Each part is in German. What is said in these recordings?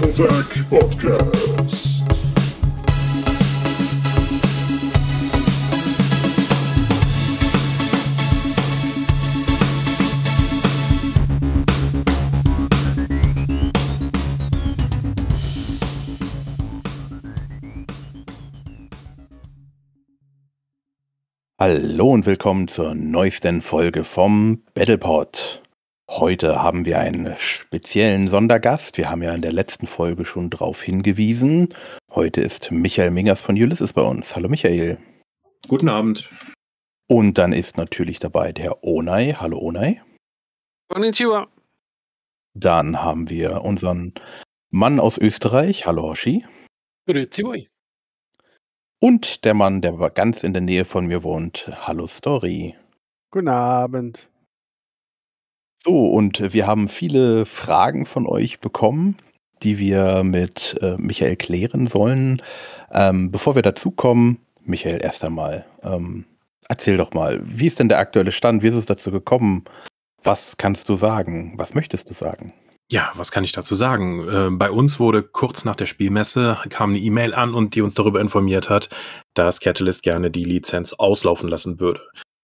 Levelwerk Podcast. Hallo und willkommen zur neuesten Folge vom Battlepod. Heute haben wir einen speziellen Sondergast. Wir haben ja in der letzten Folge schon darauf hingewiesen. Heute ist Michael Mingers von Ulysses bei uns. Hallo Michael. Guten Abend. Und dann ist natürlich dabei der Onai. Hallo Onai. Konnichiwa. Dann haben wir unseren Mann aus Österreich. Hallo Hoshi. Grüezi Und der Mann, der ganz in der Nähe von mir wohnt. Hallo Story. Guten Abend. So, und äh, wir haben viele Fragen von euch bekommen, die wir mit äh, Michael klären sollen. Ähm, bevor wir dazu kommen, Michael, erst einmal, ähm, erzähl doch mal, wie ist denn der aktuelle Stand? Wie ist es dazu gekommen? Was kannst du sagen? Was möchtest du sagen? Ja, was kann ich dazu sagen? Äh, bei uns wurde kurz nach der Spielmesse kam eine E-Mail an und die uns darüber informiert hat, dass Catalyst gerne die Lizenz auslaufen lassen würde.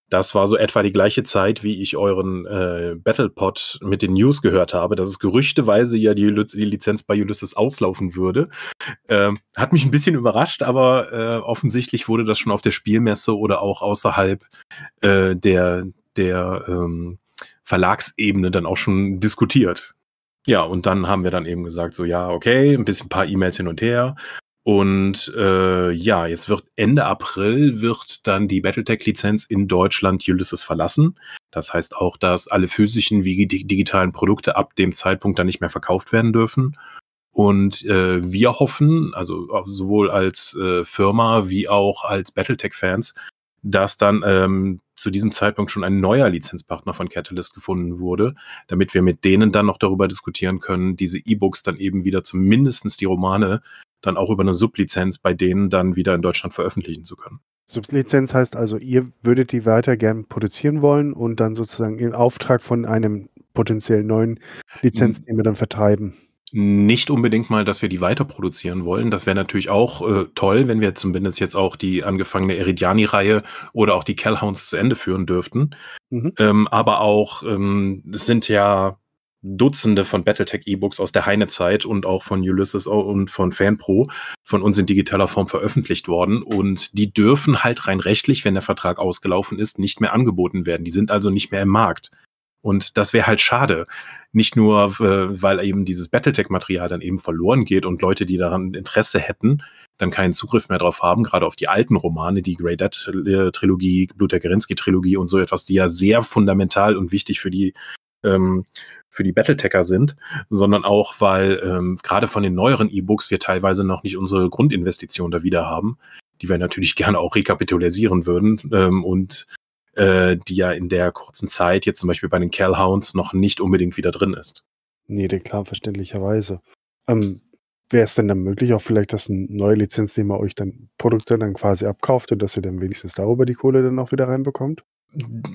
Das war so etwa die gleiche Zeit, wie ich euren äh, Battlepod mit den News gehört habe, dass es gerüchteweise ja die, die Lizenz bei Ulysses auslaufen würde. Ähm, hat mich ein bisschen überrascht, aber äh, offensichtlich wurde das schon auf der Spielmesse oder auch außerhalb äh, der, der ähm, Verlagsebene dann auch schon diskutiert. Ja, und dann haben wir dann eben gesagt, so ja, okay, ein bisschen ein paar E-Mails hin und her. Und äh, ja, jetzt wird Ende April wird dann die Battletech-Lizenz in Deutschland Ulysses verlassen. Das heißt auch, dass alle physischen wie digitalen Produkte ab dem Zeitpunkt dann nicht mehr verkauft werden dürfen. Und äh, wir hoffen, also sowohl als äh, Firma wie auch als Battletech-Fans, dass dann ähm, zu diesem Zeitpunkt schon ein neuer Lizenzpartner von Catalyst gefunden wurde, damit wir mit denen dann noch darüber diskutieren können, diese E-Books dann eben wieder zumindestens die Romane dann auch über eine Sublizenz bei denen dann wieder in Deutschland veröffentlichen zu können. Sublizenz heißt also, ihr würdet die weiter gern produzieren wollen und dann sozusagen in Auftrag von einem potenziell neuen Lizenznehmer dann vertreiben. Nicht unbedingt mal, dass wir die weiter produzieren wollen. Das wäre natürlich auch äh, toll, wenn wir zumindest jetzt auch die angefangene Eridiani-Reihe oder auch die Kellhounds zu Ende führen dürften. Mhm. Ähm, aber auch, ähm, es ähm, sind ja Dutzende von Battletech-E-Books aus der Heine-Zeit und auch von Ulysses und von FanPro von uns in digitaler Form veröffentlicht worden. Und die dürfen halt rein rechtlich, wenn der Vertrag ausgelaufen ist, nicht mehr angeboten werden. Die sind also nicht mehr im Markt. Und das wäre halt schade. Nicht nur, äh, weil eben dieses Battletech-Material dann eben verloren geht und Leute, die daran Interesse hätten, dann keinen Zugriff mehr drauf haben, gerade auf die alten Romane, die Grey Dead-Trilogie, äh, Blut der Gerinsky-Trilogie und so etwas, die ja sehr fundamental und wichtig für die ähm, für die Battletecker sind, sondern auch, weil ähm, gerade von den neueren E-Books wir teilweise noch nicht unsere Grundinvestition da wieder haben, die wir natürlich gerne auch rekapitulisieren würden ähm, und äh, die ja in der kurzen Zeit jetzt zum Beispiel bei den Callhounds noch nicht unbedingt wieder drin ist. Nee, klar, verständlicherweise. Ähm, Wäre es denn dann möglich, auch vielleicht, dass ein neuer Lizenznehmer euch dann Produkte dann quasi abkauft und dass ihr dann wenigstens darüber die Kohle dann auch wieder reinbekommt?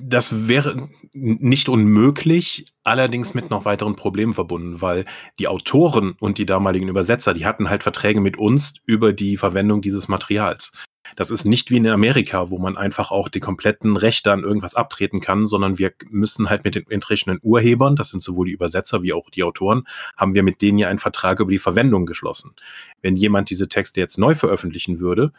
Das wäre nicht unmöglich, allerdings mit noch weiteren Problemen verbunden, weil die Autoren und die damaligen Übersetzer, die hatten halt Verträge mit uns über die Verwendung dieses Materials. Das ist nicht wie in Amerika, wo man einfach auch die kompletten Rechte an irgendwas abtreten kann, sondern wir müssen halt mit den entsprechenden Urhebern, das sind sowohl die Übersetzer wie auch die Autoren, haben wir mit denen ja einen Vertrag über die Verwendung geschlossen. Wenn jemand diese Texte jetzt neu veröffentlichen würde,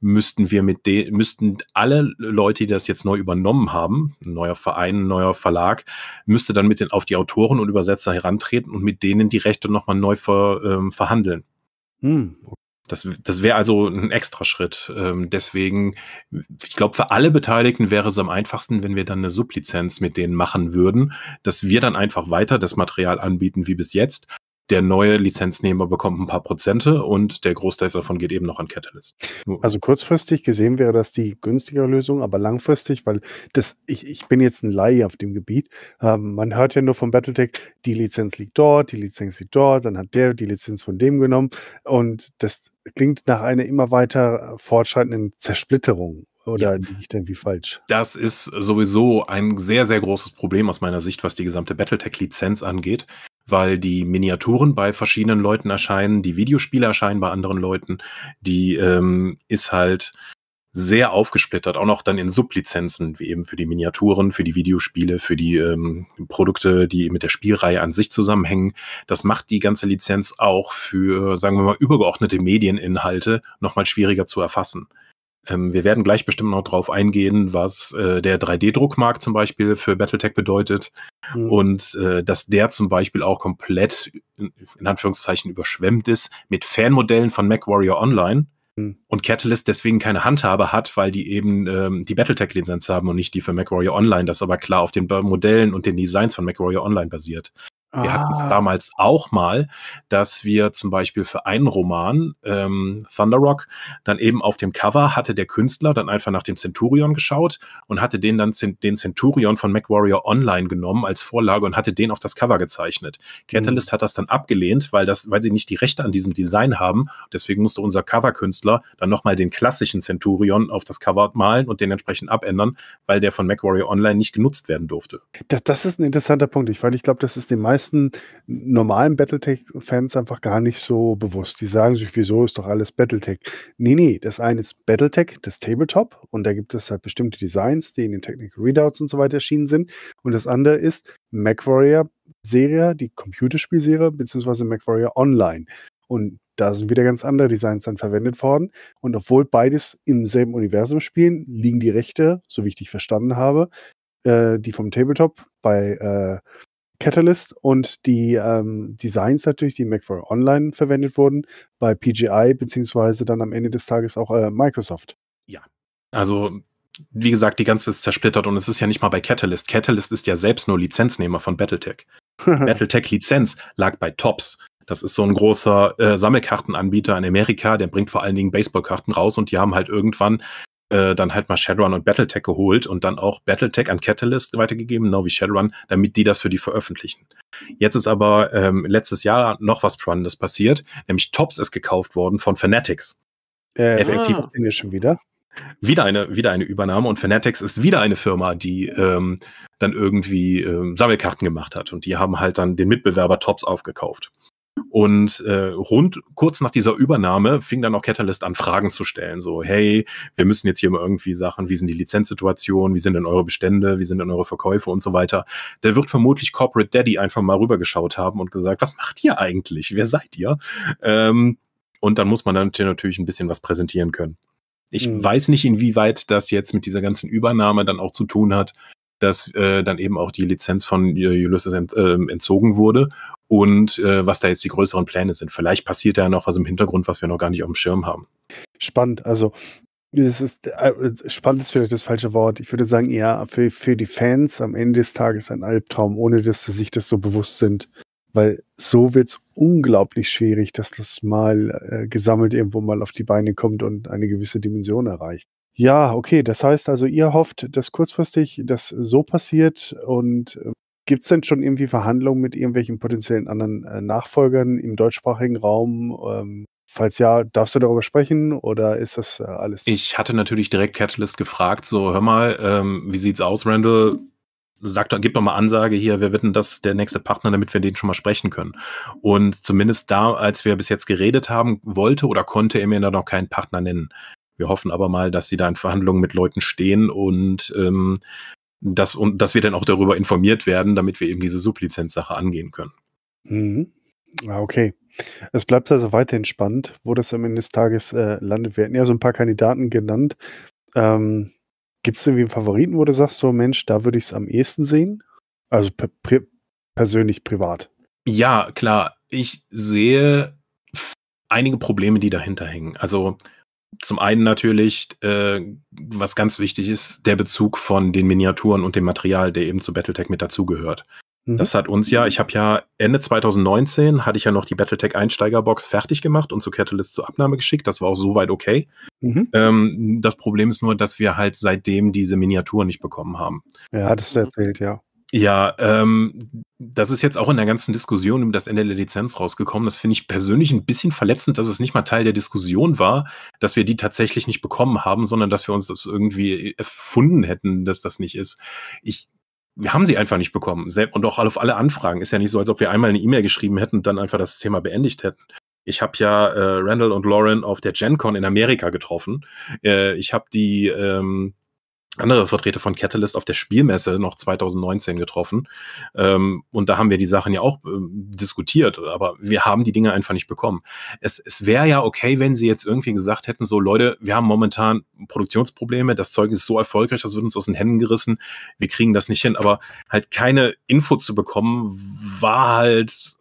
müssten wir mit de müssten alle Leute, die das jetzt neu übernommen haben, ein neuer Verein, ein neuer Verlag, müsste dann mit den auf die Autoren und Übersetzer herantreten und mit denen die Rechte nochmal neu ver, ähm, verhandeln. Hm. Das, das wäre also ein Extraschritt. Ähm, deswegen, ich glaube, für alle Beteiligten wäre es am einfachsten, wenn wir dann eine Sublizenz mit denen machen würden, dass wir dann einfach weiter das Material anbieten wie bis jetzt der neue Lizenznehmer bekommt ein paar Prozente und der Großteil davon geht eben noch an Catalyst. Nur. Also kurzfristig gesehen wäre das die günstigere Lösung, aber langfristig, weil das, ich, ich bin jetzt ein Laie auf dem Gebiet. Ähm, man hört ja nur von Battletech, die Lizenz liegt dort, die Lizenz liegt dort, dann hat der die Lizenz von dem genommen und das klingt nach einer immer weiter fortschreitenden Zersplitterung. Oder ja. liege ich denn wie falsch? Das ist sowieso ein sehr, sehr großes Problem aus meiner Sicht, was die gesamte Battletech-Lizenz angeht weil die Miniaturen bei verschiedenen Leuten erscheinen, die Videospiele erscheinen bei anderen Leuten, die ähm, ist halt sehr aufgesplittert, auch noch dann in Sublizenzen, wie eben für die Miniaturen, für die Videospiele, für die ähm, Produkte, die mit der Spielreihe an sich zusammenhängen. Das macht die ganze Lizenz auch für, sagen wir mal, übergeordnete Medieninhalte nochmal schwieriger zu erfassen. Ähm, wir werden gleich bestimmt noch drauf eingehen, was äh, der 3D-Druckmarkt zum Beispiel für Battletech bedeutet mhm. und äh, dass der zum Beispiel auch komplett in, in Anführungszeichen überschwemmt ist mit Fanmodellen von MacWarrior Online mhm. und Catalyst deswegen keine Handhabe hat, weil die eben ähm, die Battletech-Lizenz haben und nicht die für MacWarrior Online, das aber klar auf den Modellen und den Designs von MacWarrior Online basiert. Wir ah. hatten es ah. damals auch mal, dass wir zum Beispiel für einen Roman, ähm, Thunder Rock, dann eben auf dem Cover hatte der Künstler dann einfach nach dem Centurion geschaut und hatte den dann den Centurion von MacWarrior Online genommen als Vorlage und hatte den auf das Cover gezeichnet. Catalyst mhm. hat das dann abgelehnt, weil, das, weil sie nicht die Rechte an diesem Design haben. Deswegen musste unser Coverkünstler dann nochmal den klassischen Centurion auf das Cover malen und den entsprechend abändern, weil der von MacWarrior Online nicht genutzt werden durfte. Das, das ist ein interessanter Punkt, weil ich glaube, das ist den meisten meisten normalen Battletech-Fans einfach gar nicht so bewusst. Die sagen sich, wieso ist doch alles Battletech? Nee, nee, das eine ist Battletech, das Tabletop, und da gibt es halt bestimmte Designs, die in den Technical Readouts und so weiter erschienen sind. Und das andere ist MacWarrior-Serie, die Computerspielserie, beziehungsweise MacWarrior Online. Und da sind wieder ganz andere Designs dann verwendet worden. Und obwohl beides im selben Universum spielen, liegen die Rechte, so wie ich dich verstanden habe, äh, die vom Tabletop bei äh, Catalyst und die ähm, Designs natürlich, die MacFoil Online verwendet wurden, bei PGI beziehungsweise dann am Ende des Tages auch äh, Microsoft. Ja, also wie gesagt, die ganze ist zersplittert und es ist ja nicht mal bei Catalyst. Catalyst ist ja selbst nur Lizenznehmer von Battletech. Battletech-Lizenz lag bei Tops. Das ist so ein großer äh, Sammelkartenanbieter in Amerika, der bringt vor allen Dingen Baseballkarten raus und die haben halt irgendwann äh, dann halt mal Shadowrun und Battletech geholt und dann auch Battletech an Catalyst weitergegeben, genau wie Shadowrun, damit die das für die veröffentlichen. Jetzt ist aber ähm, letztes Jahr noch was Spannendes passiert, nämlich Tops ist gekauft worden von Fanatics. Äh, Effektiv. Ah, wir schon wieder. Wieder eine, wieder eine Übernahme und Fanatics ist wieder eine Firma, die ähm, dann irgendwie ähm, Sammelkarten gemacht hat und die haben halt dann den Mitbewerber Tops aufgekauft. Und äh, rund kurz nach dieser Übernahme fing dann auch Catalyst an, Fragen zu stellen. So, hey, wir müssen jetzt hier mal irgendwie Sachen, wie sind die Lizenzsituationen, wie sind denn eure Bestände, wie sind denn eure Verkäufe und so weiter. Da wird vermutlich Corporate Daddy einfach mal rübergeschaut haben und gesagt, was macht ihr eigentlich? Wer seid ihr? Ähm, und dann muss man dann natürlich ein bisschen was präsentieren können. Ich mhm. weiß nicht, inwieweit das jetzt mit dieser ganzen Übernahme dann auch zu tun hat, dass äh, dann eben auch die Lizenz von Ulysses ent, äh, entzogen wurde und äh, was da jetzt die größeren Pläne sind. Vielleicht passiert da ja noch was im Hintergrund, was wir noch gar nicht auf dem Schirm haben. Spannend, also es ist äh, spannend ist vielleicht das falsche Wort. Ich würde sagen, ja, für, für die Fans am Ende des Tages ein Albtraum, ohne dass sie sich das so bewusst sind. Weil so wird es unglaublich schwierig, dass das mal äh, gesammelt irgendwo mal auf die Beine kommt und eine gewisse Dimension erreicht. Ja, okay. Das heißt also, ihr hofft, dass kurzfristig das so passiert und äh, gibt es denn schon irgendwie Verhandlungen mit irgendwelchen potenziellen anderen äh, Nachfolgern im deutschsprachigen Raum? Ähm, Falls ja, darfst du darüber sprechen oder ist das äh, alles? Ich hatte natürlich direkt Catalyst gefragt, so hör mal, ähm, wie sieht's aus, Randall? Sagt, gib doch mal Ansage hier, wer wird denn das der nächste Partner, damit wir den schon mal sprechen können? Und zumindest da, als wir bis jetzt geredet haben, wollte oder konnte er mir da noch keinen Partner nennen. Wir hoffen aber mal, dass sie da in Verhandlungen mit Leuten stehen und ähm, dass, und dass wir dann auch darüber informiert werden, damit wir eben diese Sublizenz-Sache angehen können. Mhm. Ah, okay. Es bleibt also weiterhin spannend, wo das am Ende des Tages äh, landet. Wir hatten ja so ein paar Kandidaten genannt. Ähm, Gibt es irgendwie einen Favoriten, wo du sagst, so Mensch, da würde ich es am ehesten sehen? Also pri persönlich, privat. Ja, klar. Ich sehe einige Probleme, die dahinter hängen. Also zum einen natürlich, äh, was ganz wichtig ist, der Bezug von den Miniaturen und dem Material, der eben zu Battletech mit dazugehört. Mhm. Das hat uns ja, ich habe ja Ende 2019 hatte ich ja noch die Battletech Einsteigerbox fertig gemacht und zu Catalyst zur Abnahme geschickt. Das war auch soweit okay. Mhm. Ähm, das Problem ist nur, dass wir halt seitdem diese Miniaturen nicht bekommen haben. Ja, das ist mhm. erzählt, ja. Ja, ähm, das ist jetzt auch in der ganzen Diskussion um das Ende der Lizenz rausgekommen. Das finde ich persönlich ein bisschen verletzend, dass es nicht mal Teil der Diskussion war, dass wir die tatsächlich nicht bekommen haben, sondern dass wir uns das irgendwie erfunden hätten, dass das nicht ist. Ich wir haben sie einfach nicht bekommen. Und auch auf alle Anfragen. Ist ja nicht so, als ob wir einmal eine E-Mail geschrieben hätten und dann einfach das Thema beendigt hätten. Ich habe ja äh, Randall und Lauren auf der GenCon in Amerika getroffen. Äh, ich habe die ähm, andere Vertreter von Catalyst auf der Spielmesse noch 2019 getroffen. Ähm, und da haben wir die Sachen ja auch äh, diskutiert, aber wir haben die Dinge einfach nicht bekommen. Es, es wäre ja okay, wenn sie jetzt irgendwie gesagt hätten, so Leute, wir haben momentan Produktionsprobleme, das Zeug ist so erfolgreich, das wird uns aus den Händen gerissen, wir kriegen das nicht hin. Aber halt keine Info zu bekommen, war halt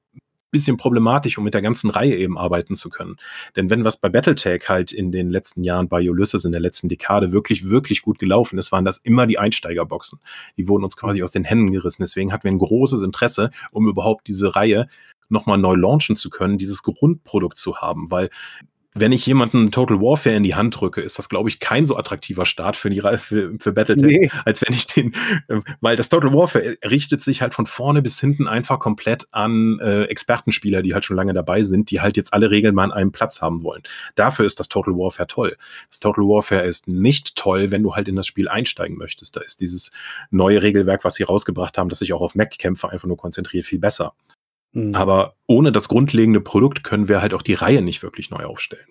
bisschen problematisch, um mit der ganzen Reihe eben arbeiten zu können. Denn wenn was bei Battletech halt in den letzten Jahren bei Ulysses in der letzten Dekade wirklich, wirklich gut gelaufen ist, waren das immer die Einsteigerboxen. Die wurden uns quasi aus den Händen gerissen. Deswegen hatten wir ein großes Interesse, um überhaupt diese Reihe nochmal neu launchen zu können, dieses Grundprodukt zu haben, weil wenn ich jemanden Total Warfare in die Hand drücke, ist das, glaube ich, kein so attraktiver Start für, die, für, für Battletech, nee. als wenn ich den, ähm, weil das Total Warfare richtet sich halt von vorne bis hinten einfach komplett an äh, Expertenspieler, die halt schon lange dabei sind, die halt jetzt alle Regeln mal an einem Platz haben wollen. Dafür ist das Total Warfare toll. Das Total Warfare ist nicht toll, wenn du halt in das Spiel einsteigen möchtest. Da ist dieses neue Regelwerk, was sie rausgebracht haben, das sich auch auf Mac-Kämpfe einfach nur konzentriert, viel besser. Mhm. Aber ohne das grundlegende Produkt können wir halt auch die Reihe nicht wirklich neu aufstellen.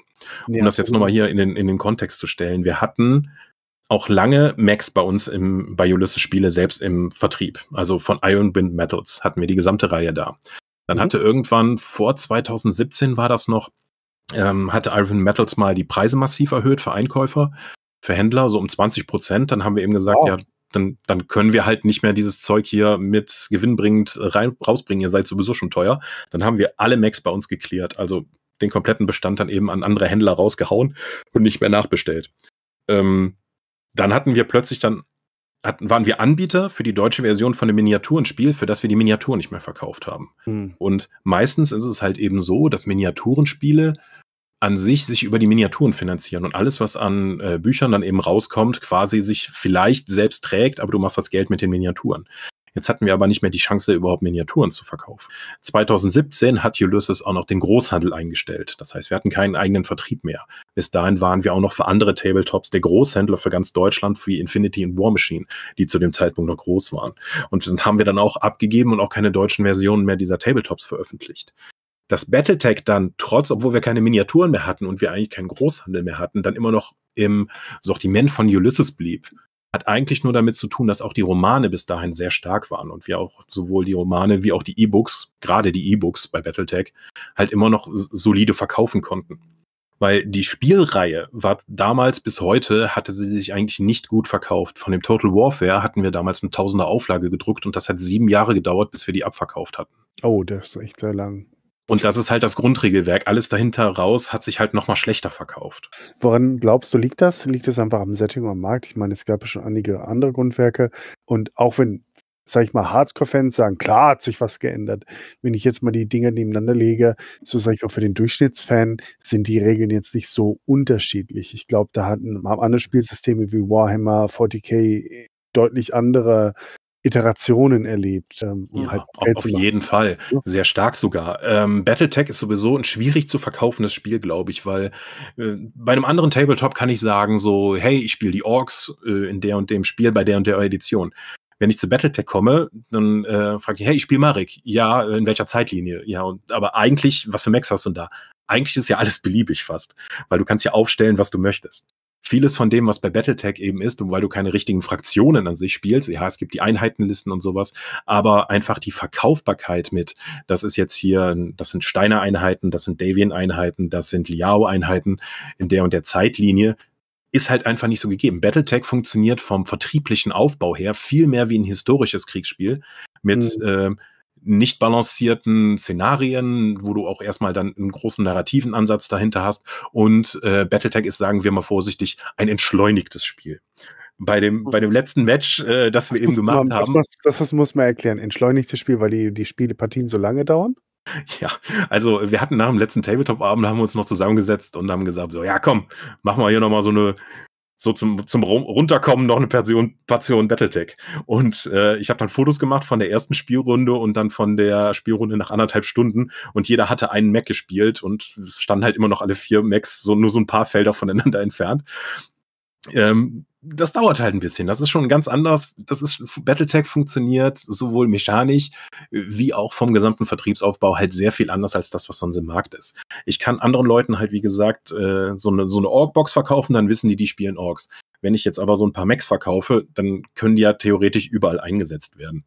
Um ja, das jetzt nochmal hier in den, in den Kontext zu stellen. Wir hatten auch lange Max bei uns im, bei Ulysses Spiele selbst im Vertrieb. Also von Iron Bind Metals hatten wir die gesamte Reihe da. Dann mhm. hatte irgendwann vor 2017 war das noch, ähm, hatte Iron Metals mal die Preise massiv erhöht für Einkäufer, für Händler, so um 20 Prozent. Dann haben wir eben gesagt, wow. ja, dann, dann können wir halt nicht mehr dieses Zeug hier mit gewinnbringend äh, rein, rausbringen. Ihr seid sowieso schon teuer. Dann haben wir alle Macs bei uns geklärt. Also den kompletten Bestand dann eben an andere Händler rausgehauen und nicht mehr nachbestellt. Ähm, dann hatten wir plötzlich dann hatten, waren wir Anbieter für die deutsche Version von einem Miniaturenspiel, für das wir die Miniatur nicht mehr verkauft haben. Mhm. Und meistens ist es halt eben so, dass Miniaturenspiele an sich sich über die Miniaturen finanzieren und alles, was an äh, Büchern dann eben rauskommt, quasi sich vielleicht selbst trägt, aber du machst das Geld mit den Miniaturen. Jetzt hatten wir aber nicht mehr die Chance, überhaupt Miniaturen zu verkaufen. 2017 hat Ulysses auch noch den Großhandel eingestellt. Das heißt, wir hatten keinen eigenen Vertrieb mehr. Bis dahin waren wir auch noch für andere Tabletops der Großhändler für ganz Deutschland wie Infinity und War Machine, die zu dem Zeitpunkt noch groß waren. Und dann haben wir dann auch abgegeben und auch keine deutschen Versionen mehr dieser Tabletops veröffentlicht dass Battletech dann trotz, obwohl wir keine Miniaturen mehr hatten und wir eigentlich keinen Großhandel mehr hatten, dann immer noch im Sortiment von Ulysses blieb, hat eigentlich nur damit zu tun, dass auch die Romane bis dahin sehr stark waren und wir auch sowohl die Romane wie auch die E-Books, gerade die E-Books bei Battletech, halt immer noch solide verkaufen konnten. Weil die Spielreihe war damals bis heute, hatte sie sich eigentlich nicht gut verkauft. Von dem Total Warfare hatten wir damals eine Tausender Auflage gedruckt und das hat sieben Jahre gedauert, bis wir die abverkauft hatten. Oh, das ist echt sehr lang. Und das ist halt das Grundregelwerk. Alles dahinter raus hat sich halt nochmal schlechter verkauft. Woran glaubst du, liegt das? Liegt das einfach am Setting am Markt? Ich meine, es gab ja schon einige andere Grundwerke. Und auch wenn, sag ich mal, Hardcore-Fans sagen, klar hat sich was geändert. Wenn ich jetzt mal die Dinger nebeneinander lege, so sag ich mal, für den Durchschnittsfan sind die Regeln jetzt nicht so unterschiedlich. Ich glaube, da hatten, haben andere Spielsysteme wie Warhammer, 40k äh, deutlich andere Iterationen erlebt. Ähm, ja, halt auf jeden Fall. Sehr stark sogar. Ähm, Battletech ist sowieso ein schwierig zu verkaufendes Spiel, glaube ich, weil äh, bei einem anderen Tabletop kann ich sagen, so, hey, ich spiele die Orks äh, in der und dem Spiel, bei der und der Edition. Wenn ich zu Battletech komme, dann äh, frage ich, hey, ich spiele Marek. Ja, in welcher Zeitlinie? Ja, und, aber eigentlich, was für Max hast du denn da? Eigentlich ist ja alles beliebig fast, weil du kannst ja aufstellen, was du möchtest vieles von dem, was bei Battletech eben ist, und weil du keine richtigen Fraktionen an sich spielst, ja, es gibt die Einheitenlisten und sowas, aber einfach die Verkaufbarkeit mit, das ist jetzt hier, das sind Steiner-Einheiten, das sind Davian-Einheiten, das sind Liao-Einheiten in der und der Zeitlinie, ist halt einfach nicht so gegeben. Battletech funktioniert vom vertrieblichen Aufbau her viel mehr wie ein historisches Kriegsspiel mit mhm. äh, nicht balancierten Szenarien, wo du auch erstmal dann einen großen narrativen Ansatz dahinter hast. Und äh, Battletech ist, sagen wir mal vorsichtig, ein entschleunigtes Spiel. Bei dem, oh. bei dem letzten Match, äh, das, das wir eben gemacht man, haben. Das, das, das muss man erklären. Entschleunigtes Spiel, weil die, die Spielepartien so lange dauern? Ja, also wir hatten nach dem letzten Tabletop-Abend haben wir uns noch zusammengesetzt und haben gesagt, so, ja komm, machen wir hier nochmal so eine so zum, zum Runterkommen noch eine Person, Passion Battletech. Und äh, ich habe dann Fotos gemacht von der ersten Spielrunde und dann von der Spielrunde nach anderthalb Stunden und jeder hatte einen Mac gespielt und es standen halt immer noch alle vier Macs so nur so ein paar Felder voneinander entfernt. Ähm, das dauert halt ein bisschen. Das ist schon ganz anders. Das ist Battletech funktioniert sowohl mechanisch äh, wie auch vom gesamten Vertriebsaufbau halt sehr viel anders als das, was sonst im Markt ist. Ich kann anderen Leuten halt, wie gesagt, äh, so eine, so eine Org-Box verkaufen, dann wissen die, die spielen Orks. Wenn ich jetzt aber so ein paar Macs verkaufe, dann können die ja theoretisch überall eingesetzt werden.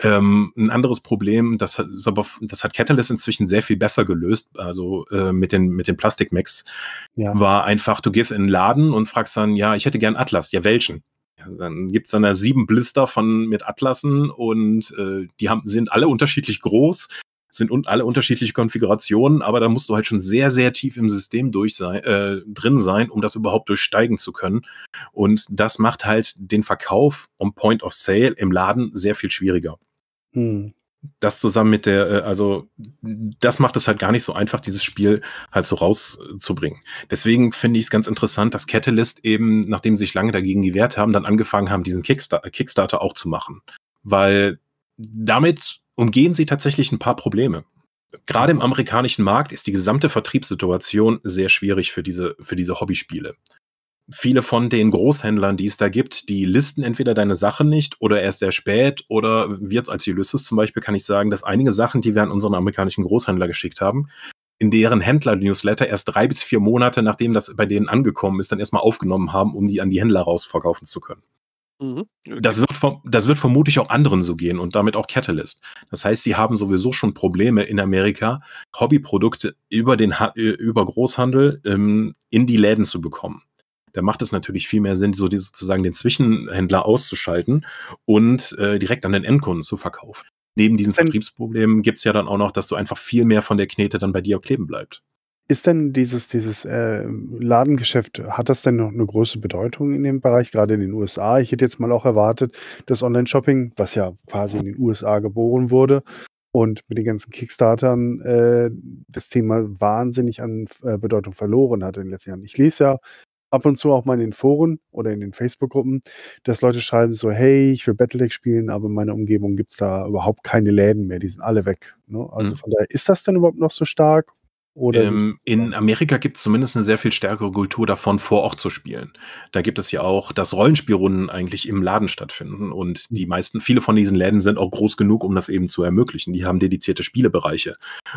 Ähm, ein anderes Problem, das hat, aber, das hat Catalyst inzwischen sehr viel besser gelöst, also äh, mit den, mit den Plastik-Macs, ja. war einfach, du gehst in den Laden und fragst dann, ja, ich hätte gern Atlas, ja, welchen? dann gibt es dann da sieben Blister von mit Atlassen und äh, die haben, sind alle unterschiedlich groß sind und alle unterschiedliche Konfigurationen, aber da musst du halt schon sehr, sehr tief im System durch sein, äh, drin sein, um das überhaupt durchsteigen zu können. Und das macht halt den Verkauf um Point of Sale im Laden sehr viel schwieriger. Hm. Das zusammen mit der, äh, also das macht es halt gar nicht so einfach, dieses Spiel halt so rauszubringen. Deswegen finde ich es ganz interessant, dass Catalyst eben, nachdem sie sich lange dagegen gewehrt haben, dann angefangen haben, diesen Kickstarter, Kickstarter auch zu machen. Weil damit umgehen sie tatsächlich ein paar Probleme. Gerade im amerikanischen Markt ist die gesamte Vertriebssituation sehr schwierig für diese, für diese Hobbyspiele. Viele von den Großhändlern, die es da gibt, die listen entweder deine Sachen nicht oder erst sehr spät oder wird als Ulysses zum Beispiel, kann ich sagen, dass einige Sachen, die wir an unseren amerikanischen Großhändler geschickt haben, in deren Händler-Newsletter erst drei bis vier Monate, nachdem das bei denen angekommen ist, dann erstmal aufgenommen haben, um die an die Händler rausverkaufen zu können. Mhm. Das, wird, das wird vermutlich auch anderen so gehen und damit auch Catalyst. Das heißt, sie haben sowieso schon Probleme in Amerika, Hobbyprodukte über, den über Großhandel ähm, in die Läden zu bekommen. Da macht es natürlich viel mehr Sinn, so die, sozusagen den Zwischenhändler auszuschalten und äh, direkt an den Endkunden zu verkaufen. Neben diesen Vertriebsproblemen gibt es ja dann auch noch, dass du einfach viel mehr von der Knete dann bei dir kleben bleibt. Ist denn dieses, dieses äh, Ladengeschäft, hat das denn noch eine große Bedeutung in dem Bereich, gerade in den USA? Ich hätte jetzt mal auch erwartet, dass Online-Shopping, was ja quasi in den USA geboren wurde und mit den ganzen Kickstartern äh, das Thema wahnsinnig an äh, Bedeutung verloren hat in den letzten Jahren. Ich lese ja ab und zu auch mal in den Foren oder in den Facebook-Gruppen, dass Leute schreiben so, hey, ich will Battletech spielen, aber in meiner Umgebung gibt es da überhaupt keine Läden mehr, die sind alle weg. Ne? Also mhm. von daher, ist das denn überhaupt noch so stark? Ähm, in Amerika gibt es zumindest eine sehr viel stärkere Kultur davon, vor Ort zu spielen. Da gibt es ja auch, dass Rollenspielrunden eigentlich im Laden stattfinden und hm. die meisten, viele von diesen Läden sind auch groß genug, um das eben zu ermöglichen. Die haben dedizierte Spielebereiche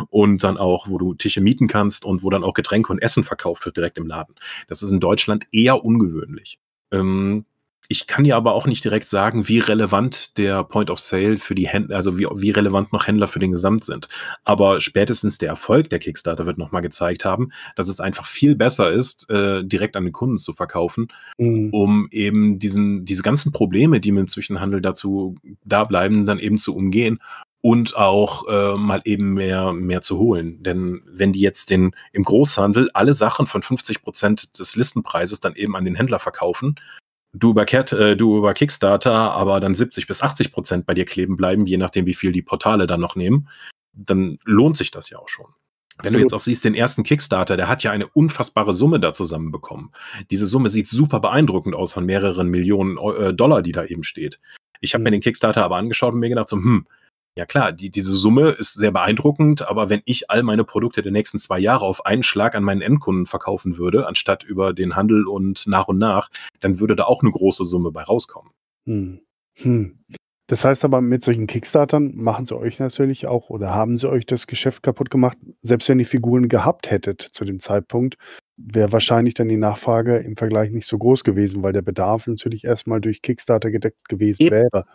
und dann auch, wo du Tische mieten kannst und wo dann auch Getränke und Essen verkauft wird direkt im Laden. Das ist in Deutschland eher ungewöhnlich. Ähm, ich kann dir aber auch nicht direkt sagen, wie relevant der Point of Sale für die Händler, also wie, wie relevant noch Händler für den Gesamt sind. Aber spätestens der Erfolg der Kickstarter wird nochmal gezeigt haben, dass es einfach viel besser ist, äh, direkt an den Kunden zu verkaufen, mhm. um eben diesen, diese ganzen Probleme, die mit dem Zwischenhandel dazu da bleiben, dann eben zu umgehen und auch äh, mal eben mehr, mehr zu holen. Denn wenn die jetzt den, im Großhandel alle Sachen von 50 Prozent des Listenpreises dann eben an den Händler verkaufen, du über, Cat, äh, du über Kickstarter aber dann 70 bis 80 Prozent bei dir kleben bleiben, je nachdem, wie viel die Portale dann noch nehmen, dann lohnt sich das ja auch schon. Wenn Absolut. du jetzt auch siehst, den ersten Kickstarter, der hat ja eine unfassbare Summe da zusammenbekommen. Diese Summe sieht super beeindruckend aus von mehreren Millionen äh, Dollar, die da eben steht. Ich habe mhm. mir den Kickstarter aber angeschaut und mir gedacht, so, hm, ja klar, die, diese Summe ist sehr beeindruckend, aber wenn ich all meine Produkte der nächsten zwei Jahre auf einen Schlag an meinen Endkunden verkaufen würde, anstatt über den Handel und nach und nach, dann würde da auch eine große Summe bei rauskommen. Hm. Hm. Das heißt aber, mit solchen Kickstartern machen sie euch natürlich auch oder haben sie euch das Geschäft kaputt gemacht, selbst wenn ihr Figuren gehabt hättet zu dem Zeitpunkt, wäre wahrscheinlich dann die Nachfrage im Vergleich nicht so groß gewesen, weil der Bedarf natürlich erstmal durch Kickstarter gedeckt gewesen Eben. wäre.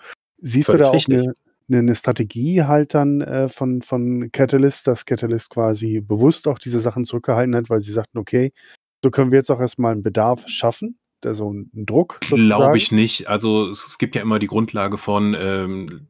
Siehst Völlig du da auch eine, eine Strategie halt dann äh, von, von Catalyst, dass Catalyst quasi bewusst auch diese Sachen zurückgehalten hat, weil sie sagten, okay, so können wir jetzt auch erstmal einen Bedarf schaffen, also einen Druck. Glaube ich nicht. Also es gibt ja immer die Grundlage von, ähm,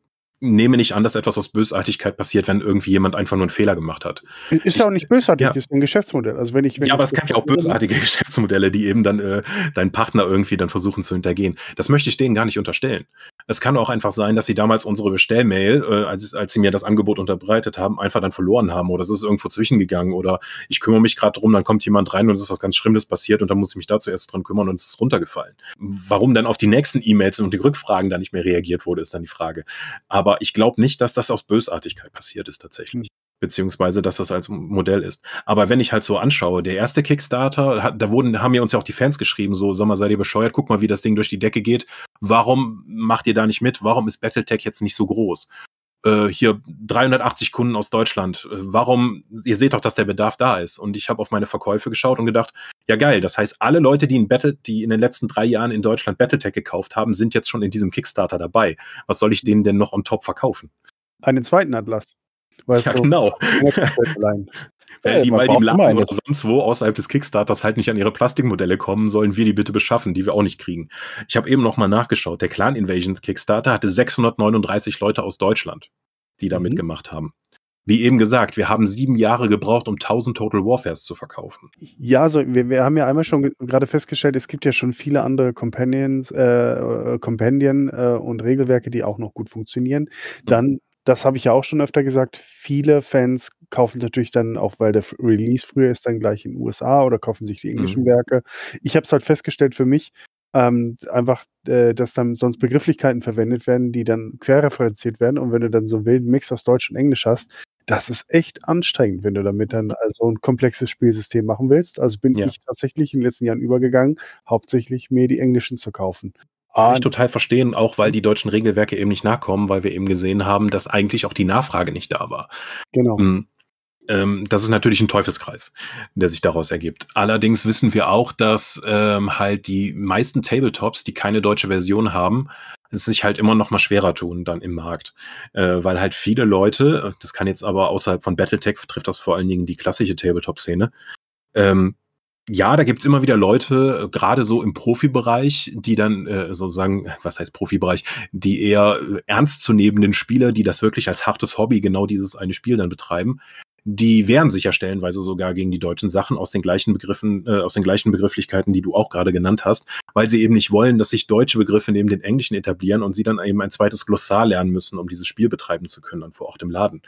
nehme nicht an, dass etwas aus Bösartigkeit passiert, wenn irgendwie jemand einfach nur einen Fehler gemacht hat. Ist ja auch nicht bösartig, ja. ist ein Geschäftsmodell. Also wenn ich, wenn ja, aber es gibt ja auch bösartige Geschäftsmodelle, die eben dann äh, deinen Partner irgendwie dann versuchen zu hintergehen. Das möchte ich denen gar nicht unterstellen. Es kann auch einfach sein, dass sie damals unsere Bestellmail, äh, als, als sie mir das Angebot unterbreitet haben, einfach dann verloren haben oder es ist irgendwo zwischengegangen oder ich kümmere mich gerade drum, dann kommt jemand rein und es ist was ganz Schlimmes passiert und dann muss ich mich dazu erst dran kümmern und es ist runtergefallen. Warum dann auf die nächsten E-Mails und die Rückfragen da nicht mehr reagiert wurde, ist dann die Frage. Aber aber ich glaube nicht, dass das aus Bösartigkeit passiert ist tatsächlich. Hm. Beziehungsweise, dass das als Modell ist. Aber wenn ich halt so anschaue, der erste Kickstarter, da wurden, haben ja uns ja auch die Fans geschrieben, so, sag mal, seid ihr bescheuert, guck mal, wie das Ding durch die Decke geht. Warum macht ihr da nicht mit? Warum ist Battletech jetzt nicht so groß? Äh, hier 380 Kunden aus Deutschland. Äh, warum? Ihr seht doch, dass der Bedarf da ist. Und ich habe auf meine Verkäufe geschaut und gedacht, ja geil, das heißt, alle Leute, die in Battle, die in den letzten drei Jahren in Deutschland Battletech gekauft haben, sind jetzt schon in diesem Kickstarter dabei. Was soll ich denen denn noch on top verkaufen? Einen zweiten Atlas. Weißt ja, du, genau. Äh, weil ja, die, weil die im oder sonst wo außerhalb des Kickstarters halt nicht an ihre Plastikmodelle kommen, sollen wir die bitte beschaffen, die wir auch nicht kriegen. Ich habe eben nochmal nachgeschaut. Der Clan Invasion Kickstarter hatte 639 Leute aus Deutschland, die da mhm. mitgemacht haben. Wie eben gesagt, wir haben sieben Jahre gebraucht, um 1000 Total Warfares zu verkaufen. Ja, also wir, wir haben ja einmal schon gerade festgestellt, es gibt ja schon viele andere Companions, äh, äh Companion äh, und Regelwerke, die auch noch gut funktionieren. Mhm. Dann mhm das habe ich ja auch schon öfter gesagt, viele Fans kaufen natürlich dann, auch weil der Release früher ist, dann gleich in den USA oder kaufen sich die mhm. englischen mhm. Werke. Ich habe es halt festgestellt für mich, ähm, einfach, äh, dass dann sonst Begrifflichkeiten verwendet werden, die dann querreferenziert werden. Und wenn du dann so einen wilden Mix aus Deutsch und Englisch hast, das ist echt anstrengend, wenn du damit dann also ein komplexes Spielsystem machen willst. Also bin ja. ich tatsächlich in den letzten Jahren übergegangen, hauptsächlich mir die englischen zu kaufen. Kann ah, ich total verstehen, auch weil die deutschen Regelwerke eben nicht nachkommen, weil wir eben gesehen haben, dass eigentlich auch die Nachfrage nicht da war. Genau. Hm. Ähm, das ist natürlich ein Teufelskreis, der sich daraus ergibt. Allerdings wissen wir auch, dass ähm, halt die meisten Tabletops, die keine deutsche Version haben, es sich halt immer noch mal schwerer tun dann im Markt, äh, weil halt viele Leute, äh, das kann jetzt aber außerhalb von Battletech trifft das vor allen Dingen die klassische Tabletop-Szene, ähm, ja, da gibt's immer wieder Leute, äh, gerade so im Profibereich, die dann äh, sozusagen, was heißt Profibereich, die eher äh, ernstzunehmenden Spieler, die das wirklich als hartes Hobby, genau dieses eine Spiel dann betreiben, die wehren sich ja stellenweise sogar gegen die deutschen Sachen aus den gleichen Begriffen, äh, aus den gleichen Begrifflichkeiten, die du auch gerade genannt hast, weil sie eben nicht wollen, dass sich deutsche Begriffe neben den englischen etablieren und sie dann eben ein zweites Glossar lernen müssen, um dieses Spiel betreiben zu können dann vor Ort im Laden.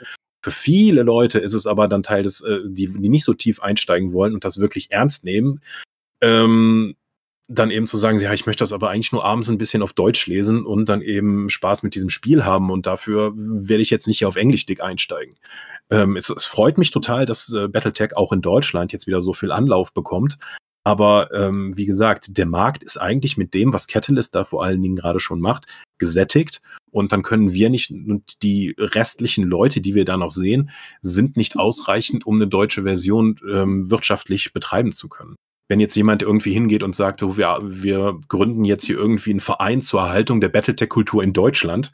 Für viele Leute ist es aber dann Teil des, äh, die, die nicht so tief einsteigen wollen und das wirklich ernst nehmen, ähm, dann eben zu sagen, ja, ich möchte das aber eigentlich nur abends ein bisschen auf Deutsch lesen und dann eben Spaß mit diesem Spiel haben und dafür werde ich jetzt nicht hier auf Englisch dick einsteigen. Ähm, es, es, freut mich total, dass äh, Battletech auch in Deutschland jetzt wieder so viel Anlauf bekommt, aber ähm, wie gesagt, der Markt ist eigentlich mit dem, was Catalyst da vor allen Dingen gerade schon macht, gesättigt. Und dann können wir nicht, und die restlichen Leute, die wir da noch sehen, sind nicht ausreichend, um eine deutsche Version ähm, wirtschaftlich betreiben zu können wenn jetzt jemand irgendwie hingeht und sagt, oh, wir, wir, gründen jetzt hier irgendwie einen Verein zur Erhaltung der Battletech-Kultur in Deutschland,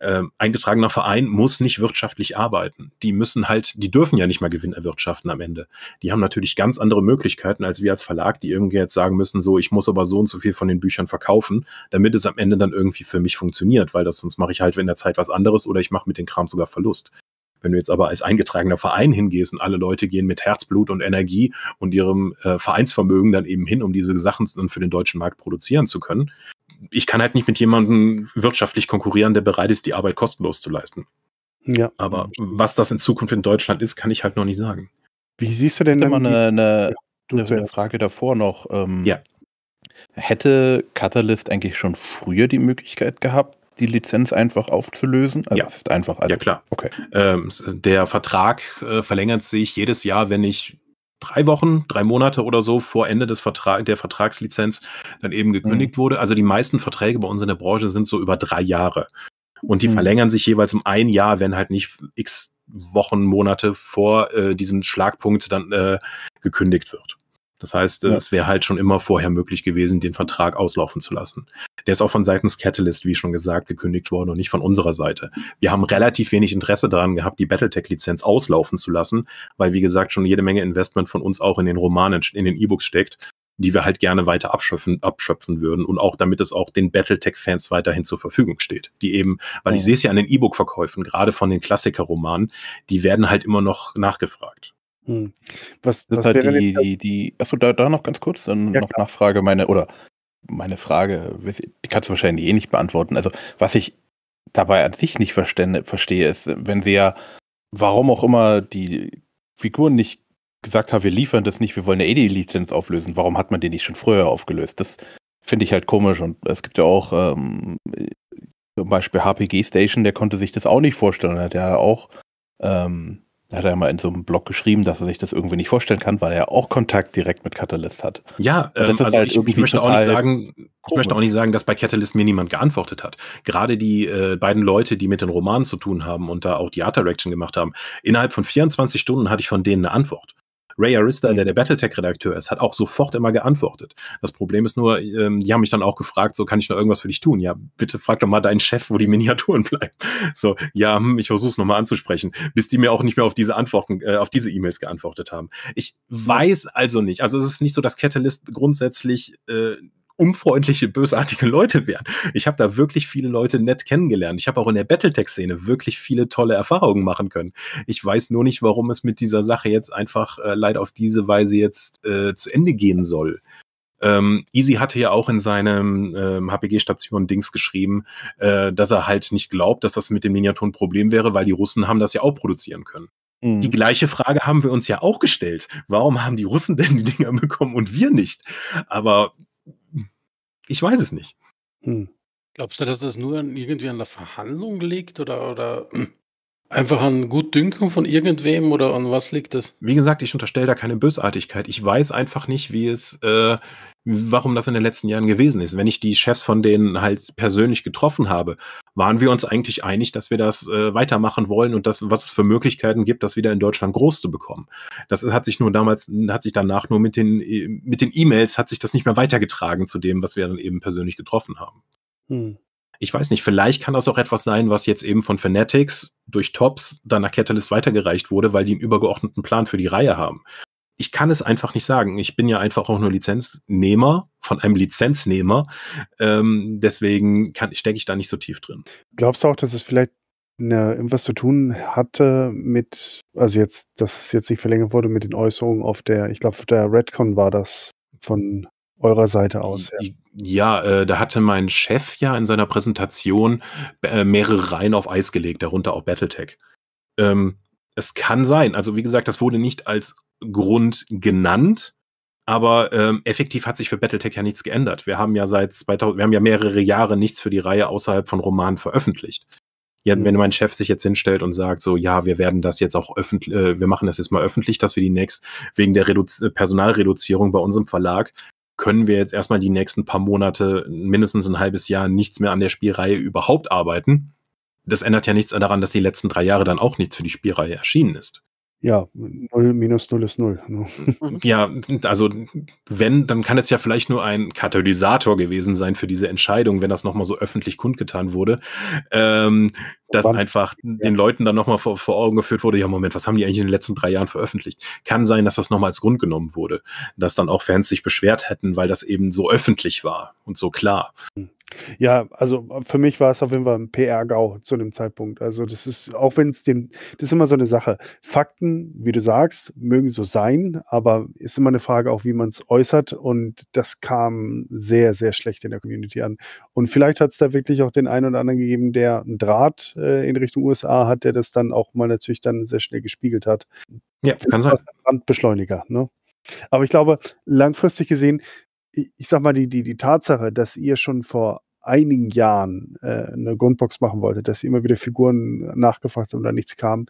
äh, eingetragener Verein muss nicht wirtschaftlich arbeiten. Die müssen halt, die dürfen ja nicht mal Gewinn erwirtschaften am Ende. Die haben natürlich ganz andere Möglichkeiten als wir als Verlag, die irgendwie jetzt sagen müssen, so, ich muss aber so und so viel von den Büchern verkaufen, damit es am Ende dann irgendwie für mich funktioniert, weil das sonst mache ich halt in der Zeit was anderes oder ich mache mit dem Kram sogar Verlust. Wenn du jetzt aber als eingetragener Verein hingehst und alle Leute gehen mit Herzblut und Energie und ihrem äh, Vereinsvermögen dann eben hin, um diese Sachen dann für den deutschen Markt produzieren zu können, ich kann halt nicht mit jemandem wirtschaftlich konkurrieren, der bereit ist, die Arbeit kostenlos zu leisten. Ja. Aber was das in Zukunft in Deutschland ist, kann ich halt noch nicht sagen. Wie siehst du denn immer eine, eine, ja, eine, eine Frage davor noch? Ähm, ja. Hätte Catalyst eigentlich schon früher die Möglichkeit gehabt, die Lizenz einfach aufzulösen? Also ja. ist einfach. Also, ja, klar. Okay. Ähm, der Vertrag äh, verlängert sich jedes Jahr, wenn ich drei Wochen, drei Monate oder so vor Ende des Vertrag, der Vertragslizenz dann eben gekündigt mhm. wurde. Also die meisten Verträge bei uns in der Branche sind so über drei Jahre. Und die mhm. verlängern sich jeweils um ein Jahr, wenn halt nicht x Wochen, Monate vor äh, diesem Schlagpunkt dann äh, gekündigt wird. Das heißt, äh, ja. es wäre halt schon immer vorher möglich gewesen, den Vertrag auslaufen zu lassen. Der ist auch von seitens Catalyst, wie schon gesagt, gekündigt worden und nicht von unserer Seite. Wir haben relativ wenig Interesse daran gehabt, die Battletech-Lizenz auslaufen zu lassen, weil, wie gesagt, schon jede Menge Investment von uns auch in den Romanen, in den E-Books steckt, die wir halt gerne weiter abschöpfen, abschöpfen würden und auch damit es auch den Battletech-Fans weiterhin zur Verfügung steht. Die eben, weil ja. ich sehe es ja an den E-Book-Verkäufen, gerade von den Klassiker-Romanen, die werden halt immer noch nachgefragt. Hm. Was, das was halt wäre die, die, die, achso, da, da noch ganz kurz, dann ja, noch klar. Nachfrage, meine, oder meine Frage, die kannst du wahrscheinlich eh nicht beantworten. Also, was ich dabei an sich nicht verstehe, ist, wenn sie ja, warum auch immer die Figuren nicht gesagt haben, wir liefern das nicht, wir wollen eine eh AD-Lizenz auflösen, warum hat man die nicht schon früher aufgelöst? Das finde ich halt komisch und es gibt ja auch ähm, zum Beispiel HPG Station, der konnte sich das auch nicht vorstellen, hat ja auch ähm, hat er mal in so einem Blog geschrieben, dass er sich das irgendwie nicht vorstellen kann, weil er auch Kontakt direkt mit Catalyst hat. Ja, ähm, also halt ich, ich, möchte auch nicht sagen, ich möchte auch nicht sagen, dass bei Catalyst mir niemand geantwortet hat. Gerade die äh, beiden Leute, die mit den Romanen zu tun haben und da auch die Art Direction gemacht haben, innerhalb von 24 Stunden hatte ich von denen eine Antwort. Ray Arista, der der Battletech-Redakteur ist, hat auch sofort immer geantwortet. Das Problem ist nur, ähm, die haben mich dann auch gefragt, so kann ich noch irgendwas für dich tun? Ja, bitte frag doch mal deinen Chef, wo die Miniaturen bleiben. So, ja, hm, ich versuche es nochmal anzusprechen, bis die mir auch nicht mehr auf diese Antworten, äh, auf diese E-Mails geantwortet haben. Ich weiß also nicht. Also es ist nicht so, dass Catalyst grundsätzlich äh, unfreundliche, bösartige Leute wären. Ich habe da wirklich viele Leute nett kennengelernt. Ich habe auch in der Battletech-Szene wirklich viele tolle Erfahrungen machen können. Ich weiß nur nicht, warum es mit dieser Sache jetzt einfach äh, leider auf diese Weise jetzt äh, zu Ende gehen soll. Ähm, Easy hatte ja auch in seinem ähm, HPG-Station Dings geschrieben, äh, dass er halt nicht glaubt, dass das mit dem Miniaturen Problem wäre, weil die Russen haben das ja auch produzieren können. Mhm. Die gleiche Frage haben wir uns ja auch gestellt. Warum haben die Russen denn die Dinger bekommen und wir nicht? Aber ich weiß es nicht. Hm. Glaubst du, dass das nur irgendwie an der Verhandlung liegt oder, oder einfach an Gutdünken von irgendwem oder an was liegt das? Wie gesagt, ich unterstelle da keine Bösartigkeit. Ich weiß einfach nicht, wie es äh, warum das in den letzten Jahren gewesen ist. Wenn ich die Chefs von denen halt persönlich getroffen habe, waren wir uns eigentlich einig, dass wir das äh, weitermachen wollen und das, was es für Möglichkeiten gibt, das wieder in Deutschland groß zu bekommen. Das hat sich nur damals, hat sich danach nur mit den äh, mit den E-Mails hat sich das nicht mehr weitergetragen zu dem, was wir dann eben persönlich getroffen haben. Hm. Ich weiß nicht, vielleicht kann das auch etwas sein, was jetzt eben von Fanatics durch Tops dann nach Catalyst weitergereicht wurde, weil die einen übergeordneten Plan für die Reihe haben ich kann es einfach nicht sagen. Ich bin ja einfach auch nur Lizenznehmer von einem Lizenznehmer. Ähm, deswegen kann, stecke ich da nicht so tief drin. Glaubst du auch, dass es vielleicht eine, irgendwas zu tun hatte mit, also jetzt, dass es jetzt nicht verlängert wurde mit den Äußerungen auf der, ich glaube, auf der Redcon war das von eurer Seite aus. Ja, ja äh, da hatte mein Chef ja in seiner Präsentation äh, mehrere Reihen auf Eis gelegt, darunter auch Battletech. Ähm, es kann sein. Also wie gesagt, das wurde nicht als Grund genannt. Aber ähm, effektiv hat sich für Battletech ja nichts geändert. Wir haben ja seit 2000, wir haben ja mehrere Jahre nichts für die Reihe außerhalb von Romanen veröffentlicht. Ja, mhm. wenn mein Chef sich jetzt hinstellt und sagt, so, ja, wir werden das jetzt auch öffentlich, äh, wir machen das jetzt mal öffentlich, dass wir die nächsten, wegen der Redu Personalreduzierung bei unserem Verlag, können wir jetzt erstmal die nächsten paar Monate, mindestens ein halbes Jahr, nichts mehr an der Spielreihe überhaupt arbeiten. Das ändert ja nichts daran, dass die letzten drei Jahre dann auch nichts für die Spielreihe erschienen ist. Ja, 0 minus 0 ist 0. Ne? Mhm. Ja, also wenn, dann kann es ja vielleicht nur ein Katalysator gewesen sein für diese Entscheidung, wenn das nochmal so öffentlich kundgetan wurde, ähm, dass Wann? einfach ja. den Leuten dann nochmal vor, vor Augen geführt wurde, ja Moment, was haben die eigentlich in den letzten drei Jahren veröffentlicht? Kann sein, dass das nochmal als Grund genommen wurde, dass dann auch Fans sich beschwert hätten, weil das eben so öffentlich war und so klar. Hm. Ja, also äh, für mich war es auf jeden Fall ein PR-GAU zu dem Zeitpunkt. Also, das ist, auch wenn es dem, das ist immer so eine Sache. Fakten, wie du sagst, mögen so sein, aber ist immer eine Frage auch, wie man es äußert. Und das kam sehr, sehr schlecht in der Community an. Und vielleicht hat es da wirklich auch den einen oder anderen gegeben, der einen Draht äh, in Richtung USA hat, der das dann auch mal natürlich dann sehr schnell gespiegelt hat. Ja, kann sein. Brandbeschleuniger, ne? Aber ich glaube, langfristig gesehen ich sag mal, die, die, die Tatsache, dass ihr schon vor einigen Jahren äh, eine Grundbox machen wolltet, dass ihr immer wieder Figuren nachgefragt habt und da nichts kam,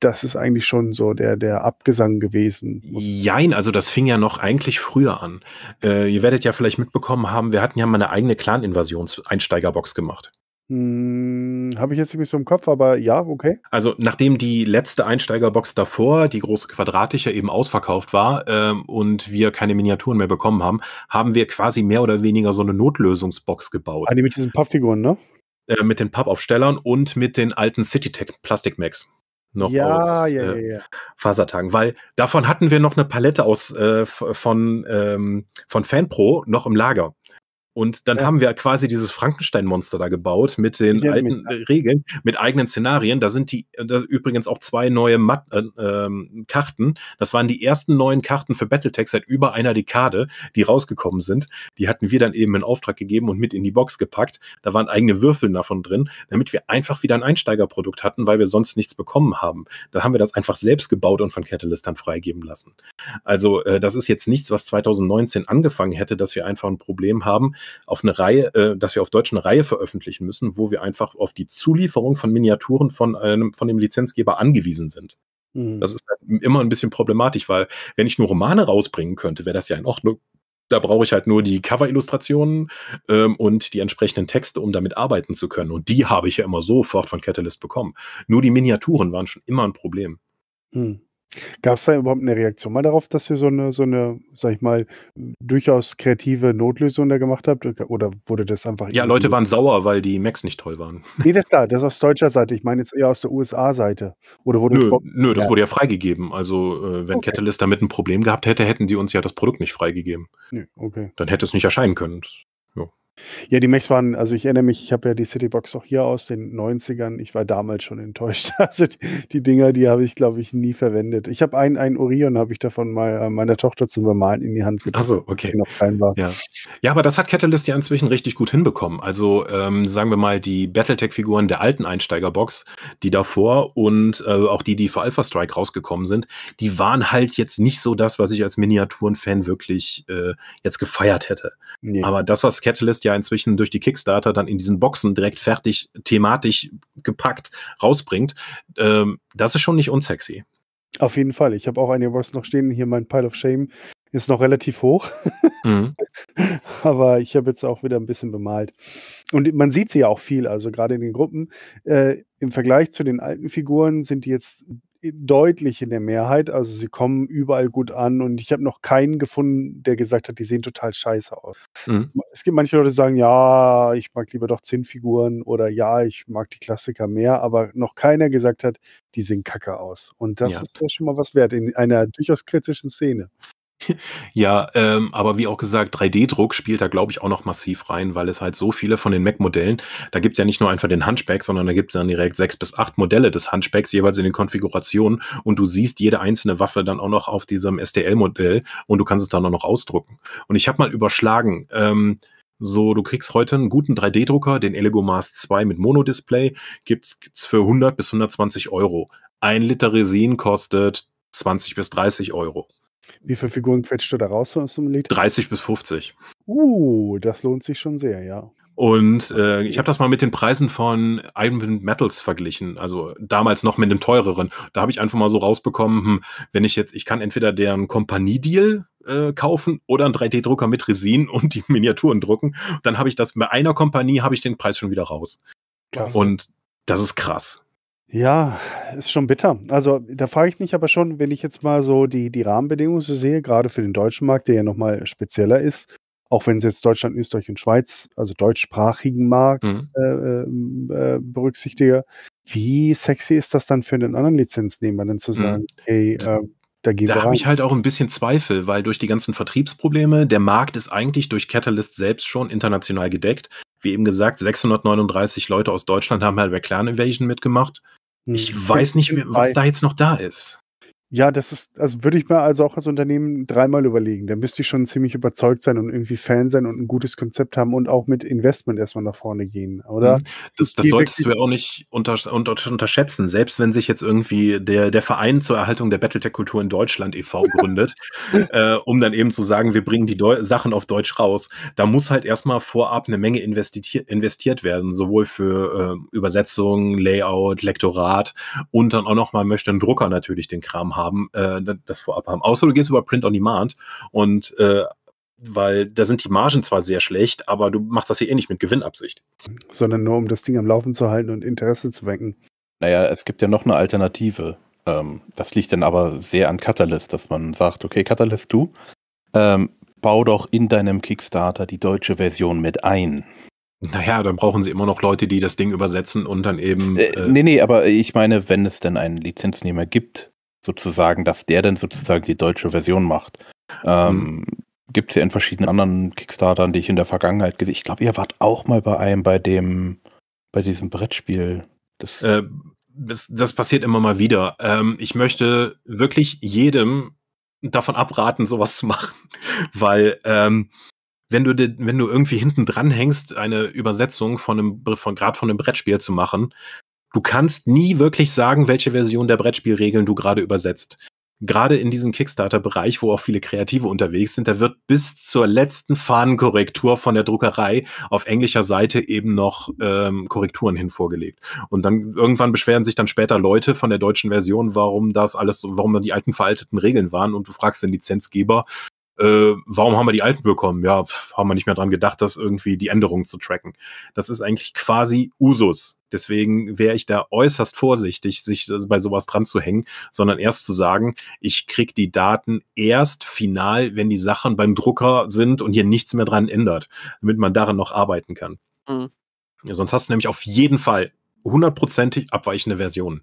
das ist eigentlich schon so der, der Abgesang gewesen. Jein, also das fing ja noch eigentlich früher an. Äh, ihr werdet ja vielleicht mitbekommen haben, wir hatten ja mal eine eigene Clan-Invasions-Einsteigerbox gemacht. Hm, habe ich jetzt nicht so im Kopf, aber ja, okay. Also nachdem die letzte Einsteigerbox davor, die große quadratische, eben ausverkauft war ähm, und wir keine Miniaturen mehr bekommen haben, haben wir quasi mehr oder weniger so eine Notlösungsbox gebaut. Ah, die mit diesen Pappfiguren, ne? Äh, mit den Pappaufstellern und mit den alten Citytech Plastikmax noch ja, aus ja, äh, ja, Fasertagen, weil davon hatten wir noch eine Palette aus äh, von ähm, von Fanpro noch im Lager. Und dann ja. haben wir quasi dieses Frankenstein-Monster da gebaut mit den ja, alten mit. Äh, Regeln, mit eigenen Szenarien. Da sind die äh, da übrigens auch zwei neue Mat äh, ähm, Karten. Das waren die ersten neuen Karten für Battletech seit über einer Dekade, die rausgekommen sind. Die hatten wir dann eben in Auftrag gegeben und mit in die Box gepackt. Da waren eigene Würfel davon drin, damit wir einfach wieder ein Einsteigerprodukt hatten, weil wir sonst nichts bekommen haben. Da haben wir das einfach selbst gebaut und von Catalyst dann freigeben lassen. Also äh, das ist jetzt nichts, was 2019 angefangen hätte, dass wir einfach ein Problem haben auf eine Reihe, äh, dass wir auf Deutsch eine Reihe veröffentlichen müssen, wo wir einfach auf die Zulieferung von Miniaturen von einem, von dem Lizenzgeber angewiesen sind. Mhm. Das ist halt immer ein bisschen problematisch, weil wenn ich nur Romane rausbringen könnte, wäre das ja in Ordnung. Da brauche ich halt nur die Cover-Illustrationen ähm, und die entsprechenden Texte, um damit arbeiten zu können. Und die habe ich ja immer sofort von Catalyst bekommen. Nur die Miniaturen waren schon immer ein Problem. Mhm. Gab es da überhaupt eine Reaktion mal darauf, dass ihr so eine, so eine, sag ich mal, durchaus kreative Notlösung da gemacht habt? Oder wurde das einfach. Ja, Leute waren sauer, weil die Macs nicht toll waren. Nee, das da, das ist aus deutscher Seite. Ich meine jetzt eher aus der USA-Seite. Oder wurde. Nö, nö das ja. wurde ja freigegeben. Also, äh, wenn okay. Catalyst damit ein Problem gehabt hätte, hätten die uns ja das Produkt nicht freigegeben. Nee, okay. Dann hätte es nicht erscheinen können. Ja, die Mechs waren, also ich erinnere mich, ich habe ja die Citybox auch hier aus den 90ern. Ich war damals schon enttäuscht. Also die, die Dinger, die habe ich, glaube ich, nie verwendet. Ich habe einen, einen Orion, habe ich davon mal äh, meiner Tochter zum Bemalen in die Hand gegeben. Achso, okay. noch klein war. Ja. ja, aber das hat Catalyst ja inzwischen richtig gut hinbekommen. Also ähm, sagen wir mal, die Battletech-Figuren der alten Einsteigerbox, die davor und äh, auch die, die für Alpha Strike rausgekommen sind, die waren halt jetzt nicht so das, was ich als Miniaturen-Fan wirklich äh, jetzt gefeiert hätte. Nee. Aber das, was Catalyst ja inzwischen durch die Kickstarter dann in diesen Boxen direkt fertig thematisch gepackt rausbringt, ähm, das ist schon nicht unsexy. Auf jeden Fall. Ich habe auch eine Boxen noch stehen. Hier mein Pile of Shame ist noch relativ hoch. Mhm. Aber ich habe jetzt auch wieder ein bisschen bemalt. Und man sieht sie ja auch viel, also gerade in den Gruppen. Äh, Im Vergleich zu den alten Figuren sind die jetzt deutlich in der Mehrheit. Also sie kommen überall gut an und ich habe noch keinen gefunden, der gesagt hat, die sehen total scheiße aus. Mhm. Es gibt manche Leute, die sagen, ja, ich mag lieber doch Zinnfiguren oder ja, ich mag die Klassiker mehr, aber noch keiner gesagt hat, die sehen kacke aus. Und das ja. ist ja schon mal was wert in einer durchaus kritischen Szene. Ja, ähm, aber wie auch gesagt, 3D-Druck spielt da, glaube ich, auch noch massiv rein, weil es halt so viele von den Mac-Modellen, da gibt es ja nicht nur einfach den Hunchback, sondern da gibt es dann direkt sechs bis acht Modelle des Hunchbacks, jeweils in den Konfigurationen. Und du siehst jede einzelne Waffe dann auch noch auf diesem STL-Modell und du kannst es dann auch noch ausdrucken. Und ich habe mal überschlagen, ähm, so, du kriegst heute einen guten 3D-Drucker, den Elego Mars 2 mit Monodisplay, gibt es für 100 bis 120 Euro. Ein Liter Resin kostet 20 bis 30 Euro. Wie viele Figuren quetscht du da raus aus dem Lied? 30 bis 50. Uh, das lohnt sich schon sehr, ja. Und äh, ich habe das mal mit den Preisen von Iron Metals verglichen, also damals noch mit dem teureren. Da habe ich einfach mal so rausbekommen, hm, wenn ich jetzt, ich kann entweder deren Kompaniedeal äh, kaufen oder einen 3D-Drucker mit Resin und die Miniaturen drucken, dann habe ich das bei einer Kompanie habe ich den Preis schon wieder raus. Klasse. Und das ist krass. Ja, ist schon bitter. Also da frage ich mich aber schon, wenn ich jetzt mal so die, die Rahmenbedingungen so sehe, gerade für den deutschen Markt, der ja nochmal spezieller ist, auch wenn es jetzt Deutschland, Österreich und Schweiz, also deutschsprachigen Markt mhm. äh, ähm, äh, berücksichtige, wie sexy ist das dann für einen anderen Lizenznehmer, denn zu mhm. sagen, mhm. hey, äh, dagegen. Da habe ich halt auch ein bisschen Zweifel, weil durch die ganzen Vertriebsprobleme, der Markt ist eigentlich durch Catalyst selbst schon international gedeckt. Wie eben gesagt, 639 Leute aus Deutschland haben halt bei Clan Invasion mitgemacht. Ich hm. weiß nicht, hm. was da jetzt noch da ist. Ja, das ist, also würde ich mir also auch als Unternehmen dreimal überlegen. Da müsste ich schon ziemlich überzeugt sein und irgendwie Fan sein und ein gutes Konzept haben und auch mit Investment erstmal nach vorne gehen, oder? Mhm. Das, das solltest du ja auch nicht unter, unter, unterschätzen. Selbst wenn sich jetzt irgendwie der, der Verein zur Erhaltung der Battletech-Kultur in Deutschland e.V. gründet, äh, um dann eben zu sagen, wir bringen die Deu Sachen auf Deutsch raus, da muss halt erstmal vorab eine Menge investiert, investiert werden, sowohl für äh, Übersetzung, Layout, Lektorat und dann auch nochmal möchte ein Drucker natürlich den Kram haben haben, äh, ne, das vorab haben. Außer du gehst über Print on Demand und äh, weil da sind die Margen zwar sehr schlecht, aber du machst das hier eh nicht mit Gewinnabsicht. Sondern nur, um das Ding am Laufen zu halten und Interesse zu wecken. Naja, es gibt ja noch eine Alternative. Ähm, das liegt dann aber sehr an Catalyst, dass man sagt, okay, Catalyst, du ähm, bau doch in deinem Kickstarter die deutsche Version mit ein. Naja, dann brauchen sie immer noch Leute, die das Ding übersetzen und dann eben. Äh, äh, nee, nee, aber ich meine, wenn es denn einen Lizenznehmer gibt, sozusagen, dass der dann sozusagen die deutsche Version macht. Ähm, mhm. Gibt es ja in verschiedenen anderen Kickstartern, die ich in der Vergangenheit gesehen habe. Ich glaube, ihr wart auch mal bei einem, bei dem, bei diesem Brettspiel. Das, äh, das, das, passiert immer mal wieder. Ähm, ich möchte wirklich jedem davon abraten, sowas zu machen, weil ähm, wenn du, wenn du irgendwie hinten dran hängst, eine Übersetzung von einem, von, gerade von einem Brettspiel zu machen, du kannst nie wirklich sagen, welche Version der Brettspielregeln du gerade übersetzt. Gerade in diesem Kickstarter-Bereich, wo auch viele Kreative unterwegs sind, da wird bis zur letzten Fahnenkorrektur von der Druckerei auf englischer Seite eben noch ähm, Korrekturen hin vorgelegt. Und dann irgendwann beschweren sich dann später Leute von der deutschen Version, warum das alles, warum die alten veralteten Regeln waren. Und du fragst den Lizenzgeber, äh, warum haben wir die alten bekommen? Ja, pf, haben wir nicht mehr dran gedacht, das irgendwie die Änderungen zu tracken. Das ist eigentlich quasi Usus Deswegen wäre ich da äußerst vorsichtig, sich bei sowas dran zu hängen, sondern erst zu sagen, ich krieg die Daten erst final, wenn die Sachen beim Drucker sind und hier nichts mehr dran ändert, damit man daran noch arbeiten kann. Mhm. Sonst hast du nämlich auf jeden Fall hundertprozentig abweichende Versionen.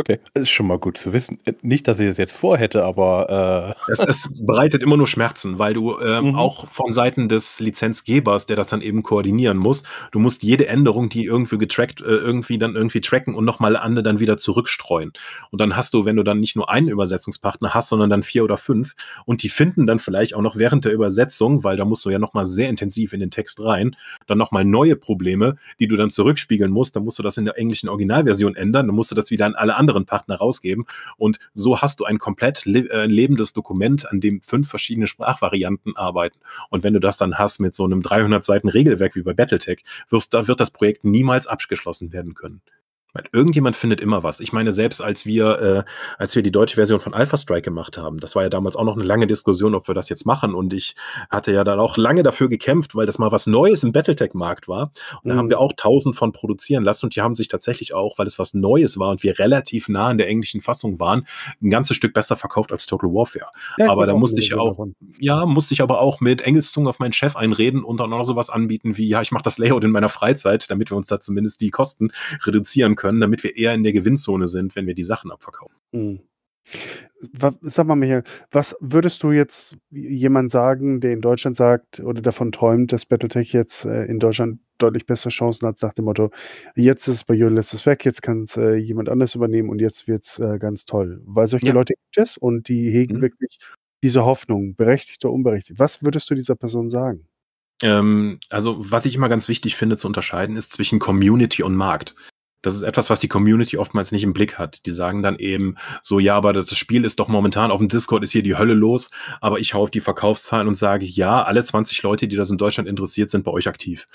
Okay, das ist schon mal gut zu wissen. Äh, nicht, dass ich es das jetzt vorhätte, aber. Äh. Es, es, bereitet immer nur Schmerzen, weil du äh, mhm. auch von Seiten des Lizenzgebers, der das dann eben koordinieren muss, du musst jede Änderung, die irgendwie getrackt, äh, irgendwie dann irgendwie tracken und nochmal andere dann wieder zurückstreuen. Und dann hast du, wenn du dann nicht nur einen Übersetzungspartner hast, sondern dann vier oder fünf und die finden dann vielleicht auch noch während der Übersetzung, weil da musst du ja nochmal sehr intensiv in den Text rein, dann nochmal neue Probleme, die du dann zurückspiegeln musst. Dann musst du das in der englischen Originalversion ändern, dann musst du das wieder an alle anderen anderen Partner rausgeben. Und so hast du ein komplett le äh, lebendes Dokument, an dem fünf verschiedene Sprachvarianten arbeiten. Und wenn du das dann hast mit so einem 300 Seiten Regelwerk wie bei Battletech, wirst, da wird das Projekt niemals abgeschlossen werden können. Weil irgendjemand findet immer was. Ich meine, selbst als wir, äh, als wir die deutsche Version von Alpha Strike gemacht haben, das war ja damals auch noch eine lange Diskussion, ob wir das jetzt machen. Und ich hatte ja dann auch lange dafür gekämpft, weil das mal was Neues im Battletech-Markt war. Und mhm. da haben mhm. wir auch tausend von produzieren lassen. Und die haben sich tatsächlich auch, weil es was Neues war und wir relativ nah an der englischen Fassung waren, ein ganzes Stück besser verkauft als Total Warfare. Ja, aber da musste ich auch, davon. ja, musste ich aber auch mit Engelszungen auf meinen Chef einreden und dann auch noch sowas anbieten wie, ja, ich mache das Layout in meiner Freizeit, damit wir uns da zumindest die Kosten reduzieren können können, damit wir eher in der Gewinnzone sind, wenn wir die Sachen abverkaufen. Mhm. Was, sag mal, Michael, was würdest du jetzt jemand sagen, der in Deutschland sagt oder davon träumt, dass Battletech jetzt äh, in Deutschland deutlich bessere Chancen hat, nach dem Motto, jetzt ist es bei Jodelist ist weg, jetzt kann es äh, jemand anders übernehmen und jetzt wird es äh, ganz toll. Weil solche ja. Leute gibt es und die hegen mhm. wirklich diese Hoffnung, berechtigt oder unberechtigt. Was würdest du dieser Person sagen? Ähm, also, was ich immer ganz wichtig finde zu unterscheiden, ist zwischen Community und Markt das ist etwas, was die Community oftmals nicht im Blick hat. Die sagen dann eben so, ja, aber das Spiel ist doch momentan auf dem Discord, ist hier die Hölle los, aber ich hau auf die Verkaufszahlen und sage, ja, alle 20 Leute, die das in Deutschland interessiert, sind bei euch aktiv.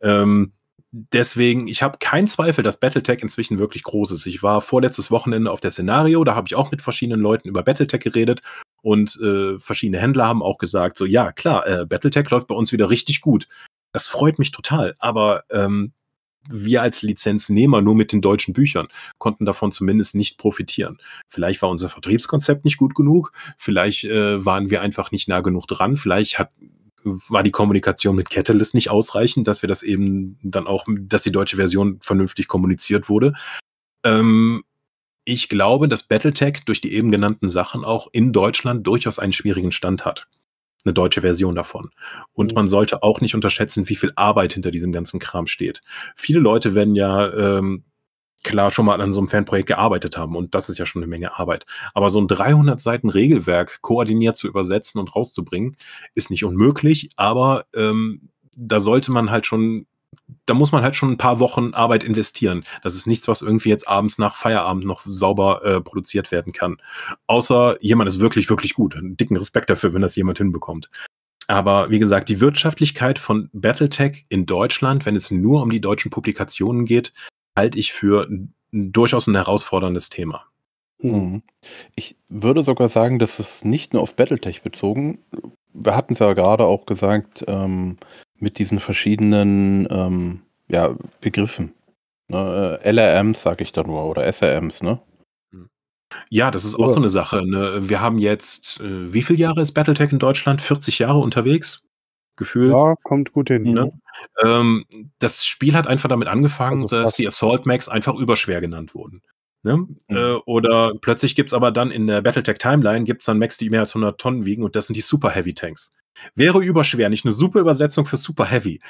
Ähm, deswegen, ich habe keinen Zweifel, dass Battletech inzwischen wirklich groß ist. Ich war vorletztes Wochenende auf der Szenario, da habe ich auch mit verschiedenen Leuten über Battletech geredet und äh, verschiedene Händler haben auch gesagt, so ja, klar, äh, Battletech läuft bei uns wieder richtig gut. Das freut mich total, aber ähm, wir als Lizenznehmer nur mit den deutschen Büchern konnten davon zumindest nicht profitieren. Vielleicht war unser Vertriebskonzept nicht gut genug, vielleicht äh, waren wir einfach nicht nah genug dran, vielleicht hat war die Kommunikation mit Catalyst nicht ausreichend, dass wir das eben dann auch, dass die deutsche Version vernünftig kommuniziert wurde. Ähm, ich glaube, dass Battletech durch die eben genannten Sachen auch in Deutschland durchaus einen schwierigen Stand hat eine deutsche Version davon. Und mhm. man sollte auch nicht unterschätzen, wie viel Arbeit hinter diesem ganzen Kram steht. Viele Leute werden ja ähm, klar schon mal an so einem Fanprojekt gearbeitet haben und das ist ja schon eine Menge Arbeit. Aber so ein 300 Seiten Regelwerk koordiniert zu übersetzen und rauszubringen, ist nicht unmöglich, aber ähm, da sollte man halt schon da muss man halt schon ein paar Wochen Arbeit investieren. Das ist nichts, was irgendwie jetzt abends nach Feierabend noch sauber äh, produziert werden kann. Außer jemand ist wirklich, wirklich gut. Einen dicken Respekt dafür, wenn das jemand hinbekommt. Aber wie gesagt, die Wirtschaftlichkeit von Battletech in Deutschland, wenn es nur um die deutschen Publikationen geht, halte ich für durchaus ein herausforderndes Thema. Hm. Ich würde sogar sagen, dass es nicht nur auf Battletech bezogen. Wir hatten es ja gerade auch gesagt, ähm, mit diesen verschiedenen ähm, ja, Begriffen. Ne? Äh, LRMs, sage ich da nur, oder SRMs, ne? Ja, das ist auch so eine Sache. Ne? Wir haben jetzt, äh, wie viele Jahre ist Battletech in Deutschland? 40 Jahre unterwegs? Gefühlt. Ja, kommt gut hin. Ne? Ähm, das Spiel hat einfach damit angefangen, also dass die Assault Max einfach überschwer genannt wurden. Ne? Mhm. Äh, oder plötzlich gibt es aber dann in der Battletech Timeline gibt es dann Max, die mehr als 100 Tonnen wiegen und das sind die Super Heavy Tanks. Wäre überschwer, nicht eine super Übersetzung für super heavy.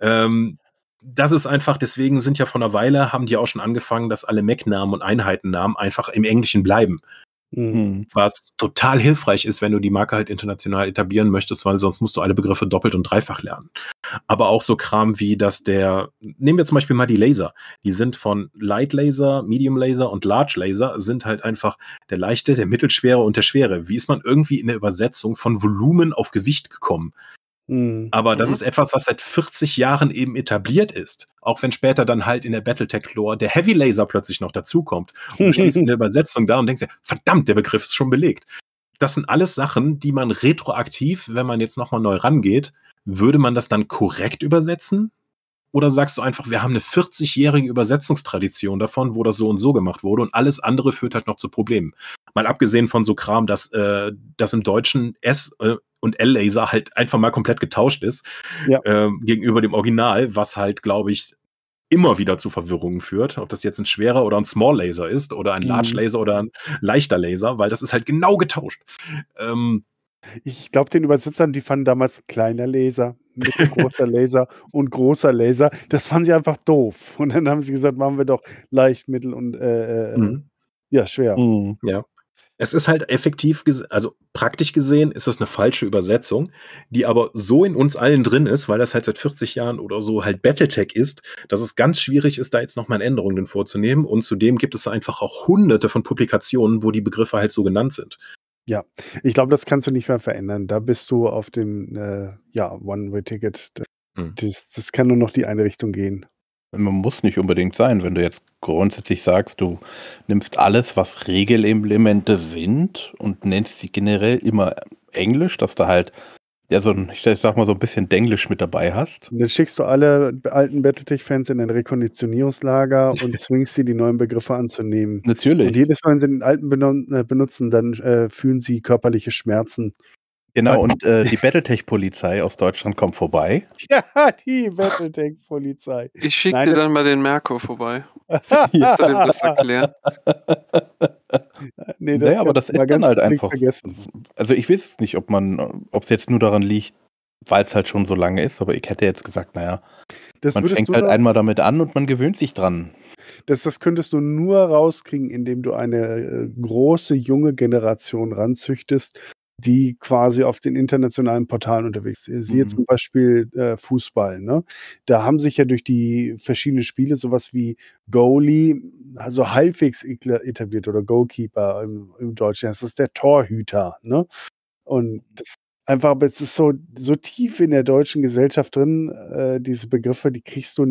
Ähm, das ist einfach, deswegen sind ja vor einer Weile, haben die auch schon angefangen, dass alle Mac-Namen und Einheitennamen einfach im Englischen bleiben. Mhm. Hm, was total hilfreich ist, wenn du die Marke halt international etablieren möchtest, weil sonst musst du alle Begriffe doppelt und dreifach lernen. Aber auch so Kram wie, dass der, nehmen wir zum Beispiel mal die Laser. Die sind von Light Laser, Medium Laser und Large Laser sind halt einfach der leichte, der mittelschwere und der schwere. Wie ist man irgendwie in der Übersetzung von Volumen auf Gewicht gekommen? Hm. Aber das mhm. ist etwas, was seit 40 Jahren eben etabliert ist. Auch wenn später dann halt in der Battletech-Lore der Heavy Laser plötzlich noch dazukommt. Und du stehst in der Übersetzung da und denkst dir, verdammt, der Begriff ist schon belegt. Das sind alles Sachen, die man retroaktiv, wenn man jetzt nochmal neu rangeht, würde man das dann korrekt übersetzen? Oder sagst du einfach, wir haben eine 40-jährige Übersetzungstradition davon, wo das so und so gemacht wurde und alles andere führt halt noch zu Problemen. Mal abgesehen von so Kram, dass, äh, dass im Deutschen S äh, und L-Laser halt einfach mal komplett getauscht ist ja. ähm, gegenüber dem Original, was halt, glaube ich, immer wieder zu Verwirrungen führt, ob das jetzt ein schwerer oder ein Small Laser ist oder ein Large mhm. Laser oder ein leichter Laser, weil das ist halt genau getauscht. Ähm, ich glaube, den Übersetzern, die fanden damals kleiner Laser, mittelgroßer Laser und großer Laser. Das fanden sie einfach doof. Und dann haben sie gesagt, machen wir doch leicht, mittel und äh, äh, äh mhm. ja, schwer. Mhm. Ja. Es ist halt effektiv, also praktisch gesehen ist das eine falsche Übersetzung, die aber so in uns allen drin ist, weil das halt seit 40 Jahren oder so halt Battletech ist, dass es ganz schwierig ist, da jetzt nochmal eine Änderung denn vorzunehmen. Und zudem gibt es einfach auch hunderte von Publikationen, wo die Begriffe halt so genannt sind. Ja, ich glaube, das kannst du nicht mehr verändern. Da bist du auf dem äh, ja, One-Way-Ticket. Hm. das, das kann nur noch die eine Richtung gehen. Man muss nicht unbedingt sein, wenn du jetzt grundsätzlich sagst, du nimmst alles, was Regelimplemente sind und nennst sie generell immer Englisch, dass du halt ja so ich sag mal so ein bisschen Denglisch mit dabei hast. Und dann schickst du alle alten Battletech-Fans in ein Rekonditionierungslager und zwingst sie, die neuen Begriffe anzunehmen. Natürlich. Und jedes Mal, wenn sie den alten benutzen, dann äh, fühlen sie körperliche Schmerzen. Genau, und äh, die Battletech-Polizei aus Deutschland kommt vorbei. Ja, die Battletech-Polizei. Ich schicke dir dann mal den Merkur vorbei. ja. Zu dem das erklären. nee, das naja, aber das ist dann halt einfach. Vergessen. Also ich weiß nicht, ob man, ob es jetzt nur daran liegt, weil es halt schon so lange ist, aber ich hätte jetzt gesagt, naja, das man fängt halt einmal damit an und man gewöhnt sich dran. Das, das könntest du nur rauskriegen, indem du eine äh, große junge Generation ranzüchtest die quasi auf den internationalen Portalen unterwegs sind. Siehe mhm. zum Beispiel äh, Fußball. Ne? Da haben sich ja durch die verschiedenen Spiele sowas wie Goalie, also halbwegs etabliert oder Goalkeeper im, im Deutschen. Das ist der Torhüter. Ne? Und das einfach, aber es ist so, so tief in der deutschen Gesellschaft drin, äh, diese Begriffe, die kriegst du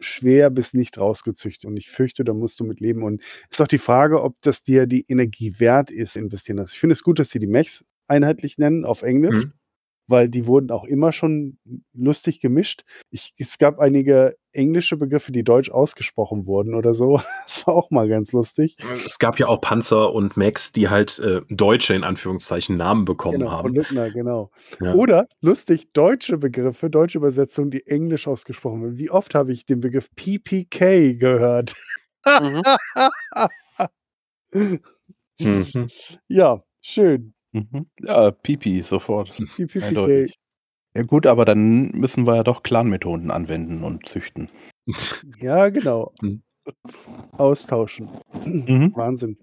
schwer bis nicht rausgezüchtet. Und ich fürchte, da musst du mit leben. Und ist auch die Frage, ob das dir die Energie wert ist, investieren. Also ich finde es gut, dass sie die Mechs einheitlich nennen auf Englisch, mhm. weil die wurden auch immer schon lustig gemischt. Ich, es gab einige englische Begriffe, die deutsch ausgesprochen wurden oder so. Das war auch mal ganz lustig. Es gab ja auch Panzer und Max, die halt äh, deutsche in Anführungszeichen Namen bekommen genau, haben. Lüttner, genau. Ja. Oder lustig deutsche Begriffe, deutsche Übersetzungen, die englisch ausgesprochen werden. Wie oft habe ich den Begriff PPK gehört? Mhm. mhm. Ja, schön. Mhm. Ja, Pipi, sofort. Pipi, Eindeutig. Ja, gut, aber dann müssen wir ja doch Clan-Methoden anwenden und züchten. Ja, genau. Mhm. Austauschen. Mhm. Wahnsinn.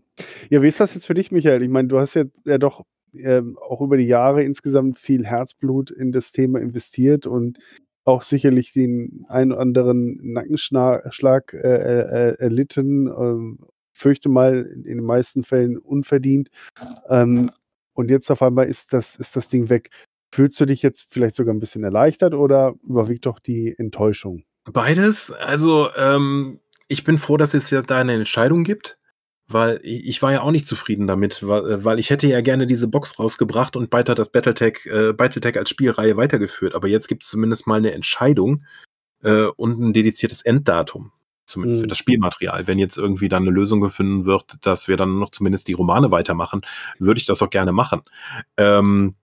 Ja, wie ist das jetzt für dich, Michael? Ich meine, du hast ja, ja doch ähm, auch über die Jahre insgesamt viel Herzblut in das Thema investiert und auch sicherlich den einen oder anderen Nackenschlag äh, äh, äh, erlitten. Ähm, fürchte mal, in den meisten Fällen unverdient. Ähm, und jetzt auf einmal ist das, ist das Ding weg. Fühlst du dich jetzt vielleicht sogar ein bisschen erleichtert oder überwiegt doch die Enttäuschung? Beides. Also, ähm, ich bin froh, dass es ja da eine Entscheidung gibt, weil ich war ja auch nicht zufrieden damit, weil, äh, weil ich hätte ja gerne diese Box rausgebracht und weiter das Battletech, äh, Battletech als Spielreihe weitergeführt. Aber jetzt gibt es zumindest mal eine Entscheidung äh, und ein dediziertes Enddatum. Zumindest mhm. für das Spielmaterial. Wenn jetzt irgendwie dann eine Lösung gefunden wird, dass wir dann noch zumindest die Romane weitermachen, würde ich das auch gerne machen. Ähm,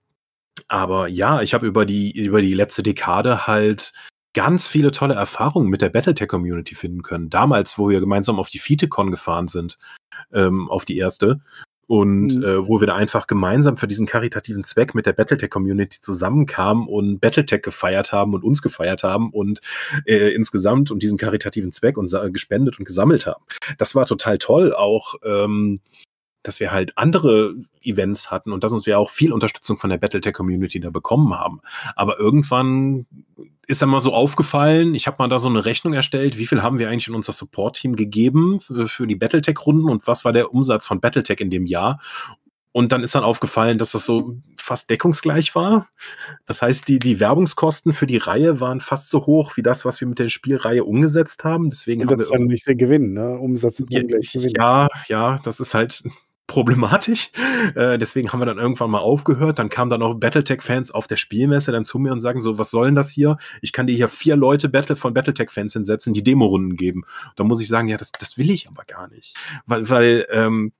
aber ja, ich habe über die, über die letzte Dekade halt ganz viele tolle Erfahrungen mit der Battletech-Community finden können. Damals, wo wir gemeinsam auf die FiteCon gefahren sind, ähm, auf die erste, und mhm. äh, wo wir da einfach gemeinsam für diesen karitativen Zweck mit der Battletech-Community zusammenkamen und Battletech gefeiert haben und uns gefeiert haben und äh, insgesamt und diesen karitativen Zweck und gespendet und gesammelt haben. Das war total toll, auch ähm, dass wir halt andere Events hatten und dass uns wir auch viel Unterstützung von der Battletech-Community da bekommen haben. Aber irgendwann ist dann mal so aufgefallen, ich habe mal da so eine Rechnung erstellt, wie viel haben wir eigentlich in unser Support-Team gegeben für, für die Battletech-Runden und was war der Umsatz von Battletech in dem Jahr? Und dann ist dann aufgefallen, dass das so fast deckungsgleich war. Das heißt, die, die Werbungskosten für die Reihe waren fast so hoch wie das, was wir mit der Spielreihe umgesetzt haben. Deswegen und das haben wir ist dann nicht der Gewinn, ne? Umsatz ist ja, gleich Gewinn. Ja, ja, das ist halt problematisch. Äh, deswegen haben wir dann irgendwann mal aufgehört. Dann kamen dann auch Battletech-Fans auf der Spielmesse dann zu mir und sagen so, was soll denn das hier? Ich kann dir hier vier Leute Battle von Battletech-Fans hinsetzen, die Demorunden geben. Da muss ich sagen, ja, das, das will ich aber gar nicht. Weil, weil ähm,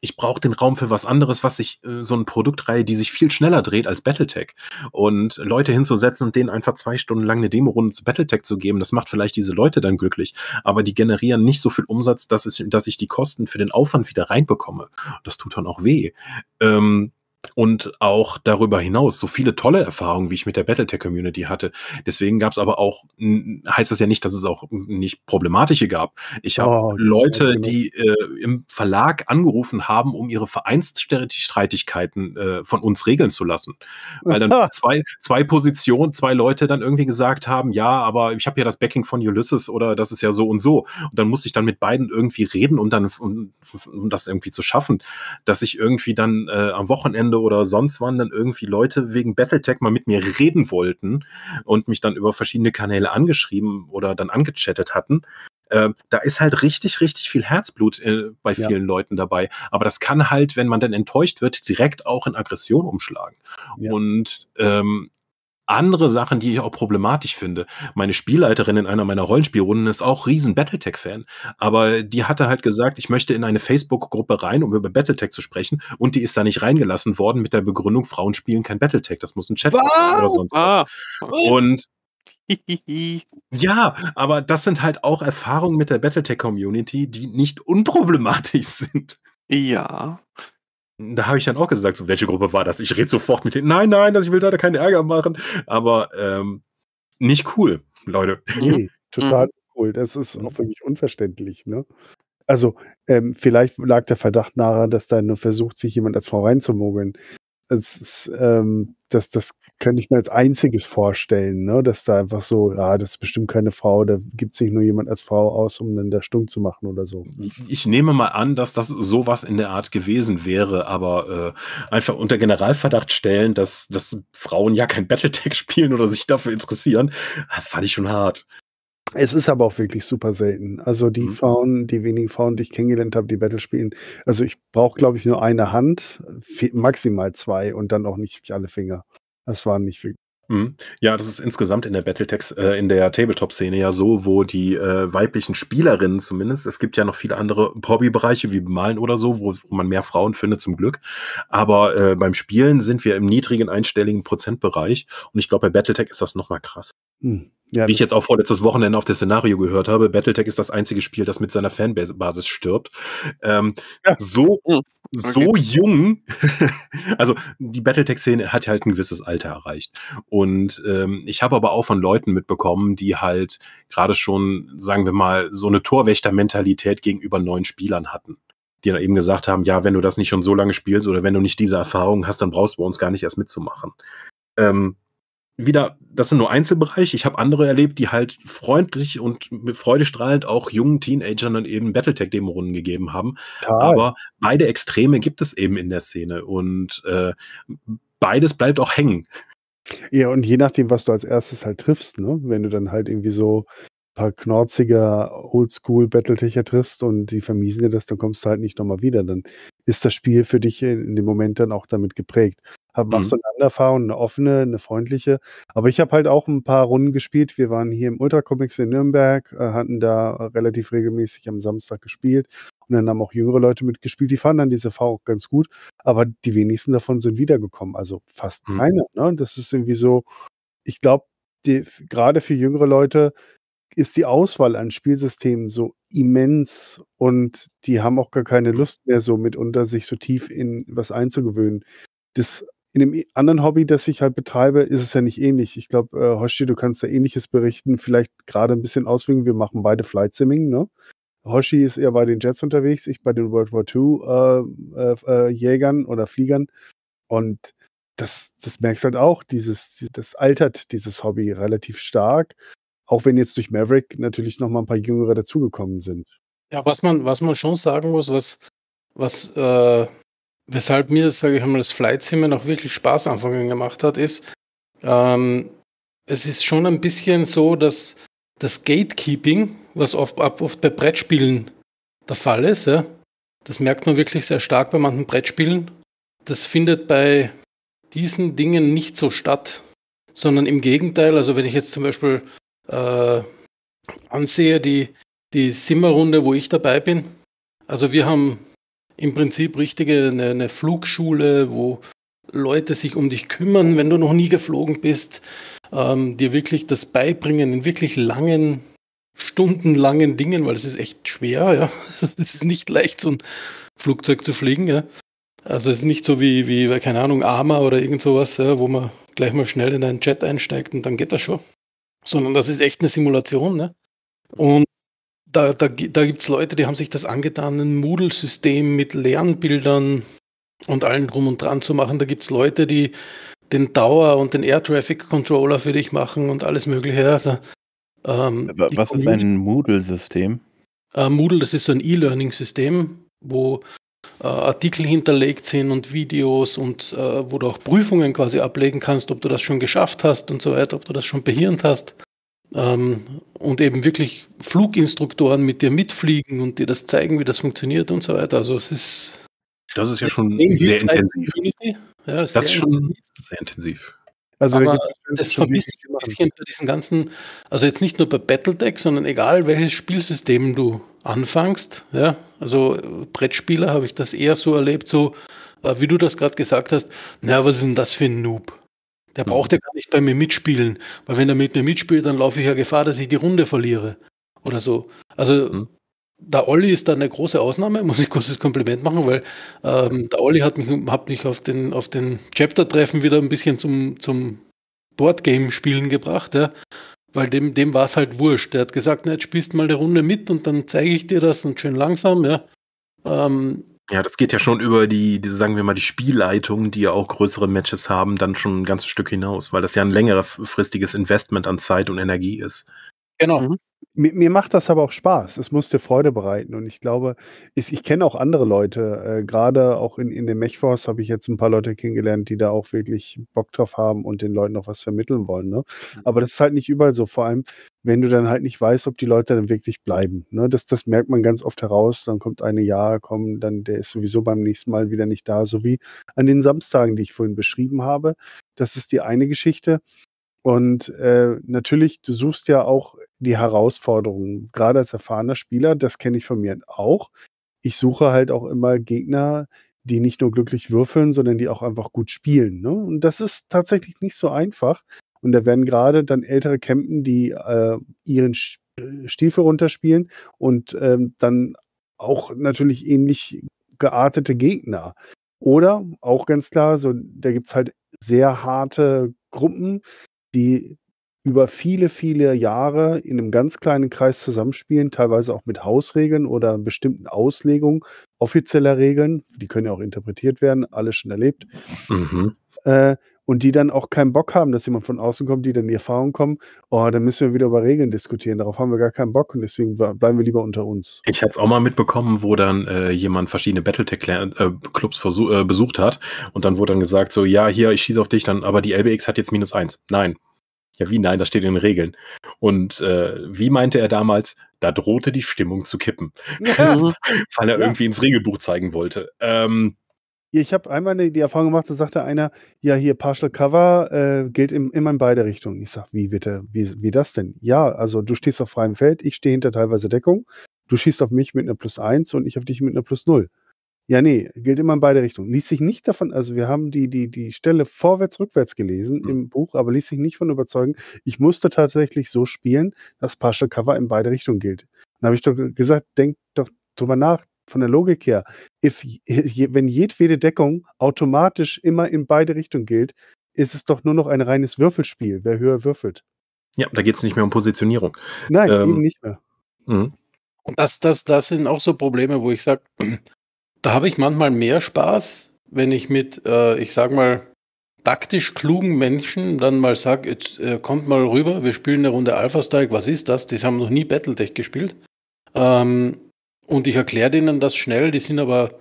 ich brauche den Raum für was anderes, was sich äh, so eine Produktreihe, die sich viel schneller dreht als Battletech. Und Leute hinzusetzen und denen einfach zwei Stunden lang eine Demo-Runde zu Battletech zu geben, das macht vielleicht diese Leute dann glücklich, aber die generieren nicht so viel Umsatz, dass, es, dass ich die Kosten für den Aufwand wieder reinbekomme. Das tut dann auch weh. Ähm, und auch darüber hinaus so viele tolle Erfahrungen, wie ich mit der Battletech-Community hatte. Deswegen gab es aber auch, heißt das ja nicht, dass es auch nicht problematische gab. Ich habe oh, Leute, die äh, im Verlag angerufen haben, um ihre Vereinsstreitigkeiten äh, von uns regeln zu lassen. Weil dann zwei, zwei Positionen, zwei Leute dann irgendwie gesagt haben, ja, aber ich habe ja das Backing von Ulysses oder das ist ja so und so. Und dann musste ich dann mit beiden irgendwie reden, um dann um, um das irgendwie zu schaffen, dass ich irgendwie dann äh, am Wochenende Wochenende oder sonst wann dann irgendwie Leute wegen Battletech mal mit mir reden wollten und mich dann über verschiedene Kanäle angeschrieben oder dann angechattet hatten. Äh, da ist halt richtig, richtig viel Herzblut äh, bei vielen ja. Leuten dabei. Aber das kann halt, wenn man dann enttäuscht wird, direkt auch in Aggression umschlagen. Ja. Und ähm, andere Sachen, die ich auch problematisch finde. Meine Spielleiterin in einer meiner Rollenspielrunden ist auch riesen Battletech-Fan, aber die hatte halt gesagt, ich möchte in eine Facebook-Gruppe rein, um über Battletech zu sprechen und die ist da nicht reingelassen worden mit der Begründung, Frauen spielen kein Battletech, das muss ein Chat sein oder sonst was. Ah, und ja, aber das sind halt auch Erfahrungen mit der Battletech-Community, die nicht unproblematisch sind. Ja, da habe ich dann auch gesagt, so, welche Gruppe war das? Ich rede sofort mit denen. Nein, nein, ich will da keinen Ärger machen. Aber ähm, nicht cool, Leute. Nee, total mhm. cool. Das ist auch mhm. für mich unverständlich. Ne? Also, ähm, vielleicht lag der Verdacht nahe, dass da nur versucht, sich jemand als Frau reinzumogeln. Es ist, ähm, das, das könnte ich mir als einziges vorstellen, ne? dass da einfach so, ja, das ist bestimmt keine Frau, da gibt sich nur jemand als Frau aus, um dann da stumm zu machen oder so. Ich nehme mal an, dass das sowas in der Art gewesen wäre, aber äh, einfach unter Generalverdacht stellen, dass, dass Frauen ja kein Battletech spielen oder sich dafür interessieren, fand ich schon hart. Es ist aber auch wirklich super selten. Also die mhm. Frauen, die wenigen Frauen, die ich kennengelernt habe, die Battle spielen, also ich brauche, glaube ich, nur eine Hand, maximal zwei und dann auch nicht alle Finger. Das waren nicht viel. Mhm. Ja, das ist insgesamt in der Battletech, äh, in der Tabletop-Szene ja so, wo die äh, weiblichen Spielerinnen zumindest, es gibt ja noch viele andere Hobbybereiche wie Malen oder so, wo, wo man mehr Frauen findet zum Glück. Aber äh, beim Spielen sind wir im niedrigen einstelligen Prozentbereich und ich glaube, bei Battletech ist das nochmal krass. Mhm. Ja, Wie ich jetzt auch vorletztes Wochenende auf das Szenario gehört habe, Battletech ist das einzige Spiel, das mit seiner Fanbasis stirbt. Ähm, ja. So, hm. okay. so jung, also die Battletech-Szene hat halt ein gewisses Alter erreicht. Und ähm, ich habe aber auch von Leuten mitbekommen, die halt gerade schon, sagen wir mal, so eine Torwächter-Mentalität gegenüber neuen Spielern hatten die dann eben gesagt haben, ja, wenn du das nicht schon so lange spielst oder wenn du nicht diese Erfahrung hast, dann brauchst du bei uns gar nicht erst mitzumachen. Ähm, wieder, das sind nur Einzelbereiche. Ich habe andere erlebt, die halt freundlich und mit Freude strahlend auch jungen Teenagern dann eben Battletech-Demo-Runden gegeben haben. Total. Aber beide Extreme gibt es eben in der Szene und äh, beides bleibt auch hängen. Ja, und je nachdem, was du als erstes halt triffst, ne? wenn du dann halt irgendwie so paar knorziger Oldschool-Battletech triffst und die vermiesen dir das, dann kommst du halt nicht nochmal wieder. Dann ist das Spiel für dich in dem Moment dann auch damit geprägt. Hab, machst mhm. du eine Erfahrung, eine offene, eine freundliche. Aber ich habe halt auch ein paar Runden gespielt. Wir waren hier im Ultra Comics in Nürnberg, äh, hatten da äh, relativ regelmäßig am Samstag gespielt. Und dann haben auch jüngere Leute mitgespielt, die fanden dann diese V auch ganz gut. Aber die wenigsten davon sind wiedergekommen. Also fast mhm. keiner. Ne? Das ist irgendwie so, ich glaube, gerade für jüngere Leute ist die Auswahl an Spielsystemen so immens und die haben auch gar keine mhm. Lust mehr, so mitunter sich so tief in was einzugewöhnen. Das in dem anderen Hobby, das ich halt betreibe, ist es ja nicht ähnlich. Ich glaube, äh, Hoshi, du kannst da ähnliches berichten, vielleicht gerade ein bisschen auswählen. Wir machen beide Flight Simming, ne? Hoshi ist eher bei den Jets unterwegs, ich bei den World War II äh, äh, äh, Jägern oder Fliegern. Und das, das merkst halt auch, dieses, das altert dieses Hobby relativ stark. Auch wenn jetzt durch Maverick natürlich nochmal ein paar Jüngere dazugekommen sind. Ja, was man, was man schon sagen muss, was, was äh, weshalb mir, sage ich einmal, das Flight-Sim noch wirklich Spaß anfangen gemacht hat, ist, ähm, es ist schon ein bisschen so, dass das Gatekeeping, was oft, oft bei Brettspielen der Fall ist, ja, das merkt man wirklich sehr stark bei manchen Brettspielen, das findet bei diesen Dingen nicht so statt, sondern im Gegenteil, also wenn ich jetzt zum Beispiel äh, ansehe, die, die Simmerrunde, wo ich dabei bin. Also wir haben im Prinzip richtige eine, eine Flugschule, wo Leute sich um dich kümmern, wenn du noch nie geflogen bist, ähm, dir wirklich das beibringen in wirklich langen, stundenlangen Dingen, weil es ist echt schwer, ja. Es ist nicht leicht, so ein Flugzeug zu fliegen, ja. Also es ist nicht so wie, wie, keine Ahnung, Arma oder irgend sowas, ja, wo man gleich mal schnell in einen Chat einsteigt und dann geht das schon sondern das ist echt eine Simulation. Ne? Mhm. Und da, da, da gibt es Leute, die haben sich das angetan, ein Moodle-System mit Lernbildern und allen drum und dran zu machen. Da gibt es Leute, die den Tower und den Air Traffic Controller für dich machen und alles Mögliche. Also, ähm, Was ist ein Moodle-System? Äh, Moodle, das ist so ein E-Learning-System, wo äh, Artikel hinterlegt sind und Videos und äh, wo du auch Prüfungen quasi ablegen kannst, ob du das schon geschafft hast und so weiter, ob du das schon behirnt hast. Ähm, und eben wirklich Fluginstruktoren mit dir mitfliegen und dir das zeigen, wie das funktioniert und so weiter. Also es ist. Das ist ja schon sehr intensiv. Ja, das ist schon intensiv. sehr intensiv. Also Aber das vermisse ich ein bisschen bei diesen ganzen, also jetzt nicht nur bei Battletech, sondern egal welches Spielsystem du anfängst. Ja? Also äh, Brettspieler habe ich das eher so erlebt, so äh, wie du das gerade gesagt hast, na, was ist denn das für ein Noob? Der mhm. braucht ja gar nicht bei mir mitspielen, weil wenn er mit mir mitspielt, dann laufe ich ja Gefahr, dass ich die Runde verliere oder so. Also mhm. der Olli ist da eine große Ausnahme, muss ich kurzes Kompliment machen, weil ähm, der Olli hat mich, hat mich auf den, auf den Chapter-Treffen wieder ein bisschen zum, zum Boardgame-Spielen gebracht. Ja weil dem, dem war es halt wurscht. Der hat gesagt, na, jetzt spielst mal eine Runde mit und dann zeige ich dir das und schön langsam, ja. Ähm, ja, das geht ja schon über die, die, sagen wir mal, die Spielleitung, die ja auch größere Matches haben, dann schon ein ganzes Stück hinaus, weil das ja ein längerfristiges Investment an Zeit und Energie ist. Genau. Mhm mir, mir, macht das aber auch Spaß. Es muss dir Freude bereiten. Und ich glaube, ich, ich kenne auch andere Leute. Äh, Gerade auch in, in dem Mechforce habe ich jetzt ein paar Leute kennengelernt, die da auch wirklich Bock drauf haben und den Leuten noch was vermitteln wollen. Ne? Mhm. Aber das ist halt nicht überall so. Vor allem, wenn du dann halt nicht weißt, ob die Leute dann wirklich bleiben. Ne? Das, das merkt man ganz oft heraus. Dann kommt eine Jahr, kommen, dann der ist sowieso beim nächsten Mal wieder nicht da. So wie an den Samstagen, die ich vorhin beschrieben habe. Das ist die eine Geschichte. Und äh, natürlich, du suchst ja auch die Herausforderungen, gerade als erfahrener Spieler, das kenne ich von mir auch. Ich suche halt auch immer Gegner, die nicht nur glücklich würfeln, sondern die auch einfach gut spielen. Ne? Und das ist tatsächlich nicht so einfach. Und da werden gerade dann ältere Campen, die äh, ihren äh, Stiefel runterspielen und ähm, dann auch natürlich ähnlich geartete Gegner. Oder auch ganz klar, so, da gibt es halt sehr harte Gruppen, die über viele, viele Jahre in einem ganz kleinen Kreis zusammenspielen, teilweise auch mit Hausregeln oder bestimmten Auslegungen offizieller Regeln. Die können ja auch interpretiert werden, alles schon erlebt. Mhm. Äh, und die dann auch keinen Bock haben, dass jemand von außen kommt, die dann in die Erfahrung kommen, oh, dann müssen wir wieder über Regeln diskutieren, darauf haben wir gar keinen Bock und deswegen bleiben wir lieber unter uns. Ich hatte es auch mal mitbekommen, wo dann äh, jemand verschiedene Battletech-Clubs äh, äh, besucht hat und dann wurde dann gesagt, so, ja, hier, ich schieße auf dich, dann, aber die LBX hat jetzt minus eins. Nein. Ja, wie nein, das steht in den Regeln. Und äh, wie meinte er damals, da drohte die Stimmung zu kippen, ja. weil er ja. irgendwie ins Regelbuch zeigen wollte. Ähm, ich habe einmal ne, die, Erfahrung gemacht, da sagte einer, ja, hier Partial Cover äh, gilt im, immer in beide Richtungen. Ich sage, wie bitte, wie, wie das denn? Ja, also du stehst auf freiem Feld, ich stehe hinter teilweise Deckung, du schießt auf mich mit einer Plus 1 und ich auf dich mit einer Plus 0. Ja, nee, gilt immer in beide Richtungen. Ließ sich nicht davon, also wir haben die, die, die Stelle vorwärts, rückwärts gelesen mhm. im Buch, aber ließ sich nicht von überzeugen. Ich musste tatsächlich so spielen, dass Partial Cover in beide Richtungen gilt. Dann habe ich doch gesagt, denk doch drüber nach, von der Logik her, if, wenn jedwede Deckung automatisch immer in beide Richtungen gilt, ist es doch nur noch ein reines Würfelspiel, wer höher würfelt. Ja, da geht es nicht mehr um Positionierung. Nein, ähm, eben nicht mehr. Mhm. Und das, das, das sind auch so Probleme, wo ich sage, da habe ich manchmal mehr Spaß, wenn ich mit, äh, ich sag mal, taktisch klugen Menschen dann mal sage, jetzt äh, kommt mal rüber, wir spielen eine Runde Alpha Strike, was ist das? Die haben noch nie Battletech gespielt. Ähm, und ich erkläre denen das schnell, die sind aber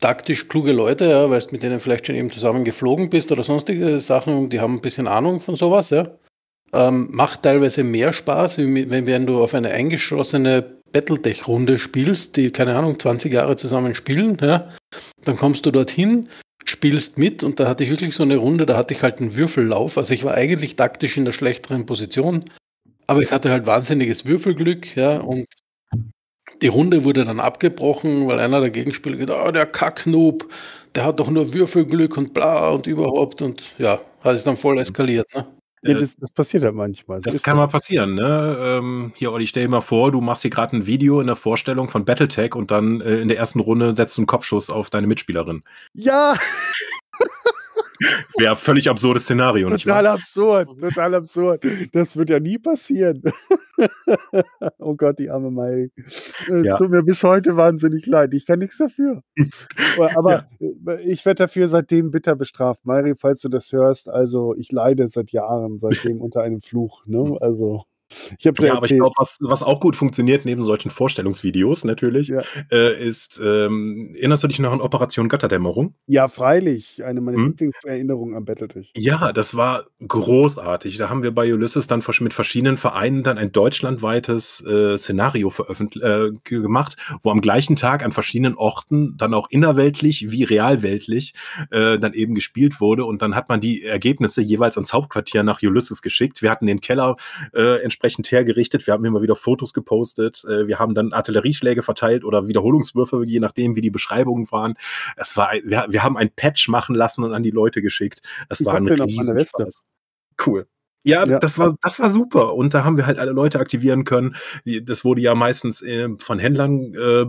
taktisch kluge Leute, ja, weil du mit denen vielleicht schon eben zusammen geflogen bist oder sonstige Sachen und die haben ein bisschen Ahnung von sowas, ja. Ähm, macht teilweise mehr Spaß, wenn, wenn du auf eine eingeschlossene Battletech-Runde spielst, die, keine Ahnung, 20 Jahre zusammen spielen, ja. Dann kommst du dorthin, spielst mit und da hatte ich wirklich so eine Runde, da hatte ich halt einen Würfellauf. Also ich war eigentlich taktisch in der schlechteren Position, aber ich hatte halt wahnsinniges Würfelglück, ja, und die Runde wurde dann abgebrochen, weil einer der Gegenspieler gesagt hat, oh, der Kacknoob, der hat doch nur Würfelglück und bla und überhaupt und ja, hat es dann voll eskaliert. Ne? Ja, das, das, passiert ja halt manchmal. Das, das kann so. mal passieren, ne? Ähm, hier, Olli, stell dir mal vor, du machst hier gerade ein Video in der Vorstellung von Battletech und dann äh, in der ersten Runde setzt du einen Kopfschuss auf deine Mitspielerin. Ja! Wäre völlig absurdes Szenario. Total absurd, total absurd. Das wird ja nie passieren. oh Gott, die arme Miley. Es ja. tut mir bis heute wahnsinnig leid. Ich kann nichts dafür. Aber ja. ich werde dafür seitdem bitter bestraft. Miley, falls du das hörst, also ich leide seit Jahren, seitdem unter einem Fluch. Ne? Also. Ich hab's ja, ja aber ich glaube, was, was auch gut funktioniert neben solchen Vorstellungsvideos natürlich, ja. äh, ist, ähm, erinnerst du dich noch an Operation Gatterdämmerung? Ja, freilich. Eine meiner hm? Lieblingserinnerungen am Battletech. Ja, das war großartig. Da haben wir bei Ulysses dann mit verschiedenen Vereinen dann ein deutschlandweites äh, Szenario veröffentlicht äh, gemacht, wo am gleichen Tag an verschiedenen Orten dann auch innerweltlich wie realweltlich äh, dann eben gespielt wurde und dann hat man die Ergebnisse jeweils ans Hauptquartier nach Ulysses geschickt. Wir hatten den Keller entsprechend äh, entsprechend hergerichtet. Wir haben immer wieder Fotos gepostet. Äh, wir haben dann Artillerieschläge verteilt oder Wiederholungswürfe, je nachdem, wie die Beschreibungen waren. Es war, wir, haben ein Patch machen lassen und an die Leute geschickt. Es ich war ein Riesenspaß. Cool. Ja, ja, das war das war super und da haben wir halt alle Leute aktivieren können. Das wurde ja meistens äh, von Händlern äh,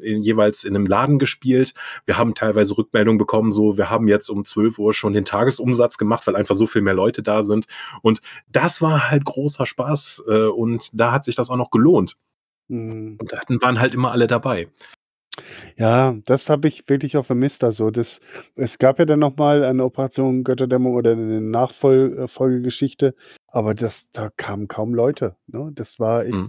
in, jeweils in einem Laden gespielt. Wir haben teilweise Rückmeldungen bekommen, so wir haben jetzt um 12 Uhr schon den Tagesumsatz gemacht, weil einfach so viel mehr Leute da sind und das war halt großer Spaß äh, und da hat sich das auch noch gelohnt. Mhm. Und da hatten, waren halt immer alle dabei. Ja, das habe ich wirklich auch vermisst. Also das, es gab ja dann nochmal eine Operation Götterdämmung oder eine Nachfolgegeschichte, aber das, da kamen kaum Leute. Ne? Das war echt, Mhm.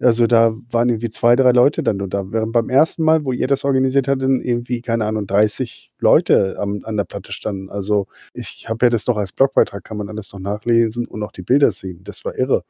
also da waren irgendwie zwei, drei Leute dann nur da. Während beim ersten Mal, wo ihr das organisiert hattet, irgendwie, keine Ahnung, 30 Leute am, an der Platte standen. Also ich habe ja das noch als Blogbeitrag, kann man alles noch nachlesen und auch die Bilder sehen. Das war irre.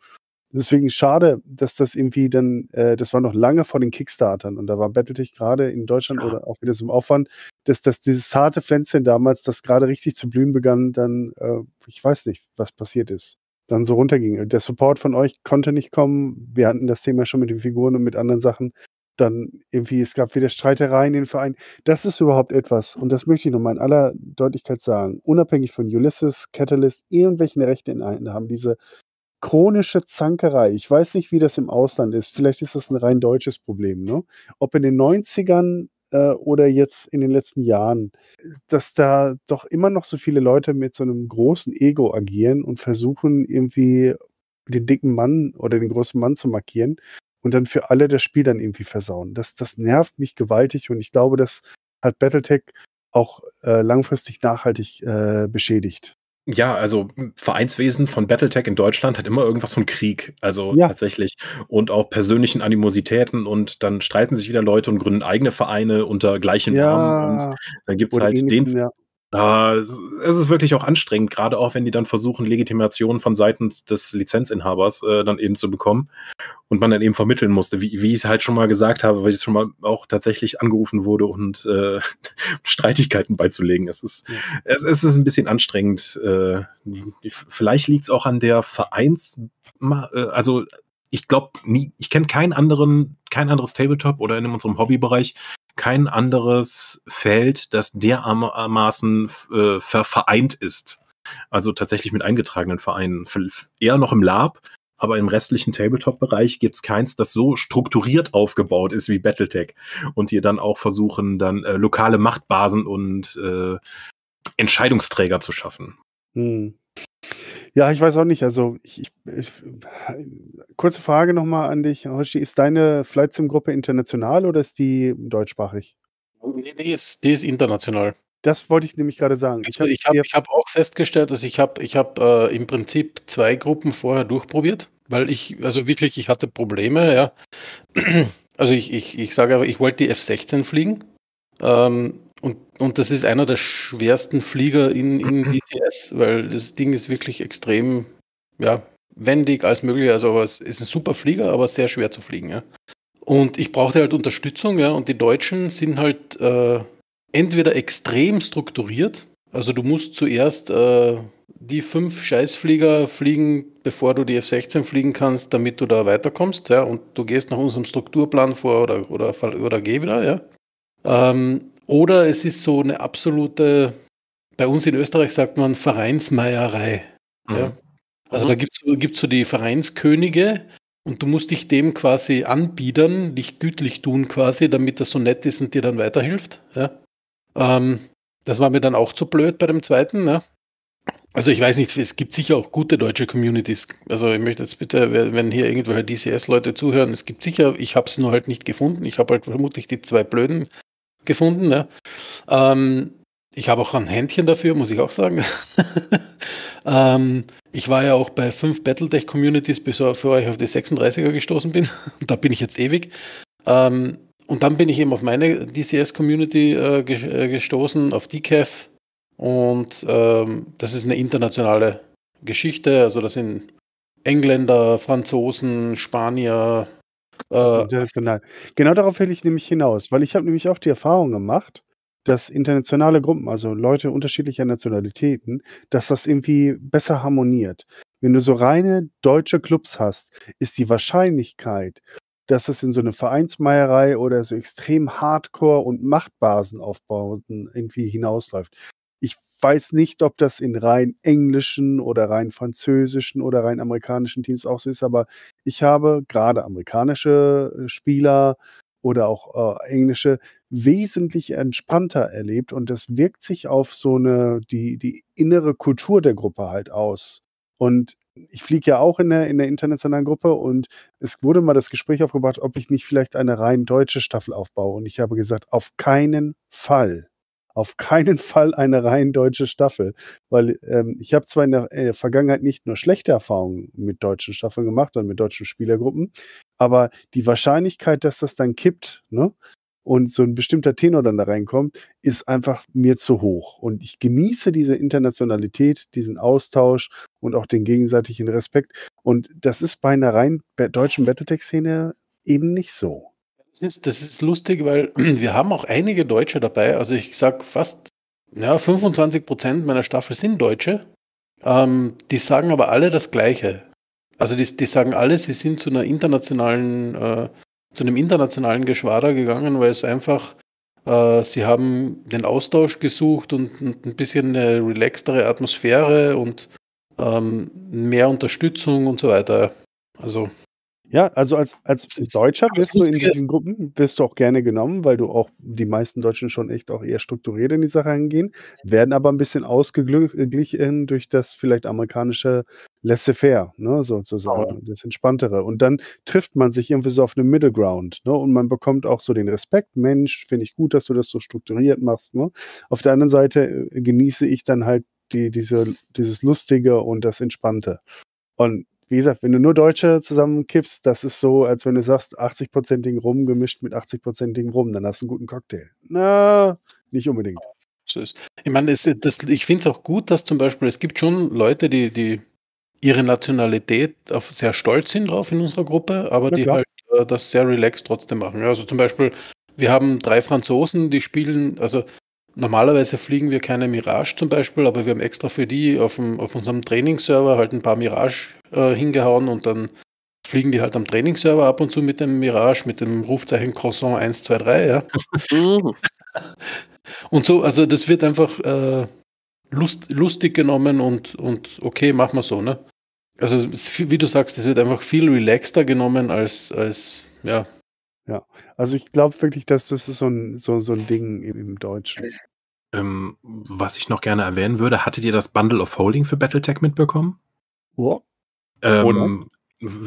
Deswegen schade, dass das irgendwie dann, äh, das war noch lange vor den Kickstartern und da war Battletech gerade in Deutschland ja. oder auch wieder so im Aufwand, dass, dass dieses harte Pflänzchen damals, das gerade richtig zu blühen begann, dann, äh, ich weiß nicht, was passiert ist, dann so runterging. Der Support von euch konnte nicht kommen. Wir hatten das Thema schon mit den Figuren und mit anderen Sachen dann irgendwie, es gab wieder Streitereien in den Verein. Das ist überhaupt etwas, und das möchte ich nochmal in aller Deutlichkeit sagen, unabhängig von Ulysses, Catalyst, irgendwelchen Rechten in haben diese chronische Zankerei. Ich weiß nicht, wie das im Ausland ist. Vielleicht ist das ein rein deutsches Problem. Ne? Ob in den 90ern äh, oder jetzt in den letzten Jahren, dass da doch immer noch so viele Leute mit so einem großen Ego agieren und versuchen irgendwie den dicken Mann oder den großen Mann zu markieren und dann für alle das Spiel dann irgendwie versauen. Das, das nervt mich gewaltig und ich glaube, das hat Battletech auch äh, langfristig nachhaltig äh, beschädigt. Ja, also hm, Vereinswesen von Battletech in Deutschland hat immer irgendwas von Krieg, also ja. tatsächlich. Und auch persönlichen Animositäten und dann streiten sich wieder Leute und gründen eigene Vereine unter gleichem ja. Namen. Und dann gibt es halt den, ja. Äh, es ist wirklich auch anstrengend, gerade auch wenn die dann versuchen, Legitimation von Seiten des Lizenzinhabers äh, dann eben zu bekommen und man dann eben vermitteln musste, wie, wie ich es halt schon mal gesagt habe, weil ich schon mal auch tatsächlich angerufen wurde und äh, Streitigkeiten beizulegen. Es ist, ja. es, es, ist ein bisschen anstrengend. Äh, vielleicht liegt es auch an der Vereins, äh, also ich glaube, ich kenne keinen anderen, kein anderes Tabletop oder in unserem Hobbybereich, kein anderes Feld, das dermaßen äh, ver vereint ist. Also tatsächlich mit eingetragenen Vereinen. Eher noch im Lab, aber im restlichen Tabletop-Bereich gibt es keins, das so strukturiert aufgebaut ist wie Battletech. Und die dann auch versuchen, dann äh, lokale Machtbasen und äh, Entscheidungsträger zu schaffen. Hm. Ja, ich weiß auch nicht. Also, ich, ich, ich, kurze Frage nochmal an dich, Hoshi. Ist deine Flight Sim Gruppe international oder ist die deutschsprachig? Nee, die ist, die ist international. Das wollte ich nämlich gerade sagen. Also ich habe hab auch festgestellt, dass ich habe ich hab, äh, im Prinzip zwei Gruppen vorher durchprobiert, weil ich, also wirklich, ich hatte Probleme, ja. Also ich, ich, ich sage aber, ich wollte die F-16 fliegen. Ähm, und, und das ist einer der schwersten Flieger in, in DCS, weil das Ding ist wirklich extrem, ja, wendig als möglich. Also aber es ist ein super Flieger, aber sehr schwer zu fliegen. Ja. Und ich brauchte halt Unterstützung, ja, und die Deutschen sind halt äh, entweder extrem strukturiert, also du musst zuerst äh, die fünf Scheißflieger fliegen, bevor du die F-16 fliegen kannst, damit du da weiterkommst, ja, und du gehst nach unserem Strukturplan vor oder, oder, oder geh wieder, ja. Ähm, oder es ist so eine absolute, bei uns in Österreich sagt man Vereinsmeierei. Mhm. Ja? Also mhm. da gibt es so die Vereinskönige und du musst dich dem quasi anbiedern, dich gütlich tun quasi, damit das so nett ist und dir dann weiterhilft. Ja? Ähm, das war mir dann auch zu blöd bei dem zweiten. Ja? Ne. Also ich weiß nicht, es gibt sicher auch gute deutsche Communities. Also ich möchte jetzt bitte, wenn hier irgendwelche DCS-Leute zuhören, es gibt sicher, ich habe es nur halt nicht gefunden. Ich habe halt vermutlich die zwei blöden gefunden. Ja. Ähm, ich habe auch ein Händchen dafür, muss ich auch sagen. ähm, ich war ja auch bei fünf Battletech-Communities, bevor ich auf die 36er gestoßen bin. da bin ich jetzt ewig. Ähm, und dann bin ich eben auf meine DCS-Community äh, äh, gestoßen, auf DCAF. Und ähm, das ist eine internationale Geschichte. Also das sind Engländer, Franzosen, Spanier, äh, äh, international. Genau darauf will ich nämlich hinaus, weil ich habe nämlich auch die Erfahrung gemacht, dass internationale Gruppen, also Leute unterschiedlicher Nationalitäten, dass das irgendwie besser harmoniert. Wenn du so reine deutsche Clubs hast, ist die Wahrscheinlichkeit, dass es in so eine Vereinsmeierei oder so extrem Hardcore und Machtbasen aufbauten irgendwie hinausläuft. Ich weiß nicht, ob das in rein englischen oder rein französischen oder rein amerikanischen Teams auch so ist, aber ich habe gerade amerikanische äh, Spieler oder auch äh, englische wesentlich entspannter erlebt und das wirkt sich auf so eine, die, die innere Kultur der Gruppe halt aus. Und ich fliege ja auch in der, in der internationalen Gruppe und es wurde mal das Gespräch aufgebracht, ob ich nicht vielleicht eine rein deutsche Staffel aufbaue. Und ich habe gesagt, auf keinen Fall auf keinen Fall eine rein deutsche Staffel, weil ähm, ich habe zwar in der äh, Vergangenheit nicht nur schlechte Erfahrungen mit deutschen Staffeln gemacht und mit deutschen Spielergruppen, aber die Wahrscheinlichkeit, dass das dann kippt ne, und so ein bestimmter Tenor dann da reinkommt, ist einfach mir zu hoch. Und ich genieße diese Internationalität, diesen Austausch und auch den gegenseitigen Respekt. Und das ist bei einer rein deutschen Battletech-Szene eben nicht so. Das ist, das ist lustig, weil wir haben auch einige Deutsche dabei. Also ich sag fast, ja, 25 Prozent meiner Staffel sind Deutsche. Ähm, die sagen aber alle das Gleiche. Also die, die sagen alle, sie sind zu einer internationalen, äh, zu einem internationalen Geschwader gegangen, weil es einfach, äh, sie haben den Austausch gesucht und, und ein bisschen eine relaxtere Atmosphäre und ähm, mehr Unterstützung und so weiter. Also ja, also als, als Deutscher wirst du in diesen Gruppen wirst du auch gerne genommen, weil du auch die meisten Deutschen schon echt auch eher strukturiert in die Sache angehen, werden aber ein bisschen ausgeglichen durch das vielleicht amerikanische laissez-faire, ne, sozusagen, das Entspanntere. Und dann trifft man sich irgendwie so auf einem Middle Ground ne, und man bekommt auch so den Respekt, Mensch, finde ich gut, dass du das so strukturiert machst. Ne. Auf der anderen Seite äh, genieße ich dann halt die, diese, dieses Lustige und das Entspannte. Und wie gesagt, wenn du nur Deutsche zusammenkippst, das ist so, als wenn du sagst, 80-prozentigen Rum gemischt mit 80-prozentigen Rum, dann hast du einen guten Cocktail. Na, nicht unbedingt. Ich meine, es, das, ich finde es auch gut, dass zum Beispiel, es gibt schon Leute, die, die ihre Nationalität auf, sehr stolz sind drauf in unserer Gruppe, aber ja, die klar. halt äh, das sehr relaxed trotzdem machen. also zum Beispiel, wir haben drei Franzosen, die spielen, also Normalerweise fliegen wir keine Mirage zum Beispiel, aber wir haben extra für die auf, dem, auf unserem Trainingsserver halt ein paar Mirage äh, hingehauen und dann fliegen die halt am Trainingsserver ab und zu mit dem Mirage, mit dem Rufzeichen Croissant 1, 123, ja. Mhm. und so, also das wird einfach äh, lust, lustig genommen und, und okay, machen wir so, ne? Also wie du sagst, es wird einfach viel relaxter genommen als, als ja, ja, also ich glaube wirklich, dass das ist so ein, so, so ein Ding im, im Deutschen. Ähm, was ich noch gerne erwähnen würde, hattet ihr das Bundle of Holding für Battletech mitbekommen? Ja. Ähm,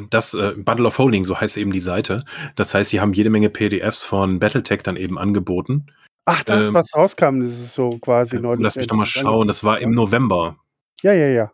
das äh, Bundle of Holding, so heißt eben die Seite. Das heißt, sie haben jede Menge PDFs von Battletech dann eben angeboten. Ach, das, ähm, was rauskam, das ist so quasi äh, neu. Lass mich nochmal schauen, das war im November. Ja, ja, ja.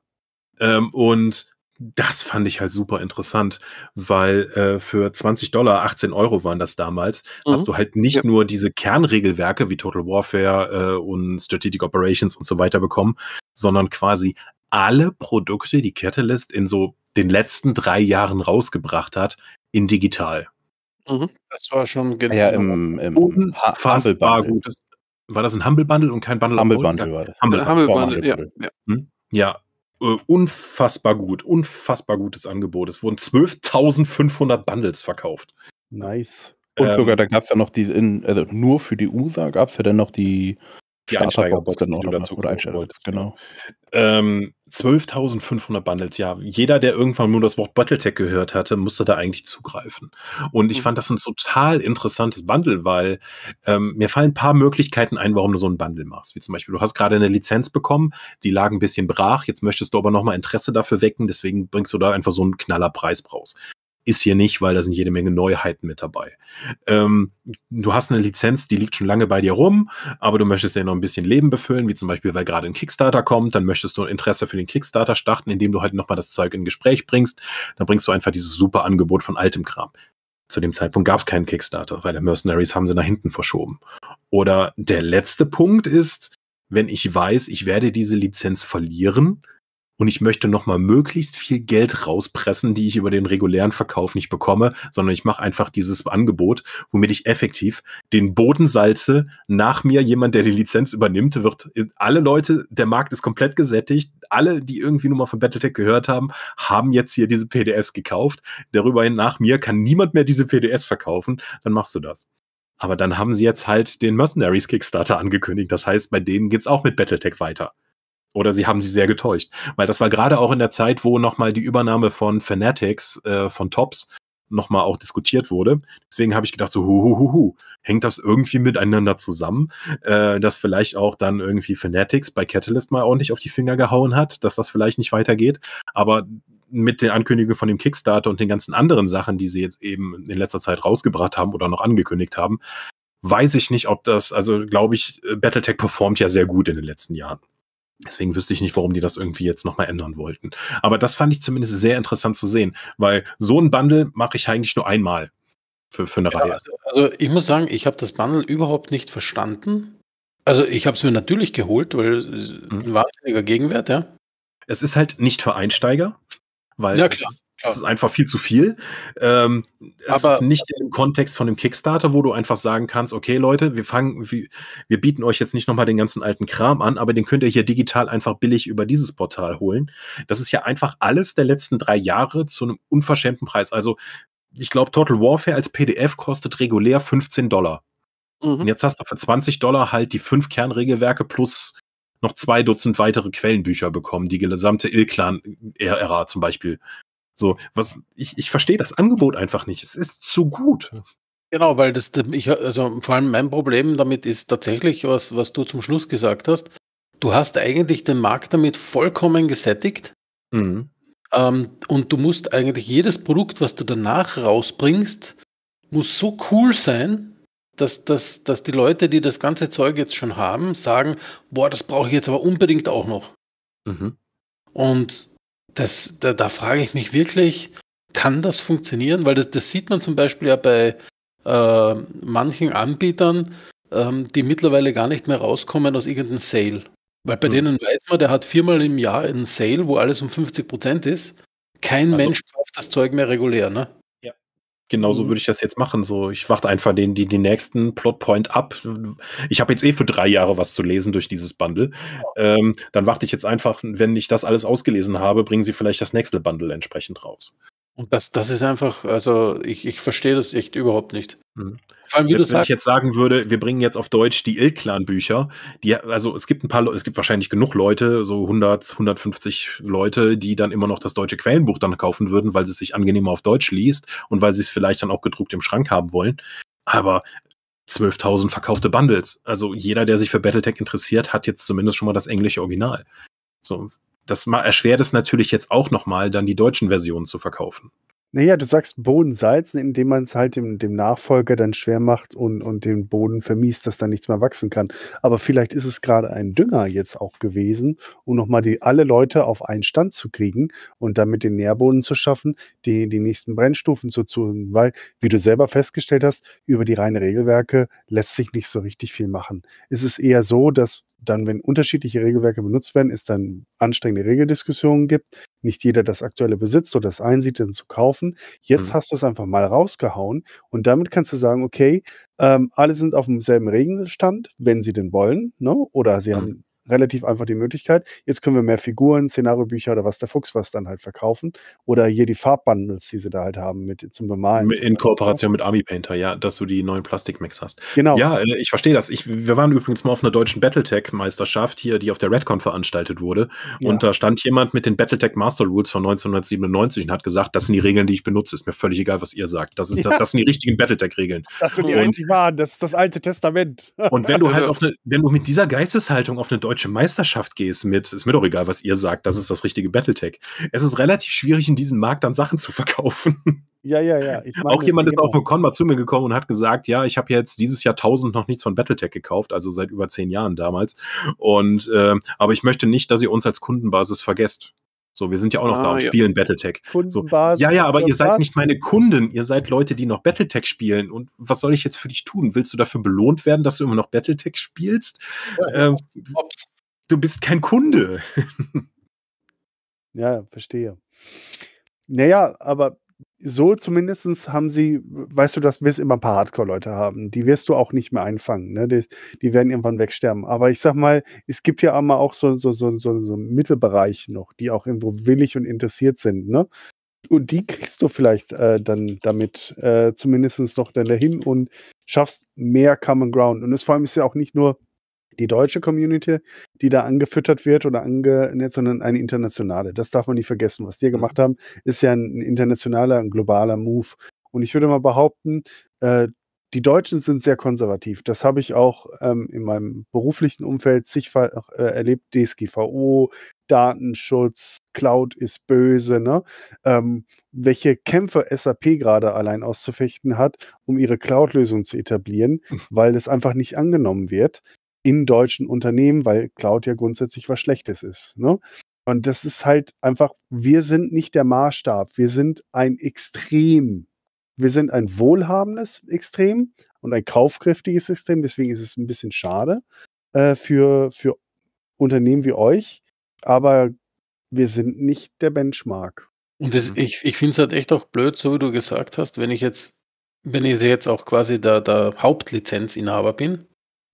Ähm, und das fand ich halt super interessant, weil äh, für 20 Dollar, 18 Euro waren das damals, mhm. hast du halt nicht ja. nur diese Kernregelwerke wie Total Warfare äh, und Strategic Operations und so weiter bekommen, sondern quasi alle Produkte, die Catalyst in so den letzten drei Jahren rausgebracht hat, in digital. Mhm. Das war schon ah genau. Ja, im, im unfassbar gutes. War das ein Humble Bundle und kein Bundle? Humble Bundle war das. Humble Bundle, ja. ja. Hm? Ja, äh, unfassbar gut, unfassbar gutes Angebot. Es wurden 12.500 Bundles verkauft. Nice. Und ähm, sogar, da gab es ja noch die, in, also nur für die USA gab es ja dann noch die die Einsteigerbox, die du dazu oder wolltest. Genau. Ähm, 12.500 Bundles, ja. Jeder, der irgendwann nur das Wort Battletech gehört hatte, musste da eigentlich zugreifen. Und ich mhm. fand das ein total interessantes Bundle, weil ähm, mir fallen ein paar Möglichkeiten ein, warum du so ein Bundle machst. Wie zum Beispiel, du hast gerade eine Lizenz bekommen, die lag ein bisschen brach, jetzt möchtest du aber nochmal Interesse dafür wecken, deswegen bringst du da einfach so einen Knallerpreis raus ist hier nicht, weil da sind jede Menge Neuheiten mit dabei. Ähm, du hast eine Lizenz, die liegt schon lange bei dir rum, aber du möchtest dir noch ein bisschen Leben befüllen, wie zum Beispiel, weil gerade ein Kickstarter kommt, dann möchtest du ein Interesse für den Kickstarter starten, indem du halt nochmal das Zeug in Gespräch bringst. Dann bringst du einfach dieses super Angebot von altem Kram. Zu dem Zeitpunkt gab es keinen Kickstarter, weil der Mercenaries haben sie nach hinten verschoben. Oder der letzte Punkt ist, wenn ich weiß, ich werde diese Lizenz verlieren, und ich möchte nochmal möglichst viel Geld rauspressen, die ich über den regulären Verkauf nicht bekomme, sondern ich mache einfach dieses Angebot, womit ich effektiv den Boden salze. Nach mir jemand, der die Lizenz übernimmt, wird äh, alle Leute, der Markt ist komplett gesättigt. Alle, die irgendwie nur mal von Battletech gehört haben, haben jetzt hier diese PDFs gekauft. Darüber hin nach mir kann niemand mehr diese PDFs verkaufen. Dann machst du das. Aber dann haben sie jetzt halt den Mercenaries Kickstarter angekündigt. Das heißt, bei denen geht es auch mit Battletech weiter oder sie haben sie sehr getäuscht. Weil das war gerade auch in der Zeit, wo nochmal die Übernahme von Fanatics, äh, von Tops, nochmal auch diskutiert wurde. Deswegen habe ich gedacht, so, hu, hu, hu, hu, hängt das irgendwie miteinander zusammen, äh, dass vielleicht auch dann irgendwie Fanatics bei Catalyst mal ordentlich auf die Finger gehauen hat, dass das vielleicht nicht weitergeht. Aber mit der Ankündigung von dem Kickstarter und den ganzen anderen Sachen, die sie jetzt eben in letzter Zeit rausgebracht haben oder noch angekündigt haben, weiß ich nicht, ob das, also glaube ich, äh, Battletech performt ja sehr gut in den letzten Jahren. Deswegen wüsste ich nicht, warum die das irgendwie jetzt nochmal ändern wollten. Aber das fand ich zumindest sehr interessant zu sehen, weil so ein Bundle mache ich eigentlich nur einmal für, für eine ja, Reihe. Also, also, ich muss sagen, ich habe das Bundle überhaupt nicht verstanden. Also ich habe es mir natürlich geholt, weil es mhm. ein wahnsinniger Gegenwert, ja. Es ist halt nicht für Einsteiger, weil ja, klar. Das ist einfach viel zu viel. Ähm, es ist nicht im Kontext von dem Kickstarter, wo du einfach sagen kannst, okay Leute, wir fangen, wir bieten euch jetzt nicht nochmal den ganzen alten Kram an, aber den könnt ihr hier digital einfach billig über dieses Portal holen. Das ist ja einfach alles der letzten drei Jahre zu einem unverschämten Preis. Also ich glaube, Total Warfare als PDF kostet regulär 15 Dollar. Mhm. Und jetzt hast du für 20 Dollar halt die fünf Kernregelwerke plus noch zwei Dutzend weitere Quellenbücher bekommen, die gesamte Ilklan-Ära zum Beispiel so, was ich, ich verstehe das Angebot einfach nicht. Es ist zu gut. Genau, weil das, ich, also vor allem mein Problem damit ist tatsächlich, was, was du zum Schluss gesagt hast. Du hast eigentlich den Markt damit vollkommen gesättigt. Mhm. Ähm, und du musst eigentlich jedes Produkt, was du danach rausbringst, muss so cool sein, dass, dass, dass die Leute, die das ganze Zeug jetzt schon haben, sagen, boah, das brauche ich jetzt aber unbedingt auch noch. Mhm. Und das, da, da frage ich mich wirklich, kann das funktionieren? Weil das, das sieht man zum Beispiel ja bei äh, manchen Anbietern, ähm, die mittlerweile gar nicht mehr rauskommen aus irgendeinem Sale. Weil bei mhm. denen weiß man, der hat viermal im Jahr einen Sale, wo alles um 50 Prozent ist. Kein also, Mensch kauft das Zeug mehr regulär, ne? Genauso mhm. würde ich das jetzt machen. So, ich warte einfach den, die, die nächsten Plotpoint ab. Ich habe jetzt eh für drei Jahre was zu lesen durch dieses Bundle. Ja. Ähm, dann warte ich jetzt einfach, wenn ich das alles ausgelesen habe, bringen sie vielleicht das nächste Bundle entsprechend raus. Und das, das ist einfach, also ich, ich verstehe das echt überhaupt nicht. Mhm. Vor allem, wie du sagst. ich jetzt sagen würde, wir bringen jetzt auf Deutsch die clan bücher die, also es gibt ein paar, es gibt wahrscheinlich genug Leute, so 100, 150 Leute, die dann immer noch das deutsche Quellenbuch dann kaufen würden, weil sie es sich angenehmer auf Deutsch liest und weil sie es vielleicht dann auch gedruckt im Schrank haben wollen. Aber 12.000 verkaufte Bundles. Also jeder, der sich für Battletech interessiert, hat jetzt zumindest schon mal das englische Original. So, das erschwert es natürlich jetzt auch nochmal, dann die deutschen Versionen zu verkaufen. Naja, du sagst Boden salzen, indem man es halt dem, dem, Nachfolger dann schwer macht und, und den Boden vermiest, dass da nichts mehr wachsen kann. Aber vielleicht ist es gerade ein Dünger jetzt auch gewesen, um nochmal die, alle Leute auf einen Stand zu kriegen und damit den Nährboden zu schaffen, die, die nächsten Brennstufen zu tun. Weil, wie du selber festgestellt hast, über die reinen Regelwerke lässt sich nicht so richtig viel machen. Es ist eher so, dass dann, wenn unterschiedliche Regelwerke benutzt werden, es dann anstrengende Regeldiskussionen gibt, nicht jeder das aktuelle besitzt oder das einsieht, dann zu kaufen. Jetzt mhm. hast du es einfach mal rausgehauen und damit kannst du sagen, okay, ähm, alle sind auf demselben Regelstand, wenn sie den wollen, ne? oder sie mhm. haben relativ einfach die Möglichkeit. Jetzt können wir mehr Figuren, Szenariobücher oder was der Fuchs was dann halt verkaufen. Oder hier die Farbbundles, die sie da halt haben mit zum Bemalen. In Kooperation mit Army Painter, ja, dass du die neuen Plastikmix hast. Genau. Ja, äh, ich verstehe das. Ich, wir waren übrigens mal auf einer deutschen Battletech-Meisterschaft hier, die auf der Redcon veranstaltet wurde. Ja. Und da stand jemand mit den Battletech Master Rules von 1997 und hat gesagt, das sind die Regeln, die ich benutze. Ist mir völlig egal, was ihr sagt. Das, ist, ja. das, das sind die richtigen Battletech-Regeln. Das sind die einzig wahren. Das ist das alte Testament. Und wenn du halt auf eine, wenn du mit dieser Geisteshaltung auf eine deutsche deutsche Meisterschaft gehst mit, ist mir doch egal, was ihr sagt, das ist das richtige Battletech. Es ist relativ schwierig, in diesem Markt dann Sachen zu verkaufen. Ja, ja, ja. auch jemand ist genau. auf Con mal zu mir gekommen und hat gesagt, ja, ich habe jetzt dieses Jahr 1000 noch nichts von Battletech gekauft, also seit über zehn Jahren damals. Und äh, aber ich möchte nicht, dass ihr uns als Kundenbasis vergesst. So, wir sind ja auch noch ah, da und ja. spielen Battletech. So, ja, ja, aber ihr seid nicht meine Kunden, ihr seid Leute, die noch Battletech spielen. Und was soll ich jetzt für dich tun? Willst du dafür belohnt werden, dass du immer noch Battletech spielst? Ja, ähm, du bist kein Kunde. ja, verstehe. Naja, aber so zumindest haben sie, weißt du, das wirst immer ein paar Hardcore-Leute haben. Die wirst du auch nicht mehr einfangen. Ne? Die, die, werden irgendwann wegsterben. Aber ich sag mal, es gibt ja immer auch so, so, so, so, so einen Mittelbereich noch, die auch irgendwo willig und interessiert sind. Ne? Und die kriegst du vielleicht äh, dann damit äh, zumindest noch dann dahin und schaffst mehr Common Ground. Und es vor allem ist ja auch nicht nur die deutsche Community, die da angefüttert wird oder angenetzt, sondern eine internationale. Das darf man nicht vergessen. Was die mhm. gemacht haben, ist ja ein internationaler, ein globaler Move. Und ich würde mal behaupten, äh, die Deutschen sind sehr konservativ. Das habe ich auch ähm, in meinem beruflichen Umfeld sichtbar äh, erlebt. DSGVO, Datenschutz, Cloud ist böse. Ne? Ähm, welche Kämpfe SAP gerade allein auszufechten hat, um ihre Cloud-Lösung zu etablieren, mhm. weil das einfach nicht angenommen wird in deutschen Unternehmen, weil Cloud ja grundsätzlich was Schlechtes ist. Ne? Und das ist halt einfach, wir sind nicht der Maßstab, wir sind ein Extrem. Wir sind ein wohlhabendes Extrem und ein kaufkräftiges Extrem, deswegen ist es ein bisschen schade äh, für, für Unternehmen wie euch, aber wir sind nicht der Benchmark. Und das, mhm. ich, ich finde es halt echt auch blöd, so wie du gesagt hast, wenn ich jetzt, wenn ich jetzt auch quasi der, der Hauptlizenzinhaber bin,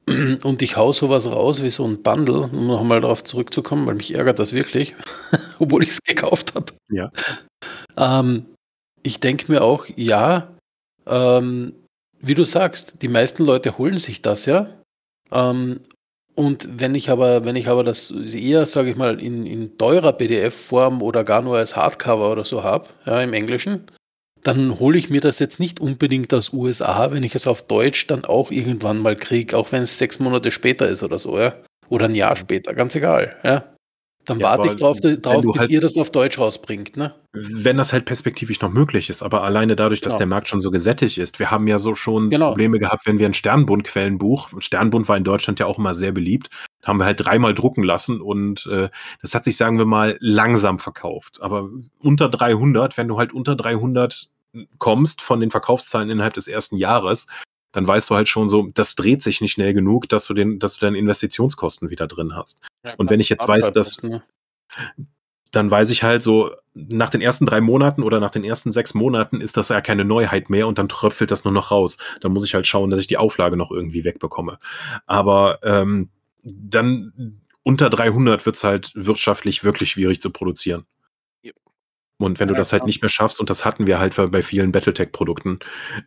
Und ich hau sowas raus wie so ein Bundle, um nochmal darauf zurückzukommen, weil mich ärgert das wirklich, obwohl ich es gekauft habe. Ja. Ähm, ich denke mir auch, ja, ähm, wie du sagst, die meisten Leute holen sich das ja. Ähm, und wenn ich aber, wenn ich aber das eher, sage ich mal, in, in teurer PDF-Form oder gar nur als Hardcover oder so habe, ja, im Englischen, dann hole ich mir das jetzt nicht unbedingt aus USA, wenn ich es auf Deutsch dann auch irgendwann mal kriege, auch wenn es sechs Monate später ist oder so, ja. Oder ein Jahr mhm. später, ganz egal, ja. Dann ja, warte ich drauf, drauf bis halt, ihr das auf Deutsch rausbringt, ne? Wenn das halt perspektivisch noch möglich ist, aber alleine dadurch, dass genau. der Markt schon so gesättigt ist. Wir haben ja so schon genau. Probleme gehabt, wenn wir ein Sternbund-Quellenbuch, Sternbund war in Deutschland ja auch immer sehr beliebt, haben wir halt dreimal drucken lassen und äh, das hat sich, sagen wir mal, langsam verkauft. Aber unter 300, wenn du halt unter 300 kommst von den Verkaufszahlen innerhalb des ersten Jahres, dann weißt du halt schon so, das dreht sich nicht schnell genug, dass du den, dass du deine Investitionskosten wieder drin hast. Ja, und wenn ich jetzt weiß, dass, dann weiß ich halt so, nach den ersten drei Monaten oder nach den ersten sechs Monaten ist das ja keine Neuheit mehr und dann tröpfelt das nur noch raus. Dann muss ich halt schauen, dass ich die Auflage noch irgendwie wegbekomme. Aber ähm, dann unter 300 wird es halt wirtschaftlich wirklich schwierig zu produzieren. Yep. Und wenn du ja, das halt klar. nicht mehr schaffst, und das hatten wir halt bei vielen Battletech-Produkten,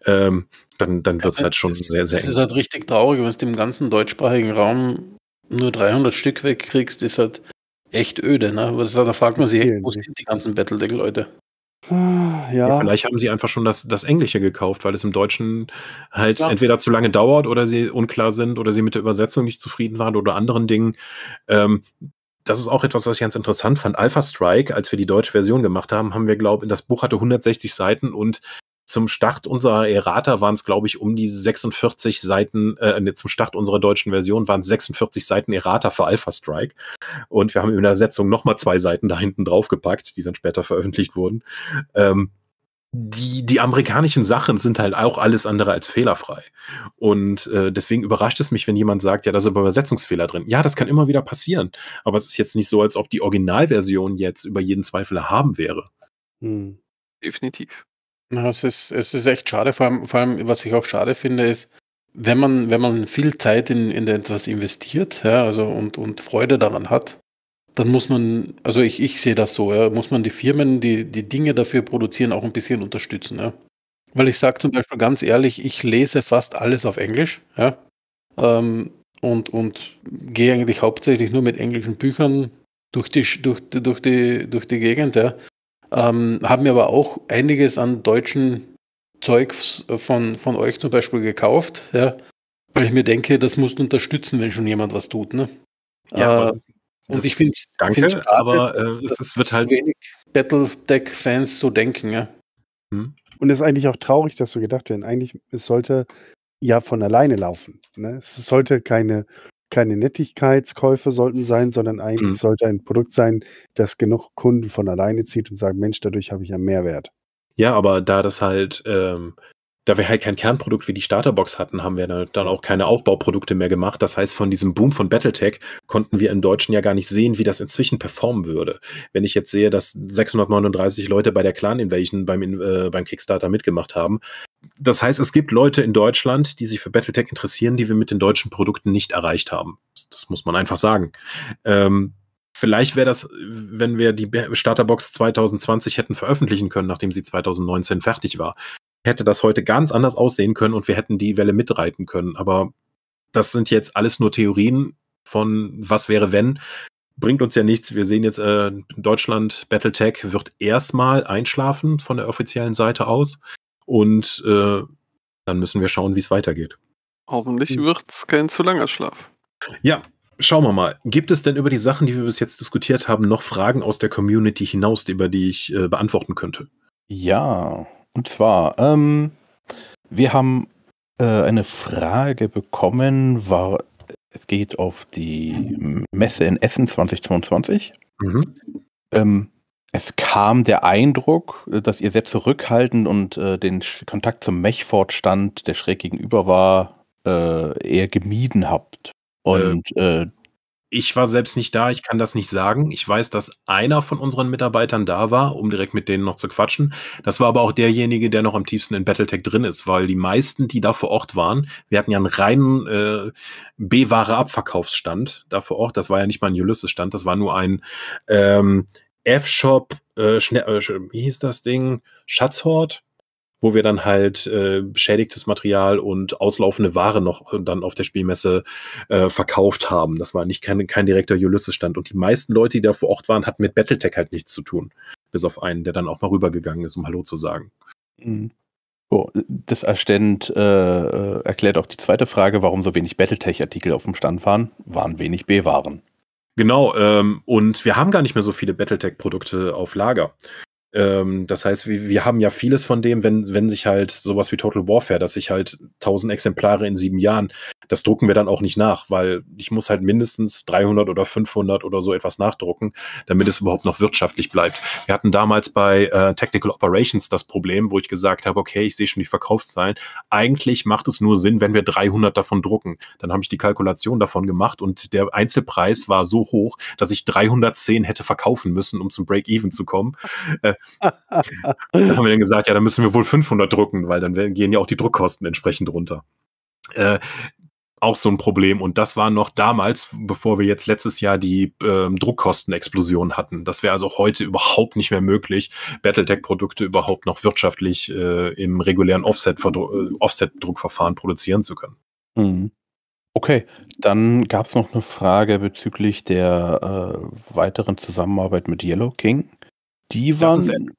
ähm, dann, dann wird es ja, halt schon ist, sehr, sehr. Es ist halt richtig traurig, wenn du im ganzen deutschsprachigen Raum nur 300 Stück wegkriegst, ist halt echt öde. Ne? Aber das, da fragt man sich, echt, wo sind die ganzen Battletech-Leute? Hm ja. ja. Vielleicht haben sie einfach schon das, das Englische gekauft, weil es im Deutschen halt ja. entweder zu lange dauert oder sie unklar sind oder sie mit der Übersetzung nicht zufrieden waren oder anderen Dingen. Ähm, das ist auch etwas, was ich ganz interessant fand. Alpha Strike, als wir die deutsche Version gemacht haben, haben wir, glaube ich, das Buch hatte 160 Seiten und zum Start unserer Errata waren es, glaube ich, um die 46 Seiten, äh, nee, zum Start unserer deutschen Version waren es 46 Seiten Errata für Alpha Strike. Und wir haben in der Setzung nochmal zwei Seiten da hinten draufgepackt, die dann später veröffentlicht wurden. Ähm, die, die amerikanischen Sachen sind halt auch alles andere als fehlerfrei. Und äh, deswegen überrascht es mich, wenn jemand sagt, ja, da sind Übersetzungsfehler drin. Ja, das kann immer wieder passieren. Aber es ist jetzt nicht so, als ob die Originalversion jetzt über jeden Zweifel haben wäre. Hm. Definitiv. Ja, es ist, es ist echt schade, vor allem, vor allem, was ich auch schade finde, ist, wenn man, wenn man viel Zeit in, in etwas investiert ja, also und, und Freude daran hat, dann muss man, also ich, ich sehe das so, ja, muss man die Firmen, die die Dinge dafür produzieren, auch ein bisschen unterstützen. Ja. Weil ich sage zum Beispiel ganz ehrlich, ich lese fast alles auf Englisch ja, ähm, und, und gehe eigentlich hauptsächlich nur mit englischen Büchern durch die, durch, durch die, durch die Gegend. Ja. Ähm, habe mir aber auch einiges an deutschen Zeugs äh, von, von euch zum Beispiel gekauft, ja, weil ich mir denke, das musst du unterstützen, wenn schon jemand was tut. Ne? Ja, äh, und ich finde Danke, find's schade, aber äh, es wird halt. wenig deck fans so denken, ja. Hm. Und es ist eigentlich auch traurig, dass so gedacht wird. Eigentlich, es sollte ja von alleine laufen. Ne? Es sollte keine keine Nettigkeitskäufe sollten sein, sondern eigentlich mhm. sollte ein Produkt sein, das genug Kunden von alleine zieht und sagt, Mensch, dadurch habe ich einen Mehrwert. Ja, aber da das halt, ähm, da wir halt kein Kernprodukt wie die Starterbox hatten, haben wir dann auch keine Aufbauprodukte mehr gemacht. Das heißt, von diesem Boom von Battletech konnten wir im Deutschen ja gar nicht sehen, wie das inzwischen performen würde. Wenn ich jetzt sehe, dass 639 Leute bei der Clan Invasion beim, äh, beim Kickstarter mitgemacht haben, das heißt, es gibt Leute in Deutschland, die sich für Battletech interessieren, die wir mit den deutschen Produkten nicht erreicht haben. Das muss man einfach sagen. Ähm, vielleicht wäre das, wenn wir die Starterbox 2020 hätten veröffentlichen können, nachdem sie 2019 fertig war, hätte das heute ganz anders aussehen können und wir hätten die Welle mitreiten können. Aber das sind jetzt alles nur Theorien von was wäre wenn bringt uns ja nichts. Wir sehen jetzt, äh, Deutschland Battletech wird erstmal einschlafen von der offiziellen Seite aus. Und äh, dann müssen wir schauen, wie es weitergeht. Hoffentlich hm. wird es kein zu langer Schlaf. Ja, schauen wir mal. Gibt es denn über die Sachen, die wir bis jetzt diskutiert haben, noch Fragen aus der Community hinaus, über die ich äh, beantworten könnte? Ja, und zwar, ähm, wir haben äh, eine Frage bekommen, war, es geht auf die Messe in Essen 2022. Mhm. Ähm, es kam der Eindruck, äh, dass ihr sehr zurückhaltend und äh, den Sch Kontakt zum Mechford-Stand, der schräg gegenüber war, äh, eher gemieden habt. Und äh, äh, ich war selbst nicht da, ich kann das nicht sagen. Ich weiß, dass einer von unseren Mitarbeitern da war, um direkt mit denen noch zu quatschen. Das war aber auch derjenige, der noch am tiefsten in Battletech drin ist, weil die meisten, die da vor Ort waren, wir hatten ja einen reinen äh, B-Ware-Abverkaufsstand da vor Ort. Das war ja nicht mal ein Ulysses-Stand, das war nur ein ähm, F-Shop, äh, äh, wie hieß das Ding? Schatzhort, wo wir dann halt äh, beschädigtes Material und auslaufende Ware noch äh, dann auf der Spielmesse äh, verkauft haben. Das war nicht kein, kein direkter Ulysses-Stand. Und die meisten Leute, die da vor Ort waren, hatten mit Battletech halt nichts zu tun. Bis auf einen, der dann auch mal rübergegangen ist, um Hallo zu sagen. Mhm. Oh, das Erständ äh, äh, erklärt auch die zweite Frage, warum so wenig Battletech-Artikel auf dem Stand waren. Waren wenig B-Waren. Genau, ähm, und wir haben gar nicht mehr so viele Battletech-Produkte auf Lager. Ähm, das heißt, wir, wir haben ja vieles von dem, wenn, wenn sich halt sowas wie Total Warfare, dass sich halt 1000 Exemplare in sieben Jahren, das drucken wir dann auch nicht nach, weil ich muss halt mindestens 300 oder 500 oder so etwas nachdrucken, damit es überhaupt noch wirtschaftlich bleibt. Wir hatten damals bei äh, Tactical Operations das Problem, wo ich gesagt habe, okay, ich sehe schon die Verkaufszahlen. Eigentlich macht es nur Sinn, wenn wir 300 davon drucken. Dann habe ich die Kalkulation davon gemacht und der Einzelpreis war so hoch, dass ich 310 hätte verkaufen müssen, um zum Break-Even zu kommen. Äh, dann haben wir dann gesagt, ja, dann müssen wir wohl 500 drucken, weil dann gehen ja auch die Druckkosten entsprechend runter. Äh, auch so ein Problem. Und das war noch damals, bevor wir jetzt letztes Jahr die ähm, Druckkostenexplosion hatten. Das wäre also heute überhaupt nicht mehr möglich, Battletech-Produkte überhaupt noch wirtschaftlich äh, im regulären äh, Offset-Druckverfahren Offset produzieren zu können. Mhm. Okay, dann gab es noch eine Frage bezüglich der äh, weiteren Zusammenarbeit mit Yellow King. Die waren.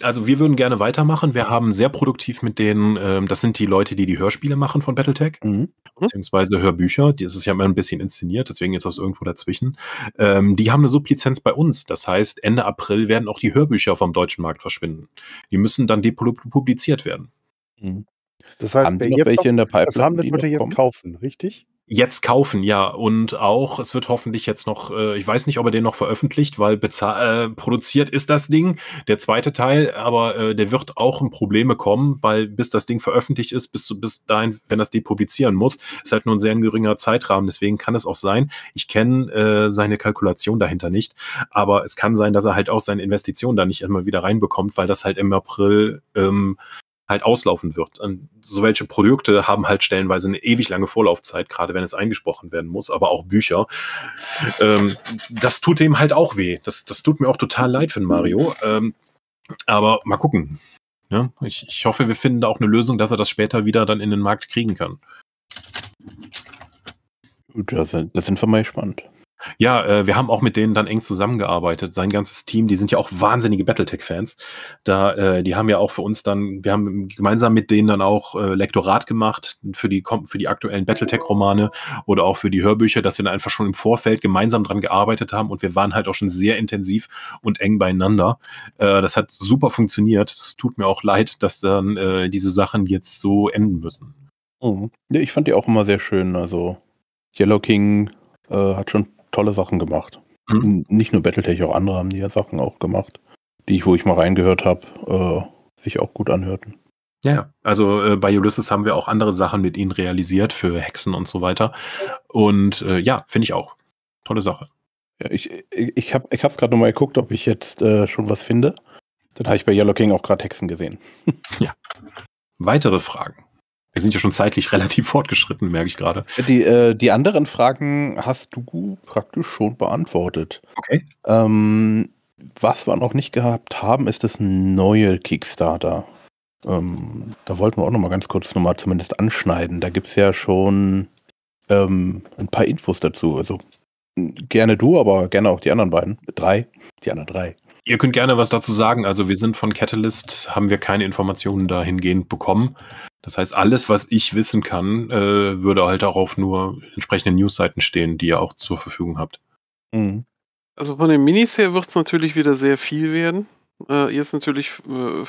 Also wir würden gerne weitermachen. Wir haben sehr produktiv mit denen, ähm, das sind die Leute, die die Hörspiele machen von Battletech, mhm. mhm. beziehungsweise Hörbücher, das ist ja immer ein bisschen inszeniert, deswegen ist das irgendwo dazwischen. Ähm, die haben eine Sublizenz bei uns, das heißt Ende April werden auch die Hörbücher vom deutschen Markt verschwinden. Die müssen dann depubliziert werden. Mhm. Das heißt, haben wer jetzt welche in der Pipeline, das haben wir jetzt kaufen, richtig? Jetzt kaufen, ja. Und auch, es wird hoffentlich jetzt noch, äh, ich weiß nicht, ob er den noch veröffentlicht, weil äh, produziert ist das Ding, der zweite Teil, aber äh, der wird auch in Probleme kommen, weil bis das Ding veröffentlicht ist, bis, bis dahin, wenn das Ding publizieren muss, ist halt nur ein sehr geringer Zeitrahmen. Deswegen kann es auch sein, ich kenne äh, seine Kalkulation dahinter nicht, aber es kann sein, dass er halt auch seine Investitionen da nicht immer wieder reinbekommt, weil das halt im April ähm, halt auslaufen wird. Und so welche Produkte haben halt stellenweise eine ewig lange Vorlaufzeit, gerade wenn es eingesprochen werden muss, aber auch Bücher. Ähm, das tut dem halt auch weh. Das, das tut mir auch total leid für Mario. Ähm, aber mal gucken. Ja, ne? ich, ich hoffe, wir finden da auch eine Lösung, dass er das später wieder dann in den Markt kriegen kann. Das, das sind wir mal gespannt. Ja, äh, wir haben auch mit denen dann eng zusammengearbeitet. Sein ganzes Team, die sind ja auch wahnsinnige Battletech-Fans. Da, äh, die haben ja auch für uns dann, wir haben gemeinsam mit denen dann auch äh, Lektorat gemacht für die für die aktuellen Battletech-Romane oder auch für die Hörbücher, dass wir dann einfach schon im Vorfeld gemeinsam dran gearbeitet haben und wir waren halt auch schon sehr intensiv und eng beieinander. Äh, das hat super funktioniert. Es tut mir auch leid, dass dann äh, diese Sachen jetzt so enden müssen. Mhm. Ich fand die auch immer sehr schön. Also Yellow King äh, hat schon tolle Sachen gemacht. Mhm. Nicht nur Battletech, auch andere haben die ja Sachen auch gemacht, die ich, wo ich mal reingehört habe, äh, sich auch gut anhörten. Ja, also äh, bei Ulysses haben wir auch andere Sachen mit ihnen realisiert für Hexen und so weiter. Und äh, ja, finde ich auch. Tolle Sache. Ja, ich ich habe es ich gerade nochmal geguckt, ob ich jetzt äh, schon was finde. Dann habe ich bei Yellow King auch gerade Hexen gesehen. ja. Weitere Fragen? Wir sind ja schon zeitlich relativ fortgeschritten, merke ich gerade. Die, äh, die anderen Fragen hast du praktisch schon beantwortet. Okay. Ähm, was wir noch nicht gehabt haben, ist das neue Kickstarter. Ähm, da wollten wir auch noch mal ganz kurz nochmal zumindest anschneiden. Da gibt es ja schon ähm, ein paar Infos dazu. Also gerne du, aber gerne auch die anderen beiden. Drei. Die anderen drei. Ihr könnt gerne was dazu sagen. Also wir sind von Catalyst, haben wir keine Informationen dahingehend bekommen. Das heißt, alles, was ich wissen kann, äh, würde halt darauf nur entsprechende Newsseiten stehen, die ihr auch zur Verfügung habt. Mhm. Also von den Minis her wird es natürlich wieder sehr viel werden. Äh, jetzt natürlich äh,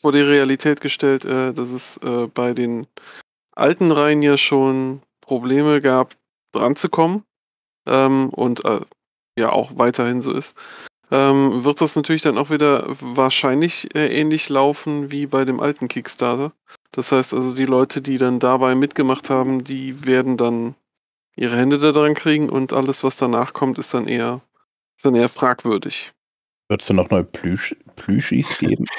vor die Realität gestellt, äh, dass es äh, bei den alten Reihen ja schon Probleme gab, dran zu kommen. Ähm, und äh, ja auch weiterhin so ist. Ähm, wird das natürlich dann auch wieder wahrscheinlich äh, ähnlich laufen wie bei dem alten Kickstarter. Das heißt also, die Leute, die dann dabei mitgemacht haben, die werden dann ihre Hände da dran kriegen und alles, was danach kommt, ist dann eher, ist dann eher fragwürdig. Wird es dann auch neue Plüsch Plüschis geben?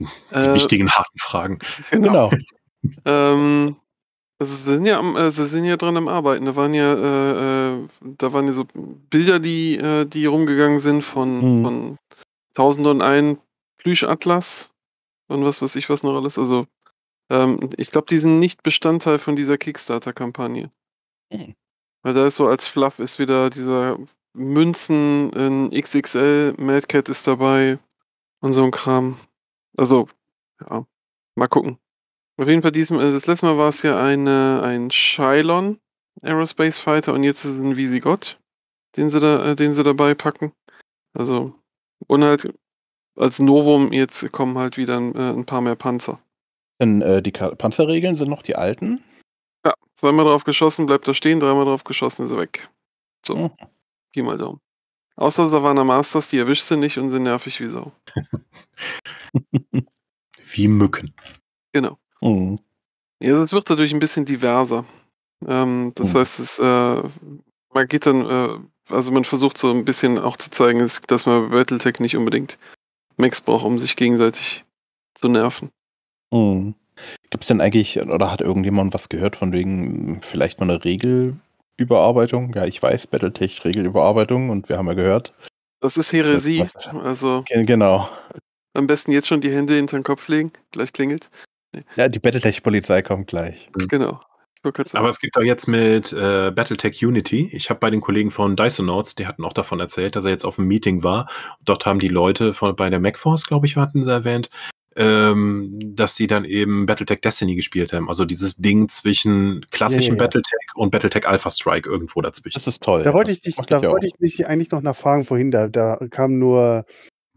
Die äh, wichtigen, harten Fragen. Genau. genau. ähm, also sie sind ja am, äh, sie sind ja dran am Arbeiten. Da waren ja, äh, äh, da waren ja so Bilder, die, äh, die rumgegangen sind von, hm. von 1001 Plüschatlas und was weiß ich was noch alles. Also ähm, ich glaube, die sind nicht Bestandteil von dieser Kickstarter-Kampagne. Mhm. Weil da ist so als Fluff ist wieder dieser Münzen in XXL, Mad Cat ist dabei und so ein Kram. Also, ja, mal gucken. Auf jeden Fall, diesmal, äh, das letzte Mal war es ja eine, ein Shylon Aerospace Fighter und jetzt ist es ein Visigoth, den sie, da, äh, den sie dabei packen. Also, und halt als Novum jetzt kommen halt wieder ein, äh, ein paar mehr Panzer. Denn äh, die Panzerregeln sind noch die alten. Ja, zweimal drauf geschossen, bleibt er stehen, dreimal drauf geschossen, ist er weg. So. Mhm. Pi mal Daumen. Außer Savannah Masters, die erwischt sie nicht und sind nervig wie Sau. wie Mücken. Genau. Mhm. Ja, das wird dadurch ein bisschen diverser. Ähm, das mhm. heißt, es, äh, man geht dann, äh, also man versucht so ein bisschen auch zu zeigen, dass man Battletech nicht unbedingt Max braucht, um sich gegenseitig zu nerven. Mhm. Gibt es denn eigentlich, oder hat irgendjemand was gehört von wegen vielleicht mal eine Regelüberarbeitung? Ja, ich weiß, Battletech Regelüberarbeitung und wir haben ja gehört. Das ist Heresie, also. Genau. Am besten jetzt schon die Hände hinter den Kopf legen, gleich klingelt. Nee. Ja, die Battletech-Polizei kommt gleich. Mhm. Genau. Aber es gibt auch jetzt mit äh, Battletech Unity. Ich habe bei den Kollegen von Dysonauts, die hatten auch davon erzählt, dass er jetzt auf einem Meeting war. Dort haben die Leute von, bei der MacForce, glaube ich, hatten sie erwähnt, ähm, dass die dann eben Battletech Destiny gespielt haben. Also dieses Ding zwischen klassischem ja, ja, ja. Battletech und Battletech Alpha Strike irgendwo dazwischen. Das ist toll. Da wollte ich dich, da wollte ich dich eigentlich noch nachfragen vorhin. Da, da kam nur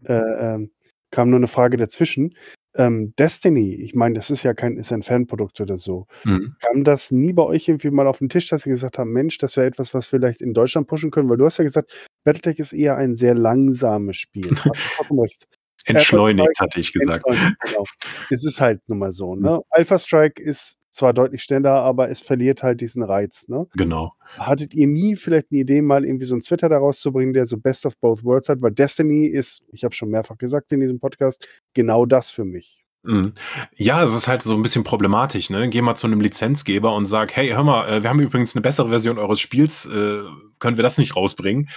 äh, ähm, kam nur eine Frage dazwischen. Ähm, Destiny, ich meine, das ist ja kein, ist ein Fanprodukt oder so. Mhm. Kam das nie bei euch irgendwie mal auf den Tisch, dass ihr gesagt habt, Mensch, das wäre etwas, was wir vielleicht in Deutschland pushen können? Weil du hast ja gesagt, Battletech ist eher ein sehr langsames Spiel. Hast du recht. Äh, entschleunigt, hatte ich gesagt. Genau. Es ist halt nun mal so. Hm. Ne? Alpha Strike ist zwar deutlich schneller, aber es verliert halt diesen Reiz. Ne? Genau. Hattet ihr nie vielleicht eine Idee, mal irgendwie so einen Twitter daraus zu bringen, der so Best of Both Worlds hat? Weil Destiny ist, ich habe schon mehrfach gesagt in diesem Podcast, genau das für mich. Mhm. Ja, es ist halt so ein bisschen problematisch. Ne? Geh mal zu einem Lizenzgeber und sag, hey, hör mal, äh, wir haben übrigens eine bessere Version eures Spiels, äh, können wir das nicht rausbringen?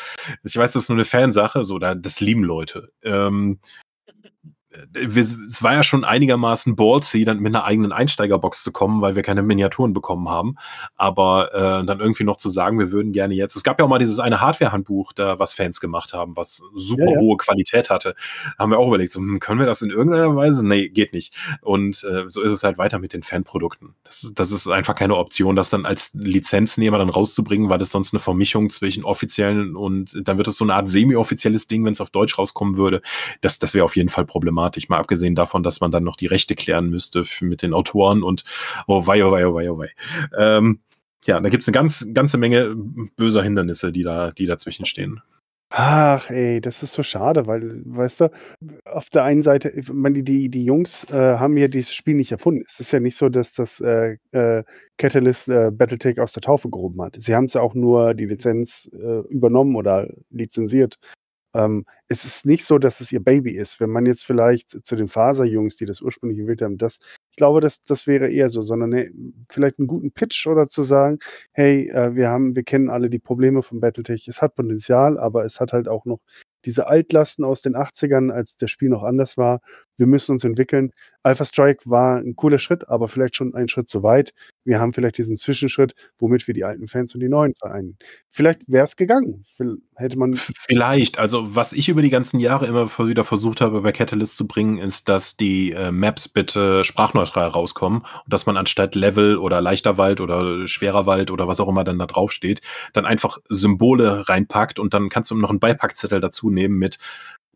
Ich weiß, das ist nur eine Fansache, so, das lieben Leute. Ähm, es war ja schon einigermaßen ballsy, dann mit einer eigenen Einsteigerbox zu kommen, weil wir keine Miniaturen bekommen haben. Aber äh, dann irgendwie noch zu sagen, wir würden gerne jetzt. Es gab ja auch mal dieses eine Hardware-Handbuch, da was Fans gemacht haben, was super ja, ja. hohe Qualität hatte. Da haben wir auch überlegt, so, hm, können wir das in irgendeiner Weise? Nee, geht nicht. Und äh, so ist es halt weiter mit den Fanprodukten. Das, das ist einfach keine Option, das dann als Lizenznehmer dann rauszubringen, weil das sonst eine Vermischung zwischen offiziellen und dann wird es so eine Art semi-offizielles Ding, wenn es auf Deutsch rauskommen würde. Das, das wäre auf jeden Fall problematisch. Thematik, mal abgesehen davon, dass man dann noch die Rechte klären müsste mit den Autoren und oh wei, oh wei, oh wei, oh wei. Ähm, ja, da gibt es eine ganz, ganze Menge böser Hindernisse, die da, die dazwischen stehen. Ach, ey, das ist so schade, weil, weißt du, auf der einen Seite, meine, die, die Jungs äh, haben ja dieses Spiel nicht erfunden. Es ist ja nicht so, dass das äh, äh, Catalyst äh, Battletech aus der Taufe gehoben hat. Sie haben es ja auch nur die Lizenz äh, übernommen oder lizenziert ähm, es ist nicht so, dass es ihr Baby ist. Wenn man jetzt vielleicht zu den Faserjungs, die das ursprünglich gewählt haben, das, ich glaube, das, das wäre eher so, sondern hey, ne, vielleicht einen guten Pitch oder zu sagen, hey, äh, wir haben, wir kennen alle die Probleme von Battletech. Es hat Potenzial, aber es hat halt auch noch diese Altlasten aus den 80ern, als das Spiel noch anders war wir müssen uns entwickeln. Alpha Strike war ein cooler Schritt, aber vielleicht schon ein Schritt zu weit. Wir haben vielleicht diesen Zwischenschritt, womit wir die alten Fans und die neuen vereinen. Vielleicht wäre es gegangen. Hätte man. Vielleicht. Also, was ich über die ganzen Jahre immer wieder versucht habe, bei Catalyst zu bringen, ist, dass die äh, Maps bitte sprachneutral rauskommen und dass man anstatt Level oder leichter Wald oder schwerer Wald oder was auch immer dann da drauf steht, dann einfach Symbole reinpackt und dann kannst du noch einen Beipackzettel dazu nehmen mit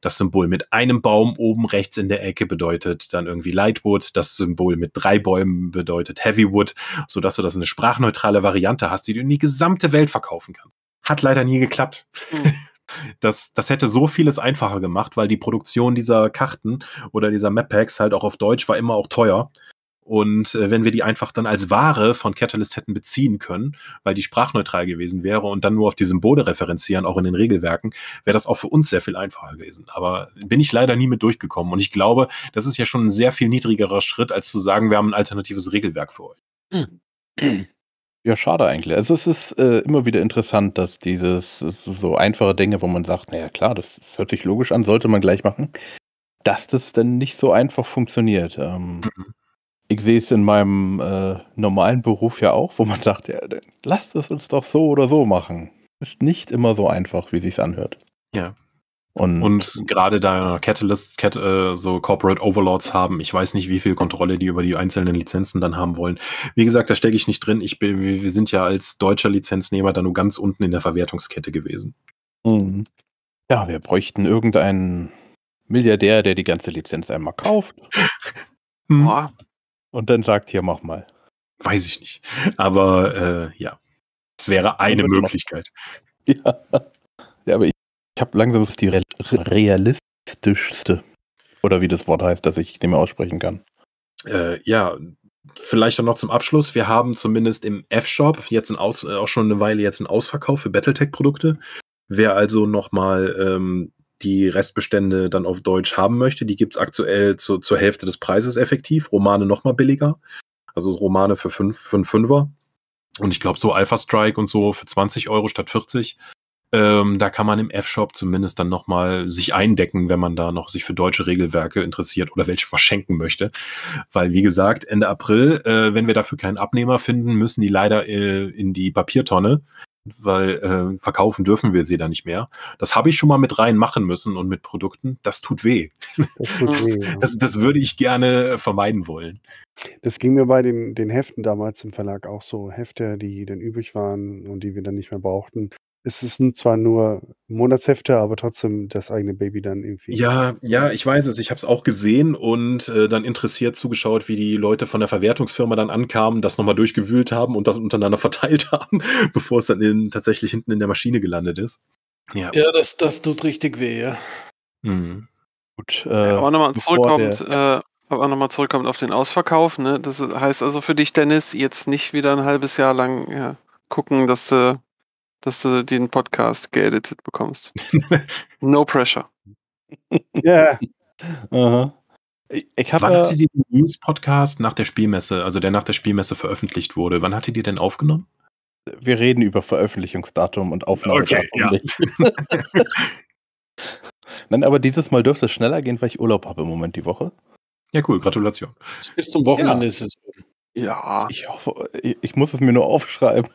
das Symbol mit einem Baum oben rechts in der Ecke bedeutet dann irgendwie Lightwood, das Symbol mit drei Bäumen bedeutet Heavywood, sodass du das eine sprachneutrale Variante hast, die du in die gesamte Welt verkaufen kannst. Hat leider nie geklappt. Hm. Das, das hätte so vieles einfacher gemacht, weil die Produktion dieser Karten oder dieser Map-Packs halt auch auf Deutsch war immer auch teuer. Und äh, wenn wir die einfach dann als Ware von Catalyst hätten beziehen können, weil die sprachneutral gewesen wäre und dann nur auf die Symbole referenzieren, auch in den Regelwerken, wäre das auch für uns sehr viel einfacher gewesen. Aber bin ich leider nie mit durchgekommen. Und ich glaube, das ist ja schon ein sehr viel niedrigerer Schritt, als zu sagen, wir haben ein alternatives Regelwerk für euch. Hm. Ja, schade eigentlich. Also es ist äh, immer wieder interessant, dass dieses äh, so einfache Dinge, wo man sagt, naja klar, das hört sich logisch an, sollte man gleich machen, dass das dann nicht so einfach funktioniert. Ähm, mhm ich sehe es in meinem äh, normalen Beruf ja auch, wo man sagt, ja, lasst es uns doch so oder so machen. Ist nicht immer so einfach, wie sich anhört. Ja. Und, und gerade da Catalyst Cat, äh, so Corporate Overlords haben, ich weiß nicht, wie viel Kontrolle die über die einzelnen Lizenzen dann haben wollen. Wie gesagt, da stecke ich nicht drin. Ich bin, wir sind ja als deutscher Lizenznehmer da nur ganz unten in der Verwertungskette gewesen. Mhm. Ja, wir bräuchten irgendeinen Milliardär, der die ganze Lizenz einmal kauft. Hm. Boah, und dann sagt hier, mach mal. Weiß ich nicht. Aber äh, ja, es wäre eine Möglichkeit. Ja. ja, aber ich, ich habe langsam das die realistischste. Oder wie das Wort heißt, dass ich dem aussprechen kann. Äh, ja, vielleicht auch noch zum Abschluss. Wir haben zumindest im F-Shop jetzt äh, auch schon eine Weile jetzt einen Ausverkauf für Battletech-Produkte. Wer also nochmal ähm, die Restbestände dann auf Deutsch haben möchte. Die gibt's aktuell zu, zur Hälfte des Preises effektiv. Romane nochmal billiger. Also Romane für 5 fünf, Fünfer. Und ich glaube, so Alpha Strike und so für 20 Euro statt 40. Ähm, da kann man im F-Shop zumindest dann nochmal sich eindecken, wenn man da noch sich für deutsche Regelwerke interessiert oder welche verschenken möchte. Weil, wie gesagt, Ende April, äh, wenn wir dafür keinen Abnehmer finden, müssen die leider äh, in die Papiertonne, weil äh, verkaufen dürfen wir sie da nicht mehr. Das habe ich schon mal mit rein machen müssen und mit Produkten. Das tut weh. Das, tut weh, ja. das, das würde ich gerne äh, vermeiden wollen. Das ging mir bei den, den Heften damals im Verlag auch so. Hefte, die dann übrig waren und die wir dann nicht mehr brauchten es sind zwar nur Monatshefte, aber trotzdem das eigene Baby dann irgendwie. Ja, ja, ich weiß es. Ich habe es auch gesehen und äh, dann interessiert zugeschaut, wie die Leute von der Verwertungsfirma dann ankamen, das nochmal durchgewühlt haben und das untereinander verteilt haben, bevor es dann in, tatsächlich hinten in der Maschine gelandet ist. Ja, ja das, das tut richtig weh, ja. Mhm. Gut. Äh, aber nochmal zurückkommt, der, äh, nochmal zurückkommt auf den Ausverkauf, ne? Das heißt also für dich, Dennis, jetzt nicht wieder ein halbes Jahr lang ja, gucken, dass du dass du den Podcast geeditet bekommst. no pressure. Ja. Yeah. Ich hab, Wann hat äh, die den News-Podcast nach der Spielmesse, also der nach der Spielmesse veröffentlicht wurde? Wann hat die denn aufgenommen? Wir reden über Veröffentlichungsdatum und Aufnahmedatum okay, ja. nicht. Nein, aber dieses Mal dürfte es schneller gehen, weil ich Urlaub habe im Moment die Woche. Ja, cool, Gratulation. Bis zum Wochenende ja. ist es. Ja. Ich hoffe, ich, ich muss es mir nur aufschreiben.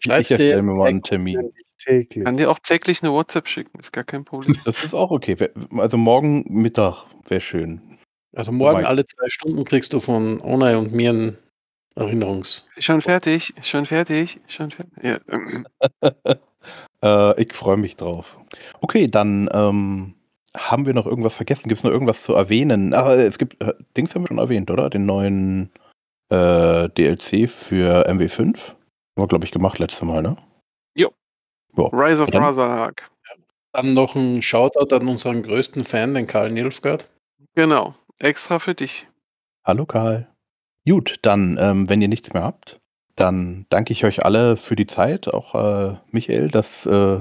Schreib ich dir mir mal einen Termin. Täglich. Kann dir auch täglich eine WhatsApp schicken, ist gar kein Problem. Das ist auch okay. Also morgen Mittag wäre schön. Also morgen alle zwei Stunden kriegst du von Onay und mir ein Erinnerungs. Schon fertig, schon fertig, schon fertig. Ja. äh, ich freue mich drauf. Okay, dann ähm, haben wir noch irgendwas vergessen? Gibt es noch irgendwas zu erwähnen? Ach, äh, es gibt, äh, Dings haben wir schon erwähnt, oder? Den neuen äh, DLC für MW5? Haben wir, glaube ich, gemacht letztes Mal, ne? Jo. Boah. Rise of Razahak. Dann noch ein Shoutout an unseren größten Fan, den Karl Nilfgaard. Genau, extra für dich. Hallo Karl. Gut, dann, ähm, wenn ihr nichts mehr habt, dann danke ich euch alle für die Zeit, auch äh, Michael, dass äh,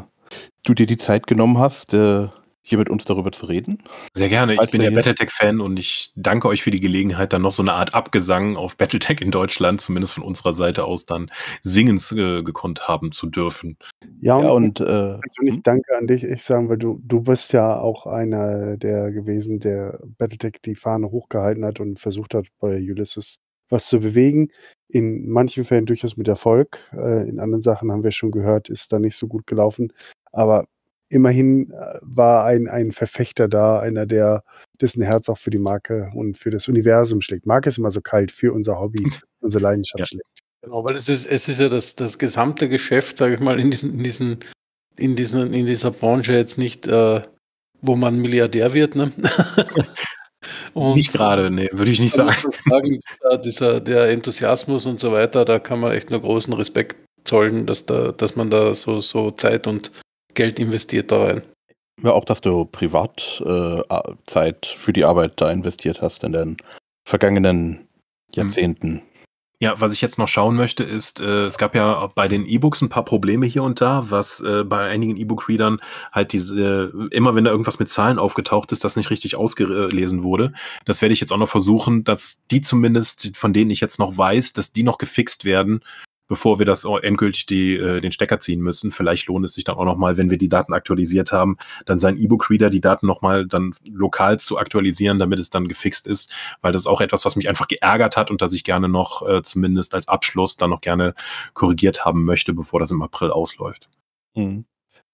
du dir die Zeit genommen hast, äh, hier mit uns darüber zu reden. Sehr gerne. ich bin ja Battletech-Fan und ich danke euch für die Gelegenheit, dann noch so eine Art Abgesang auf Battletech in Deutschland, zumindest von unserer Seite aus, dann singen äh, gekonnt haben zu dürfen. Ja, ja und, und äh, persönlich hm? danke an dich, ich sage, weil du, du bist ja auch einer der gewesen, der Battletech die Fahne hochgehalten hat und versucht hat, bei Ulysses was zu bewegen. In manchen Fällen durchaus mit Erfolg. Äh, in anderen Sachen haben wir schon gehört, ist da nicht so gut gelaufen. Aber immerhin äh, war ein, ein Verfechter da, einer, der dessen Herz auch für die Marke und für das Universum schlägt. Marke ist immer so kalt für unser Hobby, unsere Leidenschaft ja. schlägt. Genau, weil es ist, es ist ja das, das gesamte Geschäft, sage ich mal, in diesen, in diesen, in diesen, in dieser Branche jetzt nicht, äh, wo man Milliardär wird, ne? Und nicht gerade, nee, würde ich nicht also sagen. sagen dieser, dieser, der Enthusiasmus und so weiter, da kann man echt nur großen Respekt zollen, dass, da, dass man da so, so Zeit und Geld investiert da rein. Ja, auch dass du Privatzeit äh, für die Arbeit da investiert hast in den vergangenen mhm. Jahrzehnten. Ja, was ich jetzt noch schauen möchte, ist, äh, es gab ja bei den E-Books ein paar Probleme hier und da, was äh, bei einigen E-Book-Readern halt diese, immer wenn da irgendwas mit Zahlen aufgetaucht ist, das nicht richtig ausgelesen wurde. Das werde ich jetzt auch noch versuchen, dass die zumindest, von denen ich jetzt noch weiß, dass die noch gefixt werden, bevor wir das endgültig die, äh, den Stecker ziehen müssen. Vielleicht lohnt es sich dann auch nochmal, wenn wir die Daten aktualisiert haben, dann sein E-Book-Reader die Daten nochmal dann lokal zu aktualisieren, damit es dann gefixt ist, weil das ist auch etwas, was mich einfach geärgert hat und das ich gerne noch äh, zumindest als Abschluss dann noch gerne korrigiert haben möchte, bevor das im April ausläuft. Mhm.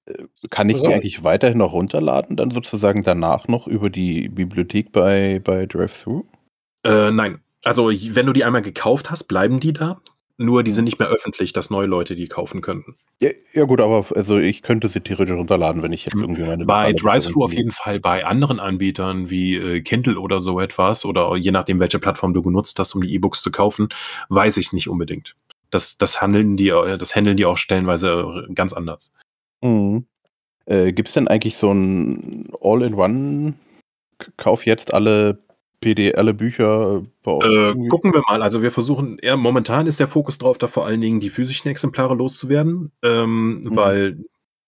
Äh, kann ich die eigentlich weiterhin noch runterladen, dann sozusagen danach noch über die Bibliothek bei, bei DriveThru? Äh, nein, also, wenn du die einmal gekauft hast, bleiben die da. Nur die sind nicht mehr öffentlich, dass neue Leute die kaufen könnten. Ja, ja gut, aber also ich könnte sie theoretisch runterladen, wenn ich jetzt mhm. irgendwie meine. Bei Drive-Thru auf jeden Fall, bei anderen Anbietern wie äh, Kindle oder so etwas oder je nachdem, welche Plattform du genutzt hast, um die E-Books zu kaufen, weiß ich es nicht unbedingt. Das, das, handeln die, äh, das handeln die auch stellenweise äh, ganz anders. Mhm. Äh, Gibt es denn eigentlich so ein All-in-One? Kauf jetzt alle PD, alle Bücher? Äh, äh gucken wir mal. Also wir versuchen, eher, momentan ist der Fokus drauf, da vor allen Dingen die physischen Exemplare loszuwerden, ähm, mhm. weil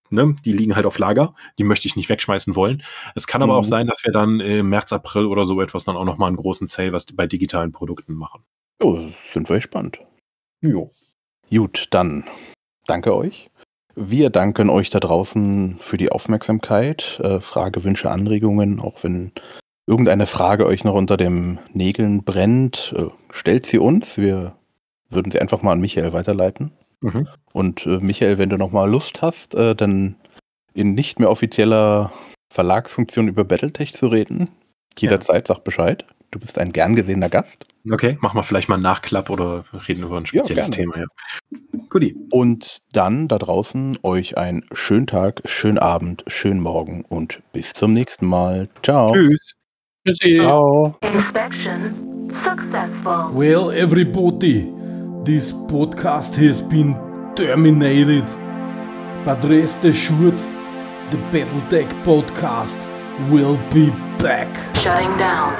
Ne, die liegen halt auf Lager, die möchte ich nicht wegschmeißen wollen. Es kann aber auch mhm. sein, dass wir dann im März, April oder so etwas dann auch nochmal einen großen Sale was bei digitalen Produkten machen. Jo, sind wir gespannt. Jo. Gut, dann danke euch. Wir danken euch da draußen für die Aufmerksamkeit, äh, Frage, Wünsche, Anregungen, auch wenn irgendeine Frage euch noch unter den Nägeln brennt, äh, stellt sie uns. Wir würden sie einfach mal an Michael weiterleiten. Mhm. Und äh, Michael, wenn du nochmal Lust hast, äh, dann in nicht mehr offizieller Verlagsfunktion über Battletech zu reden, jederzeit ja. sag Bescheid. Du bist ein gern gesehener Gast. Okay, machen wir vielleicht mal einen Nachklapp oder reden über ein spezielles ja, Thema. Ja. Goodie. Und dann da draußen euch einen schönen Tag, schönen Abend, schönen Morgen und bis zum nächsten Mal. Ciao. Tschüss. Ciao. Inspection successful. Well, everybody, this podcast has been terminated. But rest assured, the Battletech podcast will be back. Shutting down.